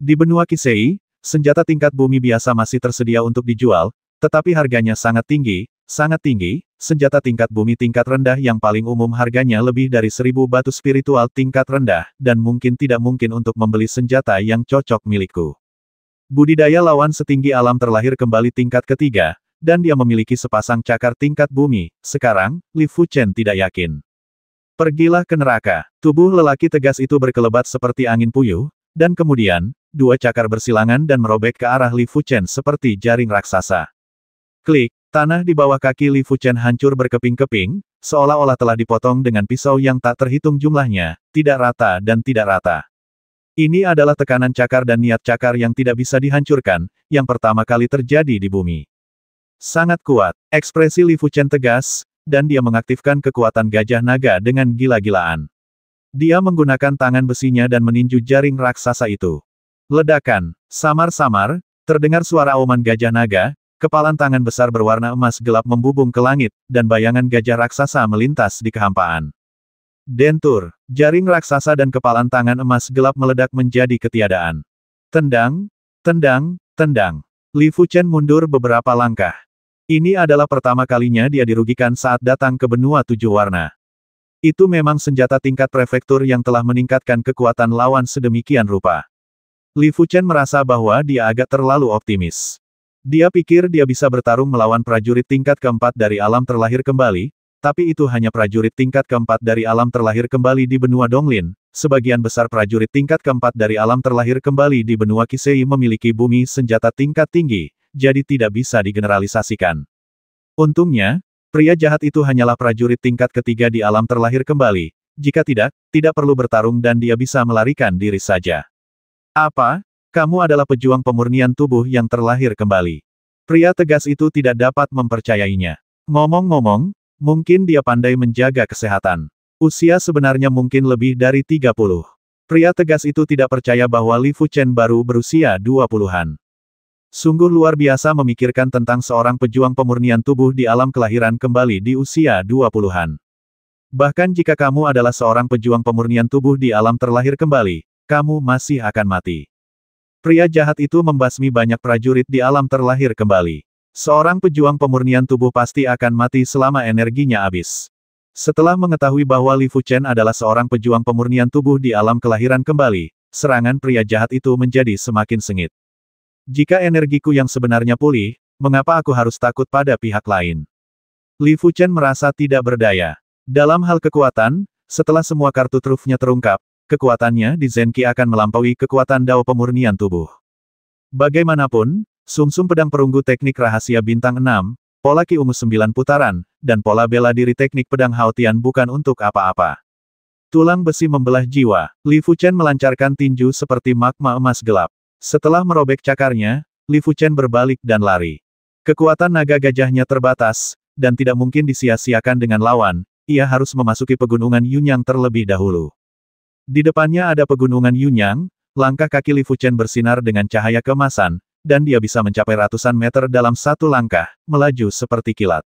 Di benua Kisei, senjata tingkat bumi biasa masih tersedia untuk dijual, tetapi harganya sangat tinggi, sangat tinggi, senjata tingkat bumi tingkat rendah yang paling umum harganya lebih dari seribu batu spiritual tingkat rendah, dan mungkin tidak mungkin untuk membeli senjata yang cocok milikku. Budidaya lawan setinggi alam terlahir kembali tingkat ketiga, dan dia memiliki sepasang cakar tingkat bumi, sekarang, Li Fuchen tidak yakin. Pergilah ke neraka. Tubuh lelaki tegas itu berkelebat seperti angin puyuh, dan kemudian, dua cakar bersilangan dan merobek ke arah Li Fuchen seperti jaring raksasa. Klik, tanah di bawah kaki Li Fuchen hancur berkeping-keping, seolah-olah telah dipotong dengan pisau yang tak terhitung jumlahnya, tidak rata dan tidak rata. Ini adalah tekanan cakar dan niat cakar yang tidak bisa dihancurkan, yang pertama kali terjadi di bumi. Sangat kuat. Ekspresi Li Fuchen tegas, dan dia mengaktifkan kekuatan gajah naga dengan gila-gilaan. Dia menggunakan tangan besinya dan meninju jaring raksasa itu. Ledakan, samar-samar, terdengar suara oman gajah naga, kepalan tangan besar berwarna emas gelap membubung ke langit, dan bayangan gajah raksasa melintas di kehampaan. Dentur, jaring raksasa dan kepalan tangan emas gelap meledak menjadi ketiadaan. Tendang, tendang, tendang. Li Fuchen mundur beberapa langkah. Ini adalah pertama kalinya dia dirugikan saat datang ke benua tujuh warna. Itu memang senjata tingkat prefektur yang telah meningkatkan kekuatan lawan sedemikian rupa. Li Fuchen merasa bahwa dia agak terlalu optimis. Dia pikir dia bisa bertarung melawan prajurit tingkat keempat dari alam terlahir kembali, tapi itu hanya prajurit tingkat keempat dari alam terlahir kembali di benua Donglin, sebagian besar prajurit tingkat keempat dari alam terlahir kembali di benua Kisei memiliki bumi senjata tingkat tinggi, jadi tidak bisa digeneralisasikan. Untungnya, pria jahat itu hanyalah prajurit tingkat ketiga di alam terlahir kembali, jika tidak, tidak perlu bertarung dan dia bisa melarikan diri saja. Apa? Kamu adalah pejuang pemurnian tubuh yang terlahir kembali. Pria tegas itu tidak dapat mempercayainya. Ngomong-ngomong, mungkin dia pandai menjaga kesehatan. Usia sebenarnya mungkin lebih dari 30. Pria tegas itu tidak percaya bahwa Li Fuchen baru berusia 20-an. Sungguh luar biasa memikirkan tentang seorang pejuang pemurnian tubuh di alam kelahiran kembali di usia 20-an. Bahkan jika kamu adalah seorang pejuang pemurnian tubuh di alam terlahir kembali, kamu masih akan mati. Pria jahat itu membasmi banyak prajurit di alam terlahir kembali. Seorang pejuang pemurnian tubuh pasti akan mati selama energinya habis. Setelah mengetahui bahwa Li Fuchen adalah seorang pejuang pemurnian tubuh di alam kelahiran kembali, serangan pria jahat itu menjadi semakin sengit. Jika energiku yang sebenarnya pulih, mengapa aku harus takut pada pihak lain? Li Fuchen merasa tidak berdaya. Dalam hal kekuatan, setelah semua kartu trufnya terungkap, kekuatannya di Zenki akan melampaui kekuatan dao pemurnian tubuh. Bagaimanapun, sumsum -sum pedang perunggu teknik rahasia bintang 6, pola ki ungu 9 putaran, dan pola bela diri teknik pedang Haotian bukan untuk apa-apa. Tulang besi membelah jiwa, Li Fuchen melancarkan tinju seperti magma emas gelap. Setelah merobek cakarnya, Li Fuchen berbalik dan lari. Kekuatan naga gajahnya terbatas, dan tidak mungkin disia-siakan dengan lawan, ia harus memasuki pegunungan Yunyang terlebih dahulu. Di depannya ada pegunungan Yunyang, langkah kaki Li Fuchen bersinar dengan cahaya kemasan, dan dia bisa mencapai ratusan meter dalam satu langkah, melaju seperti kilat.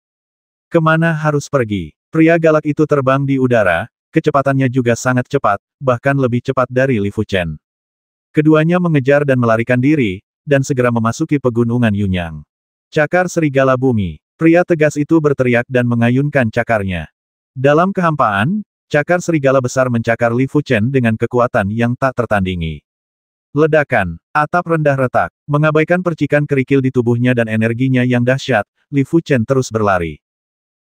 Kemana harus pergi? Pria galak itu terbang di udara, kecepatannya juga sangat cepat, bahkan lebih cepat dari Li Fuchen. Keduanya mengejar dan melarikan diri, dan segera memasuki pegunungan Yunyang. Cakar serigala bumi. Pria tegas itu berteriak dan mengayunkan cakarnya. Dalam kehampaan, cakar serigala besar mencakar Li Fuchen dengan kekuatan yang tak tertandingi. Ledakan, atap rendah retak, mengabaikan percikan kerikil di tubuhnya dan energinya yang dahsyat, Li Fuchen terus berlari.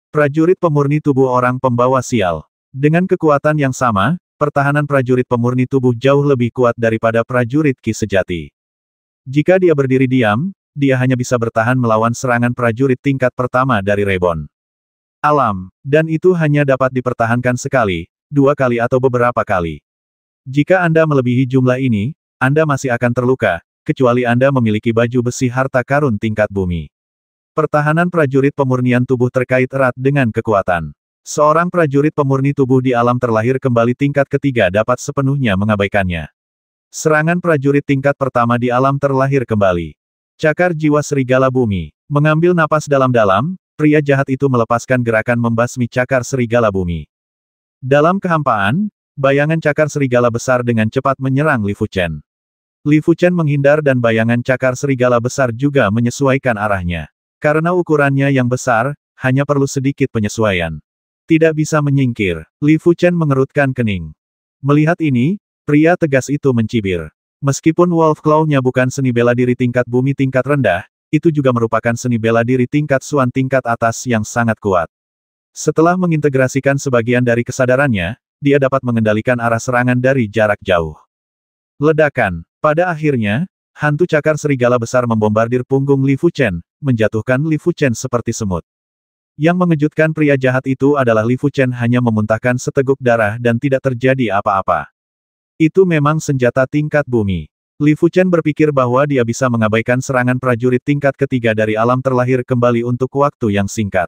Prajurit pemurni tubuh orang pembawa sial. Dengan kekuatan yang sama, pertahanan prajurit pemurni tubuh jauh lebih kuat daripada prajurit Ki sejati. Jika dia berdiri diam, dia hanya bisa bertahan melawan serangan prajurit tingkat pertama dari Rebon. Alam, dan itu hanya dapat dipertahankan sekali, dua kali atau beberapa kali. Jika Anda melebihi jumlah ini, Anda masih akan terluka, kecuali Anda memiliki baju besi harta karun tingkat bumi. Pertahanan prajurit pemurnian tubuh terkait erat dengan kekuatan. Seorang prajurit pemurni tubuh di alam terlahir kembali tingkat ketiga dapat sepenuhnya mengabaikannya. Serangan prajurit tingkat pertama di alam terlahir kembali. Cakar jiwa serigala bumi. Mengambil napas dalam-dalam, pria jahat itu melepaskan gerakan membasmi cakar serigala bumi. Dalam kehampaan, bayangan cakar serigala besar dengan cepat menyerang Li Fuchen. Li Fuchen menghindar dan bayangan cakar serigala besar juga menyesuaikan arahnya. Karena ukurannya yang besar, hanya perlu sedikit penyesuaian. Tidak bisa menyingkir, Li Fuchen mengerutkan kening. Melihat ini, pria tegas itu mencibir. Meskipun Wolf Claw-nya bukan seni bela diri tingkat bumi tingkat rendah, itu juga merupakan seni bela diri tingkat suan tingkat atas yang sangat kuat. Setelah mengintegrasikan sebagian dari kesadarannya, dia dapat mengendalikan arah serangan dari jarak jauh. Ledakan. Pada akhirnya, hantu cakar serigala besar membombardir punggung Li Fuchen, menjatuhkan Li Fuchen seperti semut. Yang mengejutkan pria jahat itu adalah Li Fuchen hanya memuntahkan seteguk darah dan tidak terjadi apa-apa. Itu memang senjata tingkat bumi. Li Fuchen berpikir bahwa dia bisa mengabaikan serangan prajurit tingkat ketiga dari alam terlahir kembali untuk waktu yang singkat.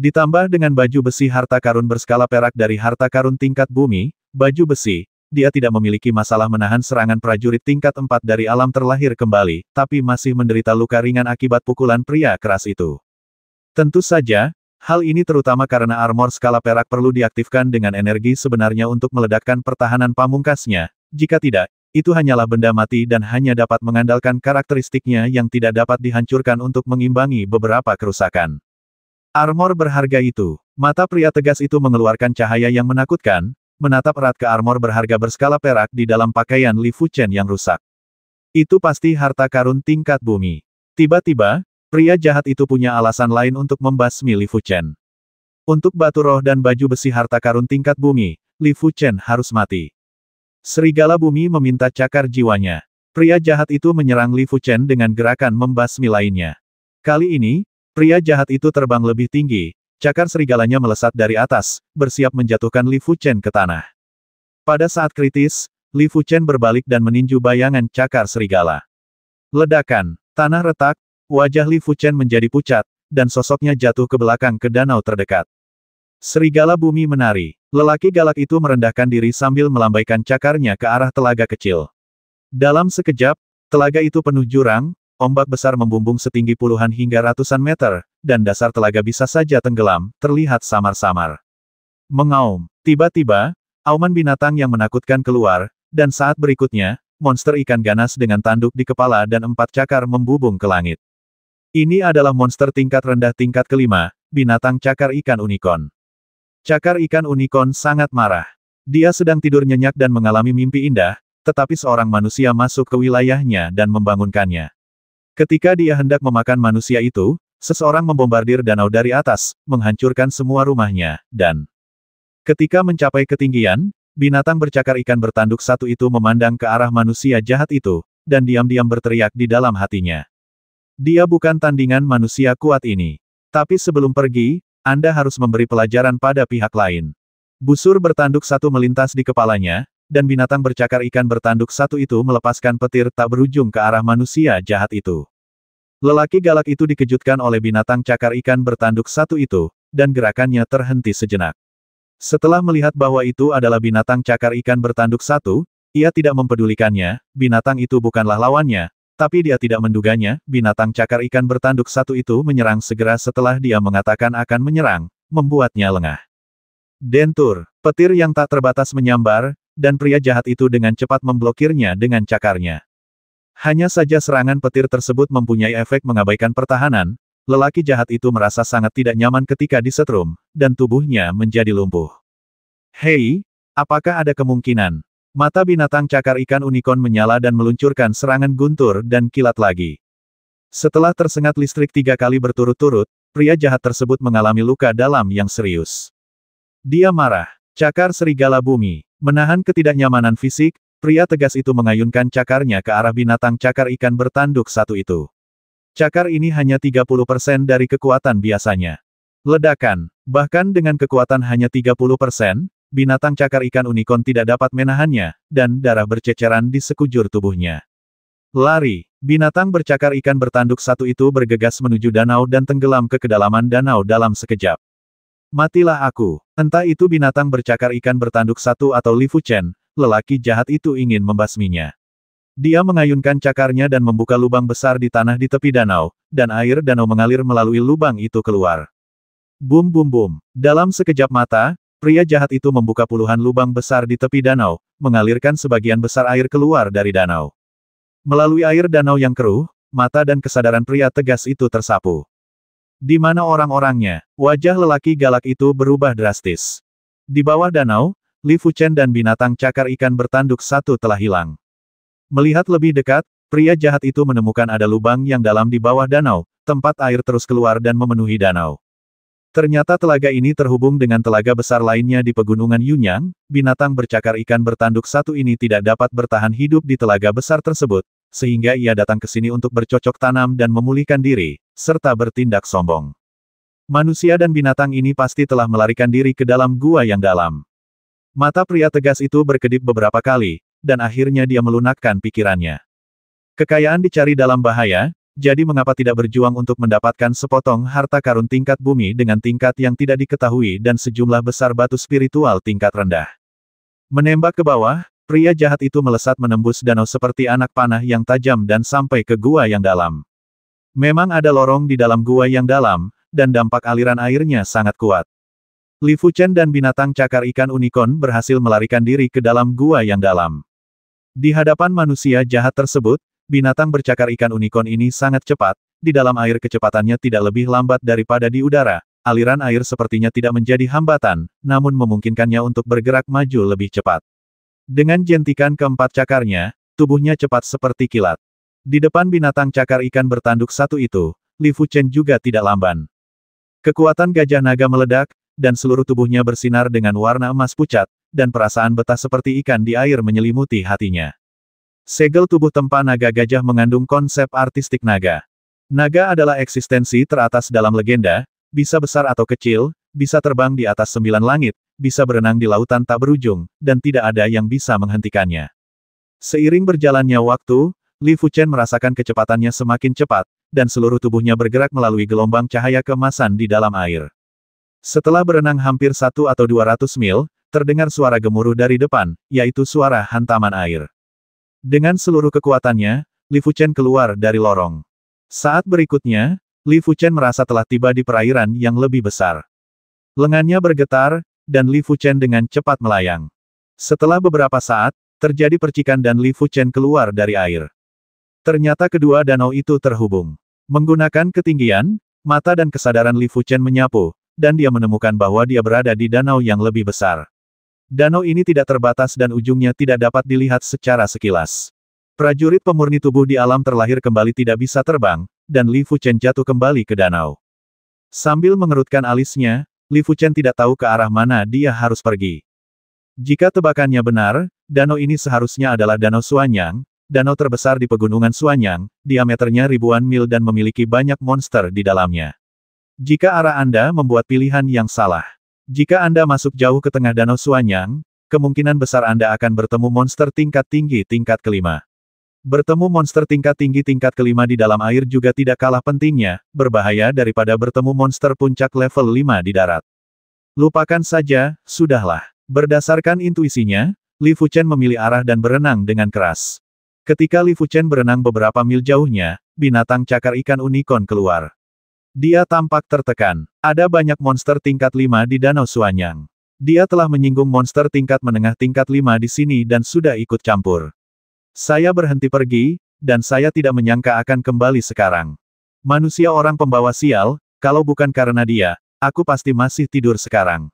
Ditambah dengan baju besi harta karun berskala perak dari harta karun tingkat bumi, baju besi, dia tidak memiliki masalah menahan serangan prajurit tingkat empat dari alam terlahir kembali, tapi masih menderita luka ringan akibat pukulan pria keras itu. Tentu saja, hal ini terutama karena armor skala perak perlu diaktifkan dengan energi sebenarnya untuk meledakkan pertahanan pamungkasnya, jika tidak, itu hanyalah benda mati dan hanya dapat mengandalkan karakteristiknya yang tidak dapat dihancurkan untuk mengimbangi beberapa kerusakan. Armor berharga itu, mata pria tegas itu mengeluarkan cahaya yang menakutkan, menatap erat ke armor berharga berskala perak di dalam pakaian Li Fuchen yang rusak. Itu pasti harta karun tingkat bumi. Tiba-tiba, Pria jahat itu punya alasan lain untuk membasmi Li Fuchen. Untuk batu roh dan baju besi harta karun tingkat bumi, Li Fuchen harus mati. Serigala bumi meminta cakar jiwanya. Pria jahat itu menyerang Li Fuchen dengan gerakan membasmi lainnya. Kali ini, pria jahat itu terbang lebih tinggi, cakar serigalanya melesat dari atas, bersiap menjatuhkan Li Fuchen ke tanah. Pada saat kritis, Li Fuchen berbalik dan meninju bayangan cakar serigala. Ledakan, tanah retak, Wajah Li Fuchen menjadi pucat, dan sosoknya jatuh ke belakang ke danau terdekat. Serigala bumi menari. Lelaki galak itu merendahkan diri sambil melambaikan cakarnya ke arah telaga kecil. Dalam sekejap, telaga itu penuh jurang, ombak besar membumbung setinggi puluhan hingga ratusan meter, dan dasar telaga bisa saja tenggelam, terlihat samar-samar. Mengaum. Tiba-tiba, auman binatang yang menakutkan keluar, dan saat berikutnya, monster ikan ganas dengan tanduk di kepala dan empat cakar membubung ke langit. Ini adalah monster tingkat rendah tingkat kelima, binatang cakar ikan unicorn. Cakar ikan unicorn sangat marah. Dia sedang tidur nyenyak dan mengalami mimpi indah, tetapi seorang manusia masuk ke wilayahnya dan membangunkannya. Ketika dia hendak memakan manusia itu, seseorang membombardir danau dari atas, menghancurkan semua rumahnya, dan ketika mencapai ketinggian, binatang bercakar ikan bertanduk satu itu memandang ke arah manusia jahat itu, dan diam-diam berteriak di dalam hatinya. Dia bukan tandingan manusia kuat ini. Tapi sebelum pergi, Anda harus memberi pelajaran pada pihak lain. Busur bertanduk satu melintas di kepalanya, dan binatang bercakar ikan bertanduk satu itu melepaskan petir tak berujung ke arah manusia jahat itu. Lelaki galak itu dikejutkan oleh binatang cakar ikan bertanduk satu itu, dan gerakannya terhenti sejenak. Setelah melihat bahwa itu adalah binatang cakar ikan bertanduk satu, ia tidak mempedulikannya, binatang itu bukanlah lawannya, tapi dia tidak menduganya, binatang cakar ikan bertanduk satu itu menyerang segera setelah dia mengatakan akan menyerang, membuatnya lengah. Dentur, petir yang tak terbatas menyambar, dan pria jahat itu dengan cepat memblokirnya dengan cakarnya. Hanya saja serangan petir tersebut mempunyai efek mengabaikan pertahanan, lelaki jahat itu merasa sangat tidak nyaman ketika disetrum, dan tubuhnya menjadi lumpuh. Hei, apakah ada kemungkinan, Mata binatang cakar ikan unicorn menyala dan meluncurkan serangan guntur dan kilat lagi. Setelah tersengat listrik tiga kali berturut-turut, pria jahat tersebut mengalami luka dalam yang serius. Dia marah. Cakar serigala bumi. Menahan ketidaknyamanan fisik, pria tegas itu mengayunkan cakarnya ke arah binatang cakar ikan bertanduk satu itu. Cakar ini hanya 30% dari kekuatan biasanya. Ledakan. Bahkan dengan kekuatan hanya 30%, binatang cakar ikan unicorn tidak dapat menahannya, dan darah berceceran di sekujur tubuhnya. Lari, binatang bercakar ikan bertanduk satu itu bergegas menuju danau dan tenggelam ke kedalaman danau dalam sekejap. Matilah aku. Entah itu binatang bercakar ikan bertanduk satu atau Li Fuchen, lelaki jahat itu ingin membasminya. Dia mengayunkan cakarnya dan membuka lubang besar di tanah di tepi danau, dan air danau mengalir melalui lubang itu keluar. Bum bum bum. Dalam sekejap mata, Pria jahat itu membuka puluhan lubang besar di tepi danau, mengalirkan sebagian besar air keluar dari danau. Melalui air danau yang keruh, mata dan kesadaran pria tegas itu tersapu. Di mana orang-orangnya, wajah lelaki galak itu berubah drastis. Di bawah danau, Li Fuchen dan binatang cakar ikan bertanduk satu telah hilang. Melihat lebih dekat, pria jahat itu menemukan ada lubang yang dalam di bawah danau, tempat air terus keluar dan memenuhi danau. Ternyata telaga ini terhubung dengan telaga besar lainnya di pegunungan Yunyang, binatang bercakar ikan bertanduk satu ini tidak dapat bertahan hidup di telaga besar tersebut, sehingga ia datang ke sini untuk bercocok tanam dan memulihkan diri, serta bertindak sombong. Manusia dan binatang ini pasti telah melarikan diri ke dalam gua yang dalam. Mata pria tegas itu berkedip beberapa kali, dan akhirnya dia melunakkan pikirannya. Kekayaan dicari dalam bahaya, jadi mengapa tidak berjuang untuk mendapatkan sepotong harta karun tingkat bumi dengan tingkat yang tidak diketahui dan sejumlah besar batu spiritual tingkat rendah? Menembak ke bawah, pria jahat itu melesat menembus danau seperti anak panah yang tajam dan sampai ke gua yang dalam. Memang ada lorong di dalam gua yang dalam, dan dampak aliran airnya sangat kuat. Li Fuchen dan binatang cakar ikan unicorn berhasil melarikan diri ke dalam gua yang dalam. Di hadapan manusia jahat tersebut, Binatang bercakar ikan unicorn ini sangat cepat, di dalam air kecepatannya tidak lebih lambat daripada di udara, aliran air sepertinya tidak menjadi hambatan, namun memungkinkannya untuk bergerak maju lebih cepat. Dengan jentikan keempat cakarnya, tubuhnya cepat seperti kilat. Di depan binatang cakar ikan bertanduk satu itu, Li Fu Chen juga tidak lamban. Kekuatan gajah naga meledak, dan seluruh tubuhnya bersinar dengan warna emas pucat, dan perasaan betah seperti ikan di air menyelimuti hatinya. Segel tubuh tempa naga gajah mengandung konsep artistik naga. Naga adalah eksistensi teratas dalam legenda, bisa besar atau kecil, bisa terbang di atas sembilan langit, bisa berenang di lautan tak berujung, dan tidak ada yang bisa menghentikannya. Seiring berjalannya waktu, Li Fuchen merasakan kecepatannya semakin cepat, dan seluruh tubuhnya bergerak melalui gelombang cahaya kemasan di dalam air. Setelah berenang hampir satu atau dua ratus mil, terdengar suara gemuruh dari depan, yaitu suara hantaman air. Dengan seluruh kekuatannya, Li Fuchen keluar dari lorong. Saat berikutnya, Li Fuchen merasa telah tiba di perairan yang lebih besar. Lengannya bergetar, dan Li Fuchen dengan cepat melayang. Setelah beberapa saat, terjadi percikan dan Li Fuchen keluar dari air. Ternyata kedua danau itu terhubung. Menggunakan ketinggian, mata dan kesadaran Li Fuchen menyapu, dan dia menemukan bahwa dia berada di danau yang lebih besar. Danau ini tidak terbatas dan ujungnya tidak dapat dilihat secara sekilas. Prajurit pemurni tubuh di alam terlahir kembali tidak bisa terbang, dan Li Fuchen jatuh kembali ke danau. Sambil mengerutkan alisnya, Li Fuchen tidak tahu ke arah mana dia harus pergi. Jika tebakannya benar, danau ini seharusnya adalah Danau Suanyang, danau terbesar di pegunungan Suanyang, diameternya ribuan mil dan memiliki banyak monster di dalamnya. Jika arah Anda membuat pilihan yang salah, jika Anda masuk jauh ke tengah Danau Suanyang, kemungkinan besar Anda akan bertemu monster tingkat tinggi tingkat kelima. Bertemu monster tingkat tinggi tingkat kelima di dalam air juga tidak kalah pentingnya, berbahaya daripada bertemu monster puncak level 5 di darat. Lupakan saja, sudahlah. Berdasarkan intuisinya, Li Fuchen memilih arah dan berenang dengan keras. Ketika Li Fuchen berenang beberapa mil jauhnya, binatang cakar ikan unicorn keluar. Dia tampak tertekan. Ada banyak monster tingkat 5 di Danau Suanyang. Dia telah menyinggung monster tingkat menengah tingkat 5 di sini dan sudah ikut campur. Saya berhenti pergi, dan saya tidak menyangka akan kembali sekarang. Manusia orang pembawa sial, kalau bukan karena dia, aku pasti masih tidur sekarang.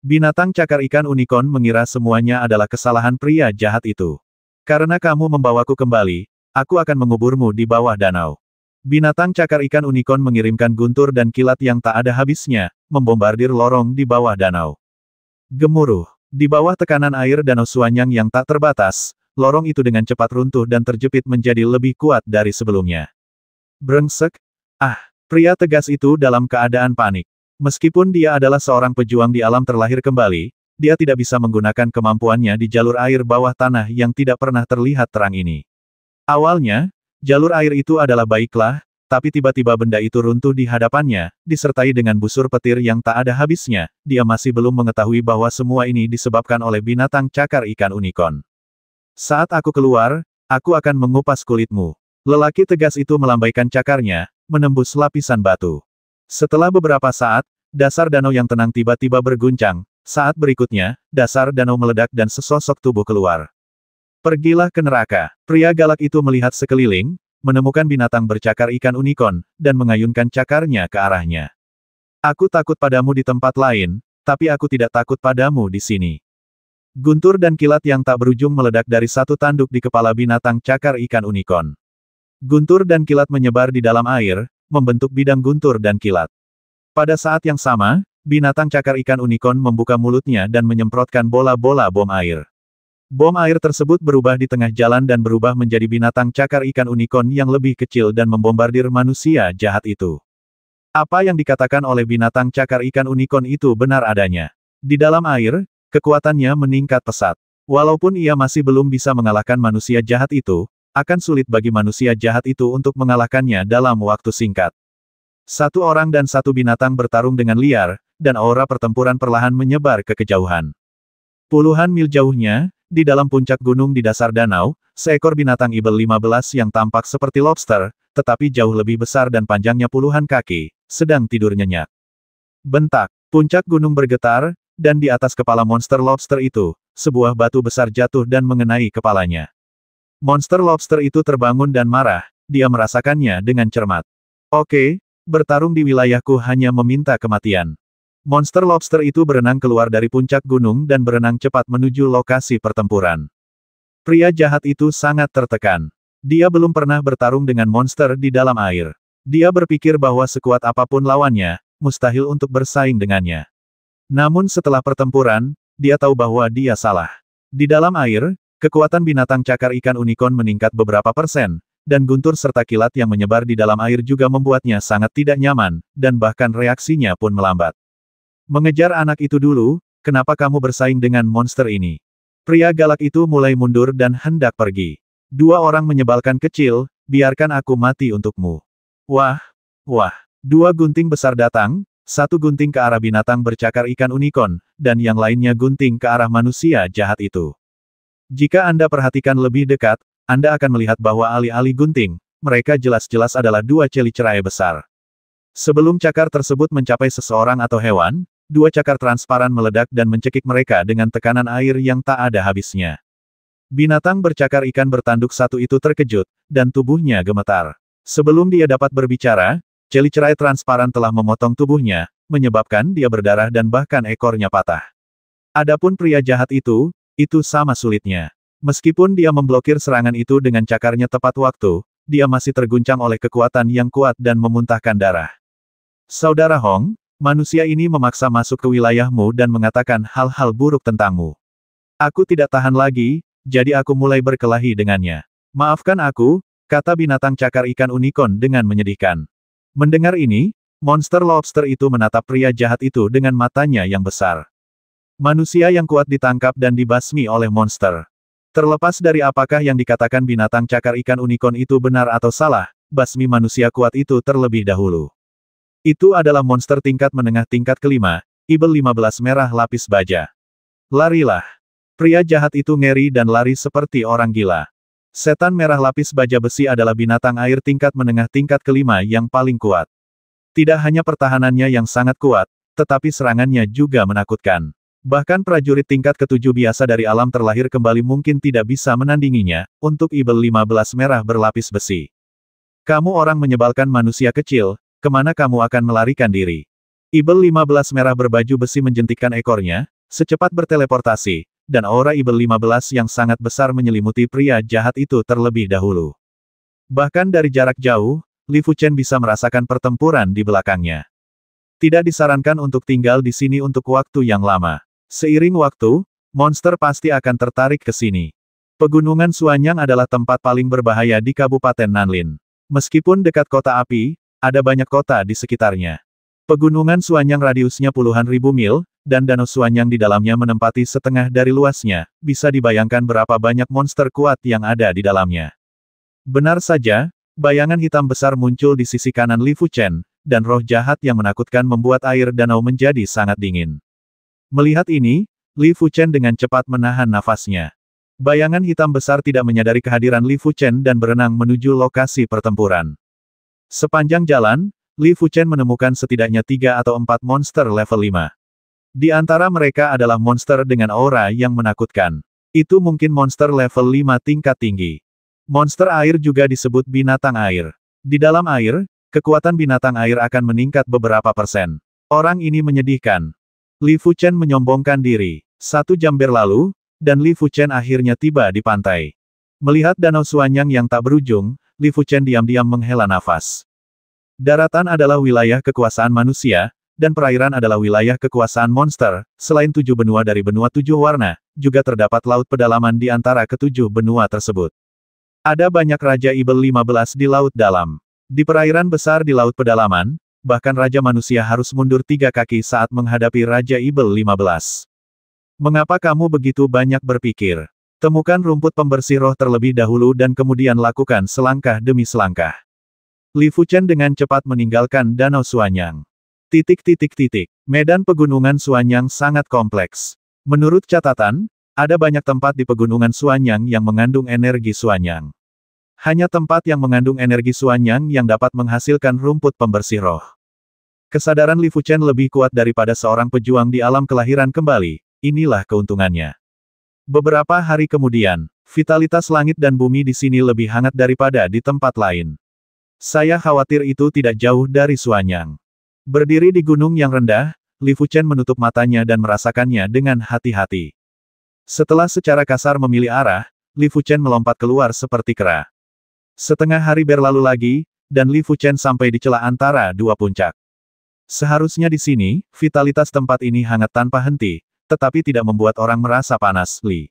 Binatang cakar ikan unicorn mengira semuanya adalah kesalahan pria jahat itu. Karena kamu membawaku kembali, aku akan menguburmu di bawah danau. Binatang cakar ikan unicorn mengirimkan guntur dan kilat yang tak ada habisnya, membombardir lorong di bawah danau. Gemuruh. Di bawah tekanan air danau Suanyang yang tak terbatas, lorong itu dengan cepat runtuh dan terjepit menjadi lebih kuat dari sebelumnya. Brengsek. Ah, pria tegas itu dalam keadaan panik. Meskipun dia adalah seorang pejuang di alam terlahir kembali, dia tidak bisa menggunakan kemampuannya di jalur air bawah tanah yang tidak pernah terlihat terang ini. Awalnya, Jalur air itu adalah baiklah, tapi tiba-tiba benda itu runtuh di hadapannya, disertai dengan busur petir yang tak ada habisnya, dia masih belum mengetahui bahwa semua ini disebabkan oleh binatang cakar ikan unicorn. Saat aku keluar, aku akan mengupas kulitmu. Lelaki tegas itu melambaikan cakarnya, menembus lapisan batu. Setelah beberapa saat, dasar danau yang tenang tiba-tiba berguncang, saat berikutnya, dasar danau meledak dan sesosok tubuh keluar. Pergilah ke neraka. Pria galak itu melihat sekeliling, menemukan binatang bercakar ikan unicorn, dan mengayunkan cakarnya ke arahnya. Aku takut padamu di tempat lain, tapi aku tidak takut padamu di sini. Guntur dan kilat yang tak berujung meledak dari satu tanduk di kepala binatang cakar ikan unicorn. Guntur dan kilat menyebar di dalam air, membentuk bidang guntur dan kilat. Pada saat yang sama, binatang cakar ikan unicorn membuka mulutnya dan menyemprotkan bola-bola bom air. Bom air tersebut berubah di tengah jalan dan berubah menjadi binatang cakar ikan unicorn yang lebih kecil dan membombardir manusia jahat itu. Apa yang dikatakan oleh binatang cakar ikan unicorn itu benar adanya. Di dalam air, kekuatannya meningkat pesat. Walaupun ia masih belum bisa mengalahkan manusia jahat itu, akan sulit bagi manusia jahat itu untuk mengalahkannya dalam waktu singkat. Satu orang dan satu binatang bertarung dengan liar, dan aura pertempuran perlahan menyebar ke kejauhan. Puluhan mil jauhnya, di dalam puncak gunung di dasar danau, seekor binatang ibel 15 yang tampak seperti lobster, tetapi jauh lebih besar dan panjangnya puluhan kaki, sedang tidur nyenyak. Bentak, puncak gunung bergetar, dan di atas kepala monster lobster itu, sebuah batu besar jatuh dan mengenai kepalanya. Monster lobster itu terbangun dan marah, dia merasakannya dengan cermat. Oke, bertarung di wilayahku hanya meminta kematian. Monster lobster itu berenang keluar dari puncak gunung dan berenang cepat menuju lokasi pertempuran. Pria jahat itu sangat tertekan. Dia belum pernah bertarung dengan monster di dalam air. Dia berpikir bahwa sekuat apapun lawannya, mustahil untuk bersaing dengannya. Namun setelah pertempuran, dia tahu bahwa dia salah. Di dalam air, kekuatan binatang cakar ikan unicorn meningkat beberapa persen, dan guntur serta kilat yang menyebar di dalam air juga membuatnya sangat tidak nyaman, dan bahkan reaksinya pun melambat. Mengejar anak itu dulu, kenapa kamu bersaing dengan monster ini? Pria galak itu mulai mundur dan hendak pergi. Dua orang menyebalkan kecil, biarkan aku mati untukmu. Wah, wah. Dua gunting besar datang, satu gunting ke arah binatang bercakar ikan unicorn, dan yang lainnya gunting ke arah manusia jahat itu. Jika Anda perhatikan lebih dekat, Anda akan melihat bahwa alih-alih gunting, mereka jelas-jelas adalah dua celi cerai besar. Sebelum cakar tersebut mencapai seseorang atau hewan, dua cakar transparan meledak dan mencekik mereka dengan tekanan air yang tak ada habisnya. Binatang bercakar ikan bertanduk satu itu terkejut, dan tubuhnya gemetar. Sebelum dia dapat berbicara, cerai transparan telah memotong tubuhnya, menyebabkan dia berdarah dan bahkan ekornya patah. Adapun pria jahat itu, itu sama sulitnya. Meskipun dia memblokir serangan itu dengan cakarnya tepat waktu, dia masih terguncang oleh kekuatan yang kuat dan memuntahkan darah. Saudara Hong, Manusia ini memaksa masuk ke wilayahmu dan mengatakan hal-hal buruk tentangmu. Aku tidak tahan lagi, jadi aku mulai berkelahi dengannya. Maafkan aku, kata binatang cakar ikan unicorn dengan menyedihkan. Mendengar ini, monster lobster itu menatap pria jahat itu dengan matanya yang besar. Manusia yang kuat ditangkap dan dibasmi oleh monster. Terlepas dari apakah yang dikatakan binatang cakar ikan unicorn itu benar atau salah, basmi manusia kuat itu terlebih dahulu. Itu adalah monster tingkat menengah tingkat kelima, Ibel 15 merah lapis baja. Larilah. Pria jahat itu ngeri dan lari seperti orang gila. Setan merah lapis baja besi adalah binatang air tingkat menengah tingkat kelima yang paling kuat. Tidak hanya pertahanannya yang sangat kuat, tetapi serangannya juga menakutkan. Bahkan prajurit tingkat ketujuh biasa dari alam terlahir kembali mungkin tidak bisa menandinginya, untuk Ibel 15 merah berlapis besi. Kamu orang menyebalkan manusia kecil, Kemana kamu akan melarikan diri? Ibel 15 merah berbaju besi menjentikkan ekornya, secepat berteleportasi, dan aura Ibel 15 yang sangat besar menyelimuti pria jahat itu terlebih dahulu. Bahkan dari jarak jauh, Li Fuchen bisa merasakan pertempuran di belakangnya. Tidak disarankan untuk tinggal di sini untuk waktu yang lama. Seiring waktu, monster pasti akan tertarik ke sini. Pegunungan Suanyang adalah tempat paling berbahaya di Kabupaten Nanlin. Meskipun dekat kota api, ada banyak kota di sekitarnya. Pegunungan Suanyang radiusnya puluhan ribu mil, dan danau Suanyang di dalamnya menempati setengah dari luasnya, bisa dibayangkan berapa banyak monster kuat yang ada di dalamnya. Benar saja, bayangan hitam besar muncul di sisi kanan Li Fuchen, dan roh jahat yang menakutkan membuat air danau menjadi sangat dingin. Melihat ini, Li Fuchen dengan cepat menahan nafasnya. Bayangan hitam besar tidak menyadari kehadiran Li Fuchen dan berenang menuju lokasi pertempuran. Sepanjang jalan, Li Fuchen menemukan setidaknya tiga atau empat monster level 5. Di antara mereka adalah monster dengan aura yang menakutkan. Itu mungkin monster level 5 tingkat tinggi. Monster air juga disebut binatang air. Di dalam air, kekuatan binatang air akan meningkat beberapa persen. Orang ini menyedihkan. Li Fuchen menyombongkan diri. Satu jam berlalu, dan Li Fuchen akhirnya tiba di pantai. Melihat danau Suanyang yang tak berujung, Li Fuchen diam-diam menghela nafas. Daratan adalah wilayah kekuasaan manusia, dan perairan adalah wilayah kekuasaan monster, selain tujuh benua dari benua tujuh warna, juga terdapat laut pedalaman di antara ketujuh benua tersebut. Ada banyak Raja Ibel 15 di Laut Dalam. Di perairan besar di Laut Pedalaman, bahkan Raja Manusia harus mundur tiga kaki saat menghadapi Raja Ibel 15. Mengapa kamu begitu banyak berpikir? Temukan rumput pembersih roh terlebih dahulu dan kemudian lakukan selangkah demi selangkah. Li Fuchen dengan cepat meninggalkan Danau Suanyang. Titik-titik-titik, medan pegunungan Suanyang sangat kompleks. Menurut catatan, ada banyak tempat di pegunungan Suanyang yang mengandung energi Suanyang. Hanya tempat yang mengandung energi Suanyang yang dapat menghasilkan rumput pembersih roh. Kesadaran Li Fuchen lebih kuat daripada seorang pejuang di alam kelahiran kembali, inilah keuntungannya. Beberapa hari kemudian, vitalitas langit dan bumi di sini lebih hangat daripada di tempat lain. Saya khawatir itu tidak jauh dari Suanyang. Berdiri di gunung yang rendah, Li Fuchen menutup matanya dan merasakannya dengan hati-hati. Setelah secara kasar memilih arah, Li Fuchen melompat keluar seperti kera. Setengah hari berlalu lagi, dan Li Fuchen sampai di celah antara dua puncak. Seharusnya di sini, vitalitas tempat ini hangat tanpa henti, tetapi tidak membuat orang merasa panas, Li.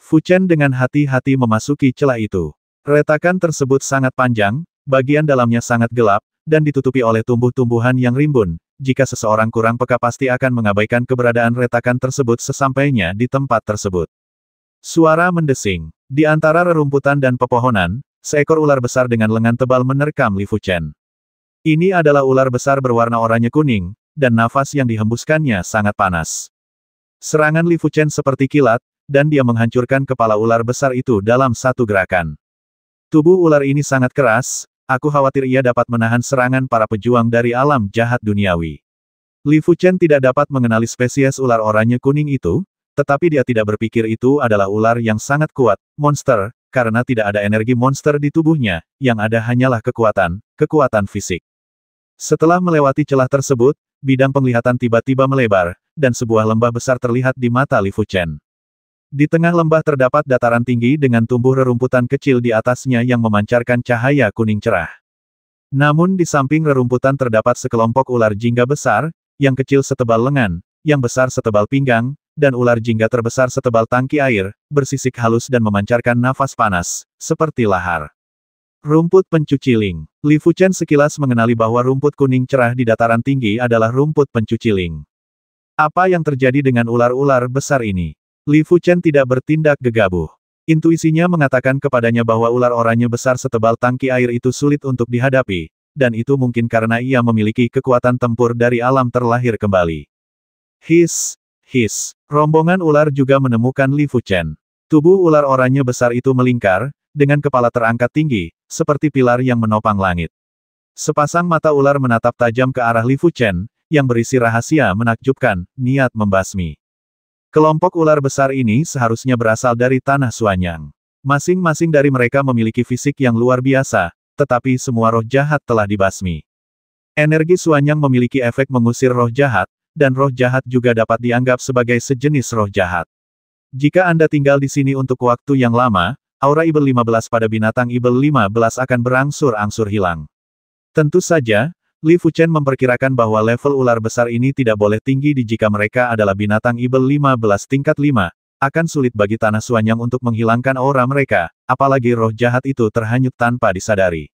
Fuchen dengan hati-hati memasuki celah itu. Retakan tersebut sangat panjang, bagian dalamnya sangat gelap, dan ditutupi oleh tumbuh-tumbuhan yang rimbun. Jika seseorang kurang peka pasti akan mengabaikan keberadaan retakan tersebut sesampainya di tempat tersebut. Suara mendesing. Di antara rerumputan dan pepohonan, seekor ular besar dengan lengan tebal menerkam Li Fuchen. Ini adalah ular besar berwarna oranye kuning, dan nafas yang dihembuskannya sangat panas. Serangan Li Fuchen seperti kilat, dan dia menghancurkan kepala ular besar itu dalam satu gerakan. Tubuh ular ini sangat keras, aku khawatir ia dapat menahan serangan para pejuang dari alam jahat duniawi. Li Fuchen tidak dapat mengenali spesies ular oranye kuning itu, tetapi dia tidak berpikir itu adalah ular yang sangat kuat, monster, karena tidak ada energi monster di tubuhnya, yang ada hanyalah kekuatan, kekuatan fisik. Setelah melewati celah tersebut, bidang penglihatan tiba-tiba melebar, dan sebuah lembah besar terlihat di mata Li Fuchen. Di tengah lembah terdapat dataran tinggi dengan tumbuh rerumputan kecil di atasnya yang memancarkan cahaya kuning cerah. Namun di samping rerumputan terdapat sekelompok ular jingga besar, yang kecil setebal lengan, yang besar setebal pinggang, dan ular jingga terbesar setebal tangki air, bersisik halus dan memancarkan nafas panas, seperti lahar. Rumput pencuciling. Li Fuchen sekilas mengenali bahwa rumput kuning cerah di dataran tinggi adalah rumput pencuci ling. Apa yang terjadi dengan ular-ular besar ini? Li Fuchen tidak bertindak gegabah. Intuisinya mengatakan kepadanya bahwa ular oranye besar setebal tangki air itu sulit untuk dihadapi, dan itu mungkin karena ia memiliki kekuatan tempur dari alam terlahir kembali. His, his. Rombongan ular juga menemukan Li Fuchen. Tubuh ular oranye besar itu melingkar, dengan kepala terangkat tinggi, seperti pilar yang menopang langit. Sepasang mata ular menatap tajam ke arah Li Fuchen, yang berisi rahasia menakjubkan, niat membasmi. Kelompok ular besar ini seharusnya berasal dari tanah Suanyang. Masing-masing dari mereka memiliki fisik yang luar biasa, tetapi semua roh jahat telah dibasmi. Energi Suanyang memiliki efek mengusir roh jahat, dan roh jahat juga dapat dianggap sebagai sejenis roh jahat. Jika Anda tinggal di sini untuk waktu yang lama, aura Ibel 15 pada binatang Ibel 15 akan berangsur-angsur hilang. Tentu saja, Li Fuchen memperkirakan bahwa level ular besar ini tidak boleh tinggi di jika mereka adalah binatang Ibel 15 tingkat 5, akan sulit bagi Tanah Suanyang untuk menghilangkan aura mereka, apalagi roh jahat itu terhanyut tanpa disadari.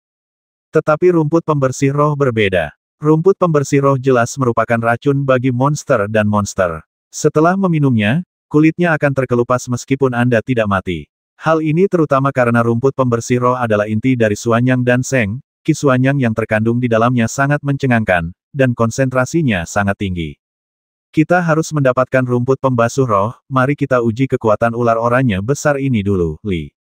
Tetapi rumput pembersih roh berbeda. Rumput pembersih roh jelas merupakan racun bagi monster dan monster. Setelah meminumnya, kulitnya akan terkelupas meskipun Anda tidak mati. Hal ini terutama karena rumput pembersih roh adalah inti dari Suanyang dan Seng, Kisuanyang yang terkandung di dalamnya sangat mencengangkan, dan konsentrasinya sangat tinggi. Kita harus mendapatkan rumput pembasuh roh, mari kita uji kekuatan ular oranye besar ini dulu, Li.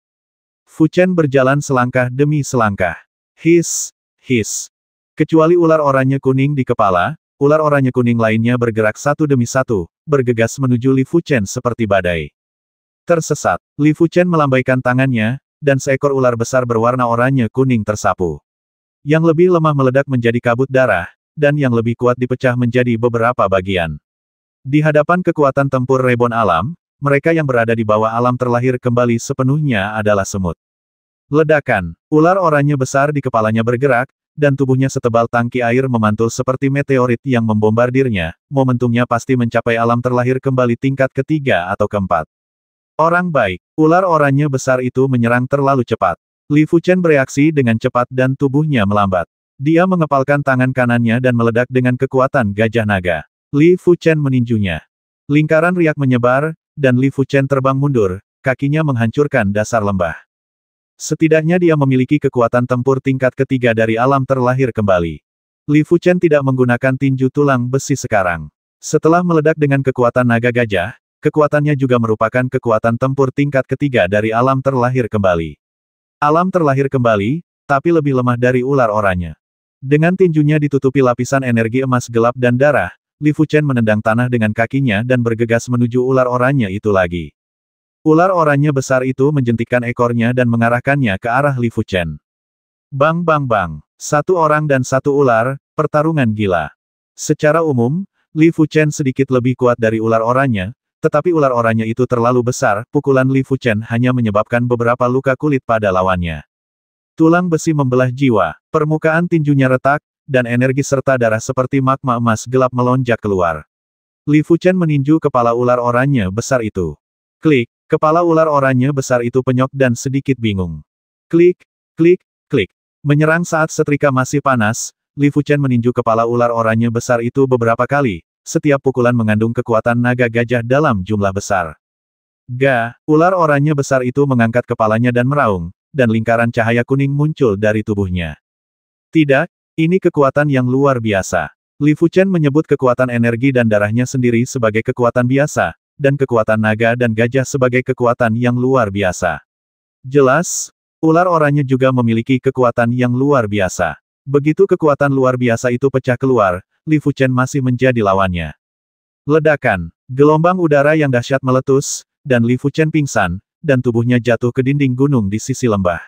Fuchen berjalan selangkah demi selangkah. His, his. Kecuali ular oranye kuning di kepala, ular oranye kuning lainnya bergerak satu demi satu, bergegas menuju Li Fuchen seperti badai. Tersesat, Li Fuchen melambaikan tangannya, dan seekor ular besar berwarna oranye kuning tersapu. Yang lebih lemah meledak menjadi kabut darah, dan yang lebih kuat dipecah menjadi beberapa bagian. Di hadapan kekuatan tempur Rebon Alam, mereka yang berada di bawah alam terlahir kembali sepenuhnya adalah semut. Ledakan, ular oranye besar di kepalanya bergerak, dan tubuhnya setebal tangki air memantul seperti meteorit yang membombardirnya, momentumnya pasti mencapai alam terlahir kembali tingkat ketiga atau keempat. Orang baik. Ular oranye besar itu menyerang terlalu cepat. Li Fuchen bereaksi dengan cepat dan tubuhnya melambat. Dia mengepalkan tangan kanannya dan meledak dengan kekuatan gajah naga. Li Fuchen meninjunya. Lingkaran riak menyebar, dan Li Fuchen terbang mundur, kakinya menghancurkan dasar lembah. Setidaknya dia memiliki kekuatan tempur tingkat ketiga dari alam terlahir kembali. Li Fuchen tidak menggunakan tinju tulang besi sekarang. Setelah meledak dengan kekuatan naga gajah, kekuatannya juga merupakan kekuatan tempur tingkat ketiga dari alam terlahir kembali. Alam terlahir kembali, tapi lebih lemah dari ular oranya. Dengan tinjunya ditutupi lapisan energi emas gelap dan darah, Li Fuchen menendang tanah dengan kakinya dan bergegas menuju ular oranya itu lagi. Ular oranya besar itu menjentikkan ekornya dan mengarahkannya ke arah Li Fuchen. Bang bang bang, satu orang dan satu ular, pertarungan gila. Secara umum, Li Fuchen sedikit lebih kuat dari ular oranya, tetapi ular oranya itu terlalu besar, pukulan Li Fuchen hanya menyebabkan beberapa luka kulit pada lawannya. Tulang besi membelah jiwa, permukaan tinjunya retak, dan energi serta darah seperti magma emas gelap melonjak keluar. Li Fuchen meninju kepala ular oranya besar itu. Klik, kepala ular oranya besar itu penyok dan sedikit bingung. Klik, klik, klik. Menyerang saat setrika masih panas, Li Fuchen meninju kepala ular oranya besar itu beberapa kali, setiap pukulan mengandung kekuatan naga gajah dalam jumlah besar. Ga, ular oranye besar itu mengangkat kepalanya dan meraung, dan lingkaran cahaya kuning muncul dari tubuhnya. Tidak, ini kekuatan yang luar biasa. Li Fuchen menyebut kekuatan energi dan darahnya sendiri sebagai kekuatan biasa, dan kekuatan naga dan gajah sebagai kekuatan yang luar biasa. Jelas, ular oranye juga memiliki kekuatan yang luar biasa. Begitu kekuatan luar biasa itu pecah keluar, Li Fuchen masih menjadi lawannya. Ledakan, gelombang udara yang dahsyat meletus, dan Li Fuchen pingsan, dan tubuhnya jatuh ke dinding gunung di sisi lembah.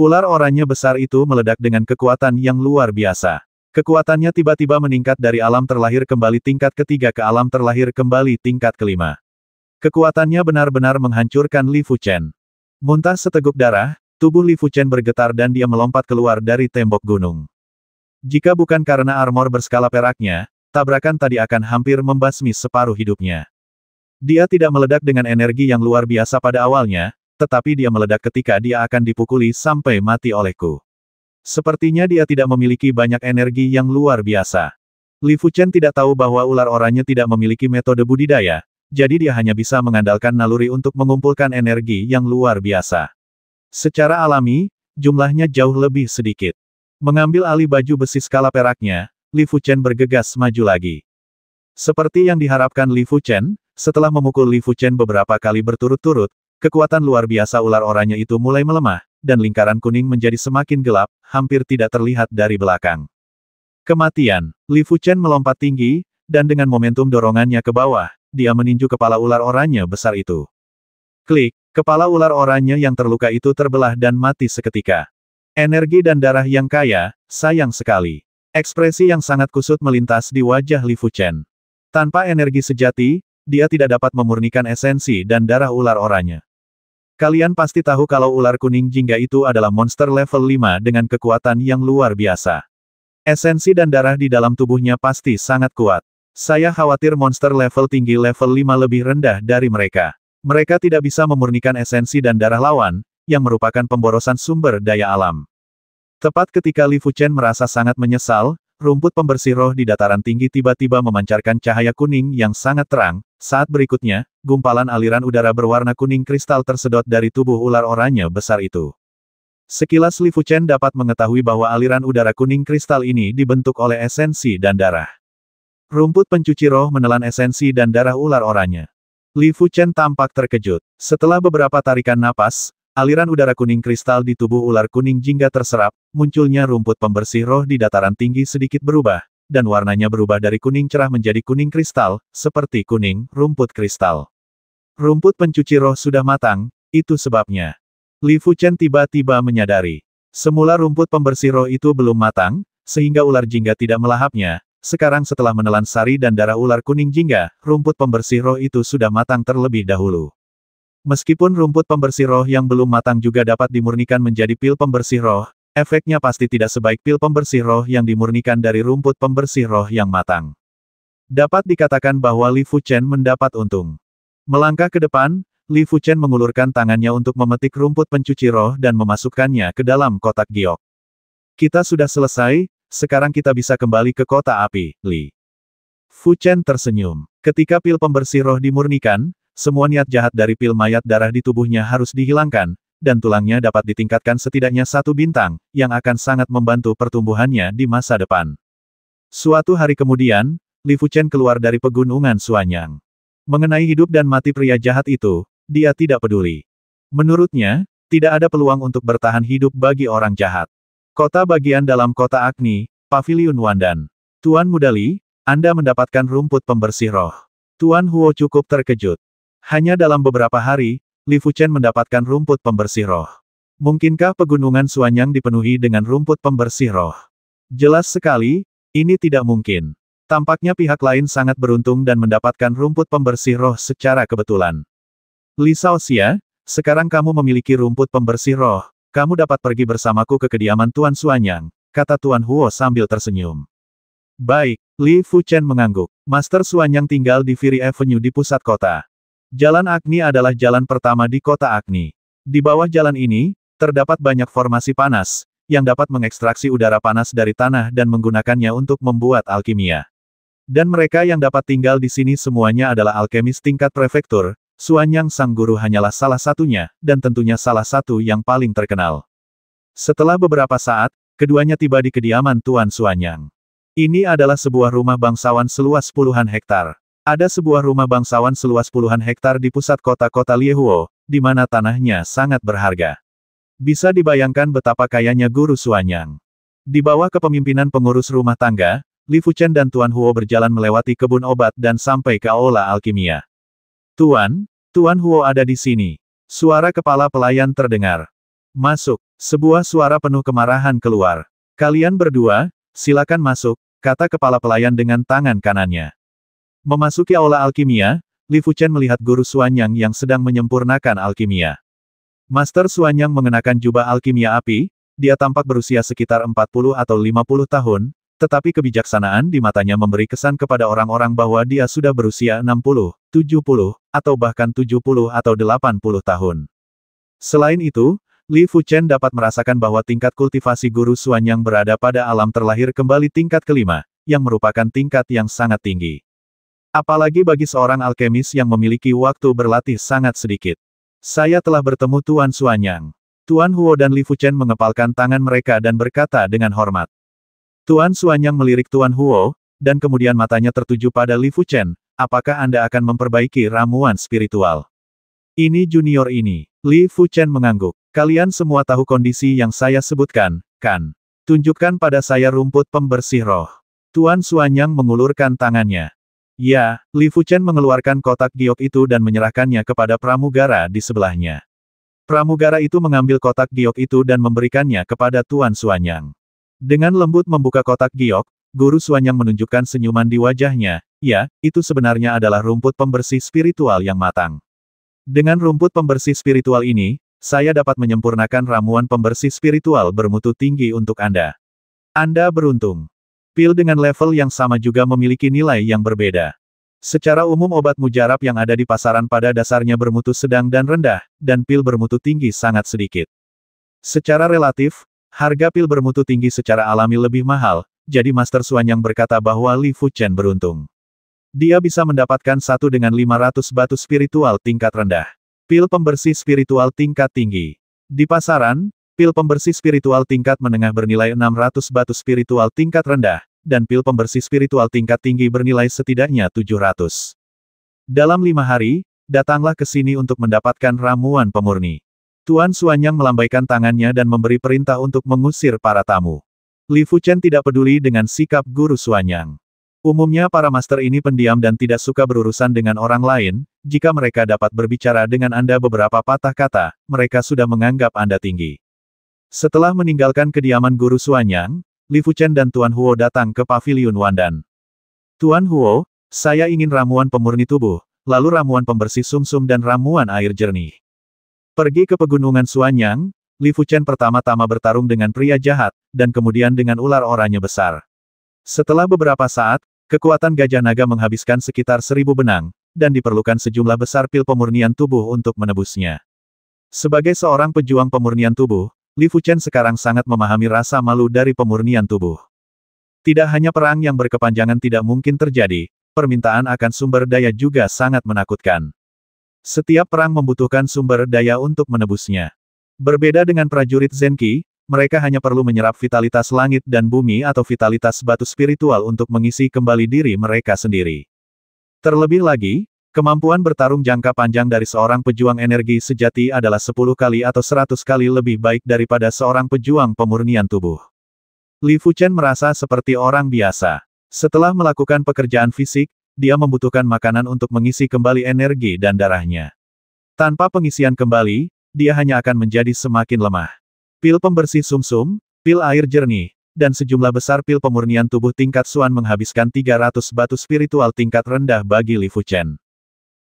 Ular oranye besar itu meledak dengan kekuatan yang luar biasa. Kekuatannya tiba-tiba meningkat dari alam terlahir kembali tingkat ketiga ke alam terlahir kembali tingkat kelima. Kekuatannya benar-benar menghancurkan Li Fuchen. Muntah seteguk darah, tubuh Li Fuchen bergetar dan dia melompat keluar dari tembok gunung. Jika bukan karena armor berskala peraknya, tabrakan tadi akan hampir membasmi separuh hidupnya. Dia tidak meledak dengan energi yang luar biasa pada awalnya, tetapi dia meledak ketika dia akan dipukuli sampai mati olehku. Sepertinya dia tidak memiliki banyak energi yang luar biasa. Li Fuchen tidak tahu bahwa ular oranye tidak memiliki metode budidaya, jadi dia hanya bisa mengandalkan naluri untuk mengumpulkan energi yang luar biasa. Secara alami, jumlahnya jauh lebih sedikit. Mengambil alih baju besi skala peraknya, Li Fuchen bergegas maju lagi. Seperti yang diharapkan Li Fuchen, setelah memukul Li Fuchen beberapa kali berturut-turut, kekuatan luar biasa ular oranya itu mulai melemah, dan lingkaran kuning menjadi semakin gelap, hampir tidak terlihat dari belakang. Kematian, Li Fuchen melompat tinggi, dan dengan momentum dorongannya ke bawah, dia meninju kepala ular oranya besar itu. Klik, kepala ular oranya yang terluka itu terbelah dan mati seketika. Energi dan darah yang kaya, sayang sekali. Ekspresi yang sangat kusut melintas di wajah Li Fuchen. Tanpa energi sejati, dia tidak dapat memurnikan esensi dan darah ular oranya. Kalian pasti tahu kalau ular kuning jingga itu adalah monster level 5 dengan kekuatan yang luar biasa. Esensi dan darah di dalam tubuhnya pasti sangat kuat. Saya khawatir monster level tinggi level 5 lebih rendah dari mereka. Mereka tidak bisa memurnikan esensi dan darah lawan, yang merupakan pemborosan sumber daya alam. Tepat ketika Li Fuchen merasa sangat menyesal, rumput pembersih roh di dataran tinggi tiba-tiba memancarkan cahaya kuning yang sangat terang. Saat berikutnya, gumpalan aliran udara berwarna kuning kristal tersedot dari tubuh ular oranye besar itu. Sekilas Li Fuchen dapat mengetahui bahwa aliran udara kuning kristal ini dibentuk oleh esensi dan darah. Rumput pencuci roh menelan esensi dan darah ular oranye. Li Fuchen tampak terkejut. Setelah beberapa tarikan napas, Aliran udara kuning kristal di tubuh ular kuning jingga terserap, munculnya rumput pembersih roh di dataran tinggi sedikit berubah, dan warnanya berubah dari kuning cerah menjadi kuning kristal, seperti kuning rumput kristal. Rumput pencuci roh sudah matang, itu sebabnya. Li Chen tiba-tiba menyadari. Semula rumput pembersih roh itu belum matang, sehingga ular jingga tidak melahapnya. Sekarang setelah menelan sari dan darah ular kuning jingga, rumput pembersih roh itu sudah matang terlebih dahulu. Meskipun rumput pembersih roh yang belum matang juga dapat dimurnikan menjadi pil pembersih roh, efeknya pasti tidak sebaik pil pembersih roh yang dimurnikan dari rumput pembersih roh yang matang. Dapat dikatakan bahwa Li Fuchen mendapat untung. Melangkah ke depan, Li Fuchen mengulurkan tangannya untuk memetik rumput pencuci roh dan memasukkannya ke dalam kotak giok. Kita sudah selesai, sekarang kita bisa kembali ke kota api, Li. Fuchen tersenyum. Ketika pil pembersih roh dimurnikan, semua niat jahat dari pil mayat darah di tubuhnya harus dihilangkan, dan tulangnya dapat ditingkatkan setidaknya satu bintang, yang akan sangat membantu pertumbuhannya di masa depan. Suatu hari kemudian, Li Fuchen keluar dari pegunungan Suanyang. Mengenai hidup dan mati pria jahat itu, dia tidak peduli. Menurutnya, tidak ada peluang untuk bertahan hidup bagi orang jahat. Kota bagian dalam kota Agni, Paviliun Wandan. Tuan Mudali, Anda mendapatkan rumput pembersih roh. Tuan Huo cukup terkejut. Hanya dalam beberapa hari, Li Fuchen mendapatkan rumput pembersih roh. Mungkinkah pegunungan Suanyang dipenuhi dengan rumput pembersih roh? Jelas sekali, ini tidak mungkin. Tampaknya pihak lain sangat beruntung dan mendapatkan rumput pembersih roh secara kebetulan. Li Xiaoxia, sekarang kamu memiliki rumput pembersih roh, kamu dapat pergi bersamaku ke kediaman Tuan Suanyang, kata Tuan Huo sambil tersenyum. Baik, Li Fuchen mengangguk. Master Suanyang tinggal di Firi Avenue di pusat kota. Jalan Agni adalah jalan pertama di kota Agni. Di bawah jalan ini, terdapat banyak formasi panas, yang dapat mengekstraksi udara panas dari tanah dan menggunakannya untuk membuat alkimia. Dan mereka yang dapat tinggal di sini semuanya adalah alkemis tingkat prefektur, Suanyang Sang Guru hanyalah salah satunya, dan tentunya salah satu yang paling terkenal. Setelah beberapa saat, keduanya tiba di kediaman Tuan Suanyang. Ini adalah sebuah rumah bangsawan seluas puluhan hektar. Ada sebuah rumah bangsawan seluas puluhan hektar di pusat kota-kota Liehuo, di mana tanahnya sangat berharga. Bisa dibayangkan betapa kayanya guru Suanyang. Di bawah kepemimpinan pengurus rumah tangga, Li Fuchen dan Tuan Huo berjalan melewati kebun obat dan sampai ke aula alkimia. Tuan, Tuan Huo ada di sini. Suara kepala pelayan terdengar. Masuk, sebuah suara penuh kemarahan keluar. Kalian berdua, silakan masuk, kata kepala pelayan dengan tangan kanannya. Memasuki aula alkimia, Li Fuchen melihat guru Suanyang yang sedang menyempurnakan alkimia. Master Suanyang mengenakan jubah alkimia api, dia tampak berusia sekitar 40 atau 50 tahun, tetapi kebijaksanaan di matanya memberi kesan kepada orang-orang bahwa dia sudah berusia 60, 70, atau bahkan 70 atau 80 tahun. Selain itu, Li Fuchen dapat merasakan bahwa tingkat kultivasi guru Suanyang berada pada alam terlahir kembali tingkat kelima, yang merupakan tingkat yang sangat tinggi. Apalagi bagi seorang alkemis yang memiliki waktu berlatih sangat sedikit. Saya telah bertemu Tuan Suanyang. Tuan Huo dan Li Fuchen mengepalkan tangan mereka dan berkata dengan hormat. Tuan Suanyang melirik Tuan Huo, dan kemudian matanya tertuju pada Li Fuchen, apakah Anda akan memperbaiki ramuan spiritual? Ini junior ini. Li Fuchen mengangguk. Kalian semua tahu kondisi yang saya sebutkan, kan? Tunjukkan pada saya rumput pembersih roh. Tuan Suanyang mengulurkan tangannya. Ya, Li Fuchen mengeluarkan kotak giok itu dan menyerahkannya kepada pramugara di sebelahnya. Pramugara itu mengambil kotak giok itu dan memberikannya kepada Tuan Suanyang. Dengan lembut membuka kotak giok, Guru Suanyang menunjukkan senyuman di wajahnya, ya, itu sebenarnya adalah rumput pembersih spiritual yang matang. Dengan rumput pembersih spiritual ini, saya dapat menyempurnakan ramuan pembersih spiritual bermutu tinggi untuk Anda. Anda beruntung. Pil dengan level yang sama juga memiliki nilai yang berbeda. Secara umum obat mujarab yang ada di pasaran pada dasarnya bermutu sedang dan rendah, dan pil bermutu tinggi sangat sedikit. Secara relatif, harga pil bermutu tinggi secara alami lebih mahal, jadi Master Suan yang berkata bahwa Li Chen beruntung. Dia bisa mendapatkan satu dengan 500 batu spiritual tingkat rendah. Pil pembersih spiritual tingkat tinggi. Di pasaran, Pil pembersih spiritual tingkat menengah bernilai 600 batu spiritual tingkat rendah, dan pil pembersih spiritual tingkat tinggi bernilai setidaknya 700. Dalam lima hari, datanglah ke sini untuk mendapatkan ramuan pemurni. Tuan Suanyang melambaikan tangannya dan memberi perintah untuk mengusir para tamu. Li Fuchen tidak peduli dengan sikap guru Suanyang. Umumnya para master ini pendiam dan tidak suka berurusan dengan orang lain, jika mereka dapat berbicara dengan Anda beberapa patah kata, mereka sudah menganggap Anda tinggi. Setelah meninggalkan kediaman guru Suanyang, Li Fuchen dan Tuan Huo datang ke Paviliun Wandan. Tuan Huo, saya ingin ramuan pemurni tubuh, lalu ramuan pembersih sumsum -sum dan ramuan air jernih. Pergi ke pegunungan Suanyang, Li Fuchen pertama-tama bertarung dengan pria jahat, dan kemudian dengan ular oranye besar. Setelah beberapa saat, kekuatan gajah naga menghabiskan sekitar seribu benang, dan diperlukan sejumlah besar pil pemurnian tubuh untuk menebusnya. Sebagai seorang pejuang pemurnian tubuh, Li Fuchen sekarang sangat memahami rasa malu dari pemurnian tubuh. Tidak hanya perang yang berkepanjangan tidak mungkin terjadi, permintaan akan sumber daya juga sangat menakutkan. Setiap perang membutuhkan sumber daya untuk menebusnya. Berbeda dengan prajurit Zenki, mereka hanya perlu menyerap vitalitas langit dan bumi atau vitalitas batu spiritual untuk mengisi kembali diri mereka sendiri. Terlebih lagi, Kemampuan bertarung jangka panjang dari seorang pejuang energi sejati adalah 10 kali atau 100 kali lebih baik daripada seorang pejuang pemurnian tubuh. Li Fuchen merasa seperti orang biasa. Setelah melakukan pekerjaan fisik, dia membutuhkan makanan untuk mengisi kembali energi dan darahnya. Tanpa pengisian kembali, dia hanya akan menjadi semakin lemah. Pil pembersih sumsum, -sum, pil air jernih, dan sejumlah besar pil pemurnian tubuh tingkat Suan menghabiskan 300 batu spiritual tingkat rendah bagi Li Fuchen.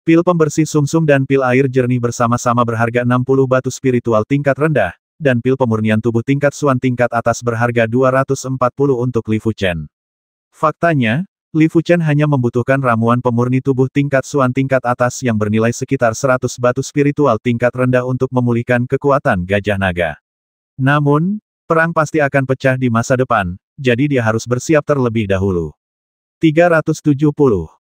Pil pembersih sumsum -sum dan pil air jernih bersama-sama berharga 60 batu spiritual tingkat rendah, dan pil pemurnian tubuh tingkat suan tingkat atas berharga 240 untuk Li Fuchen. Faktanya, Li Fuchen hanya membutuhkan ramuan pemurni tubuh tingkat suan tingkat atas yang bernilai sekitar 100 batu spiritual tingkat rendah untuk memulihkan kekuatan gajah naga. Namun, perang pasti akan pecah di masa depan, jadi dia harus bersiap terlebih dahulu. 370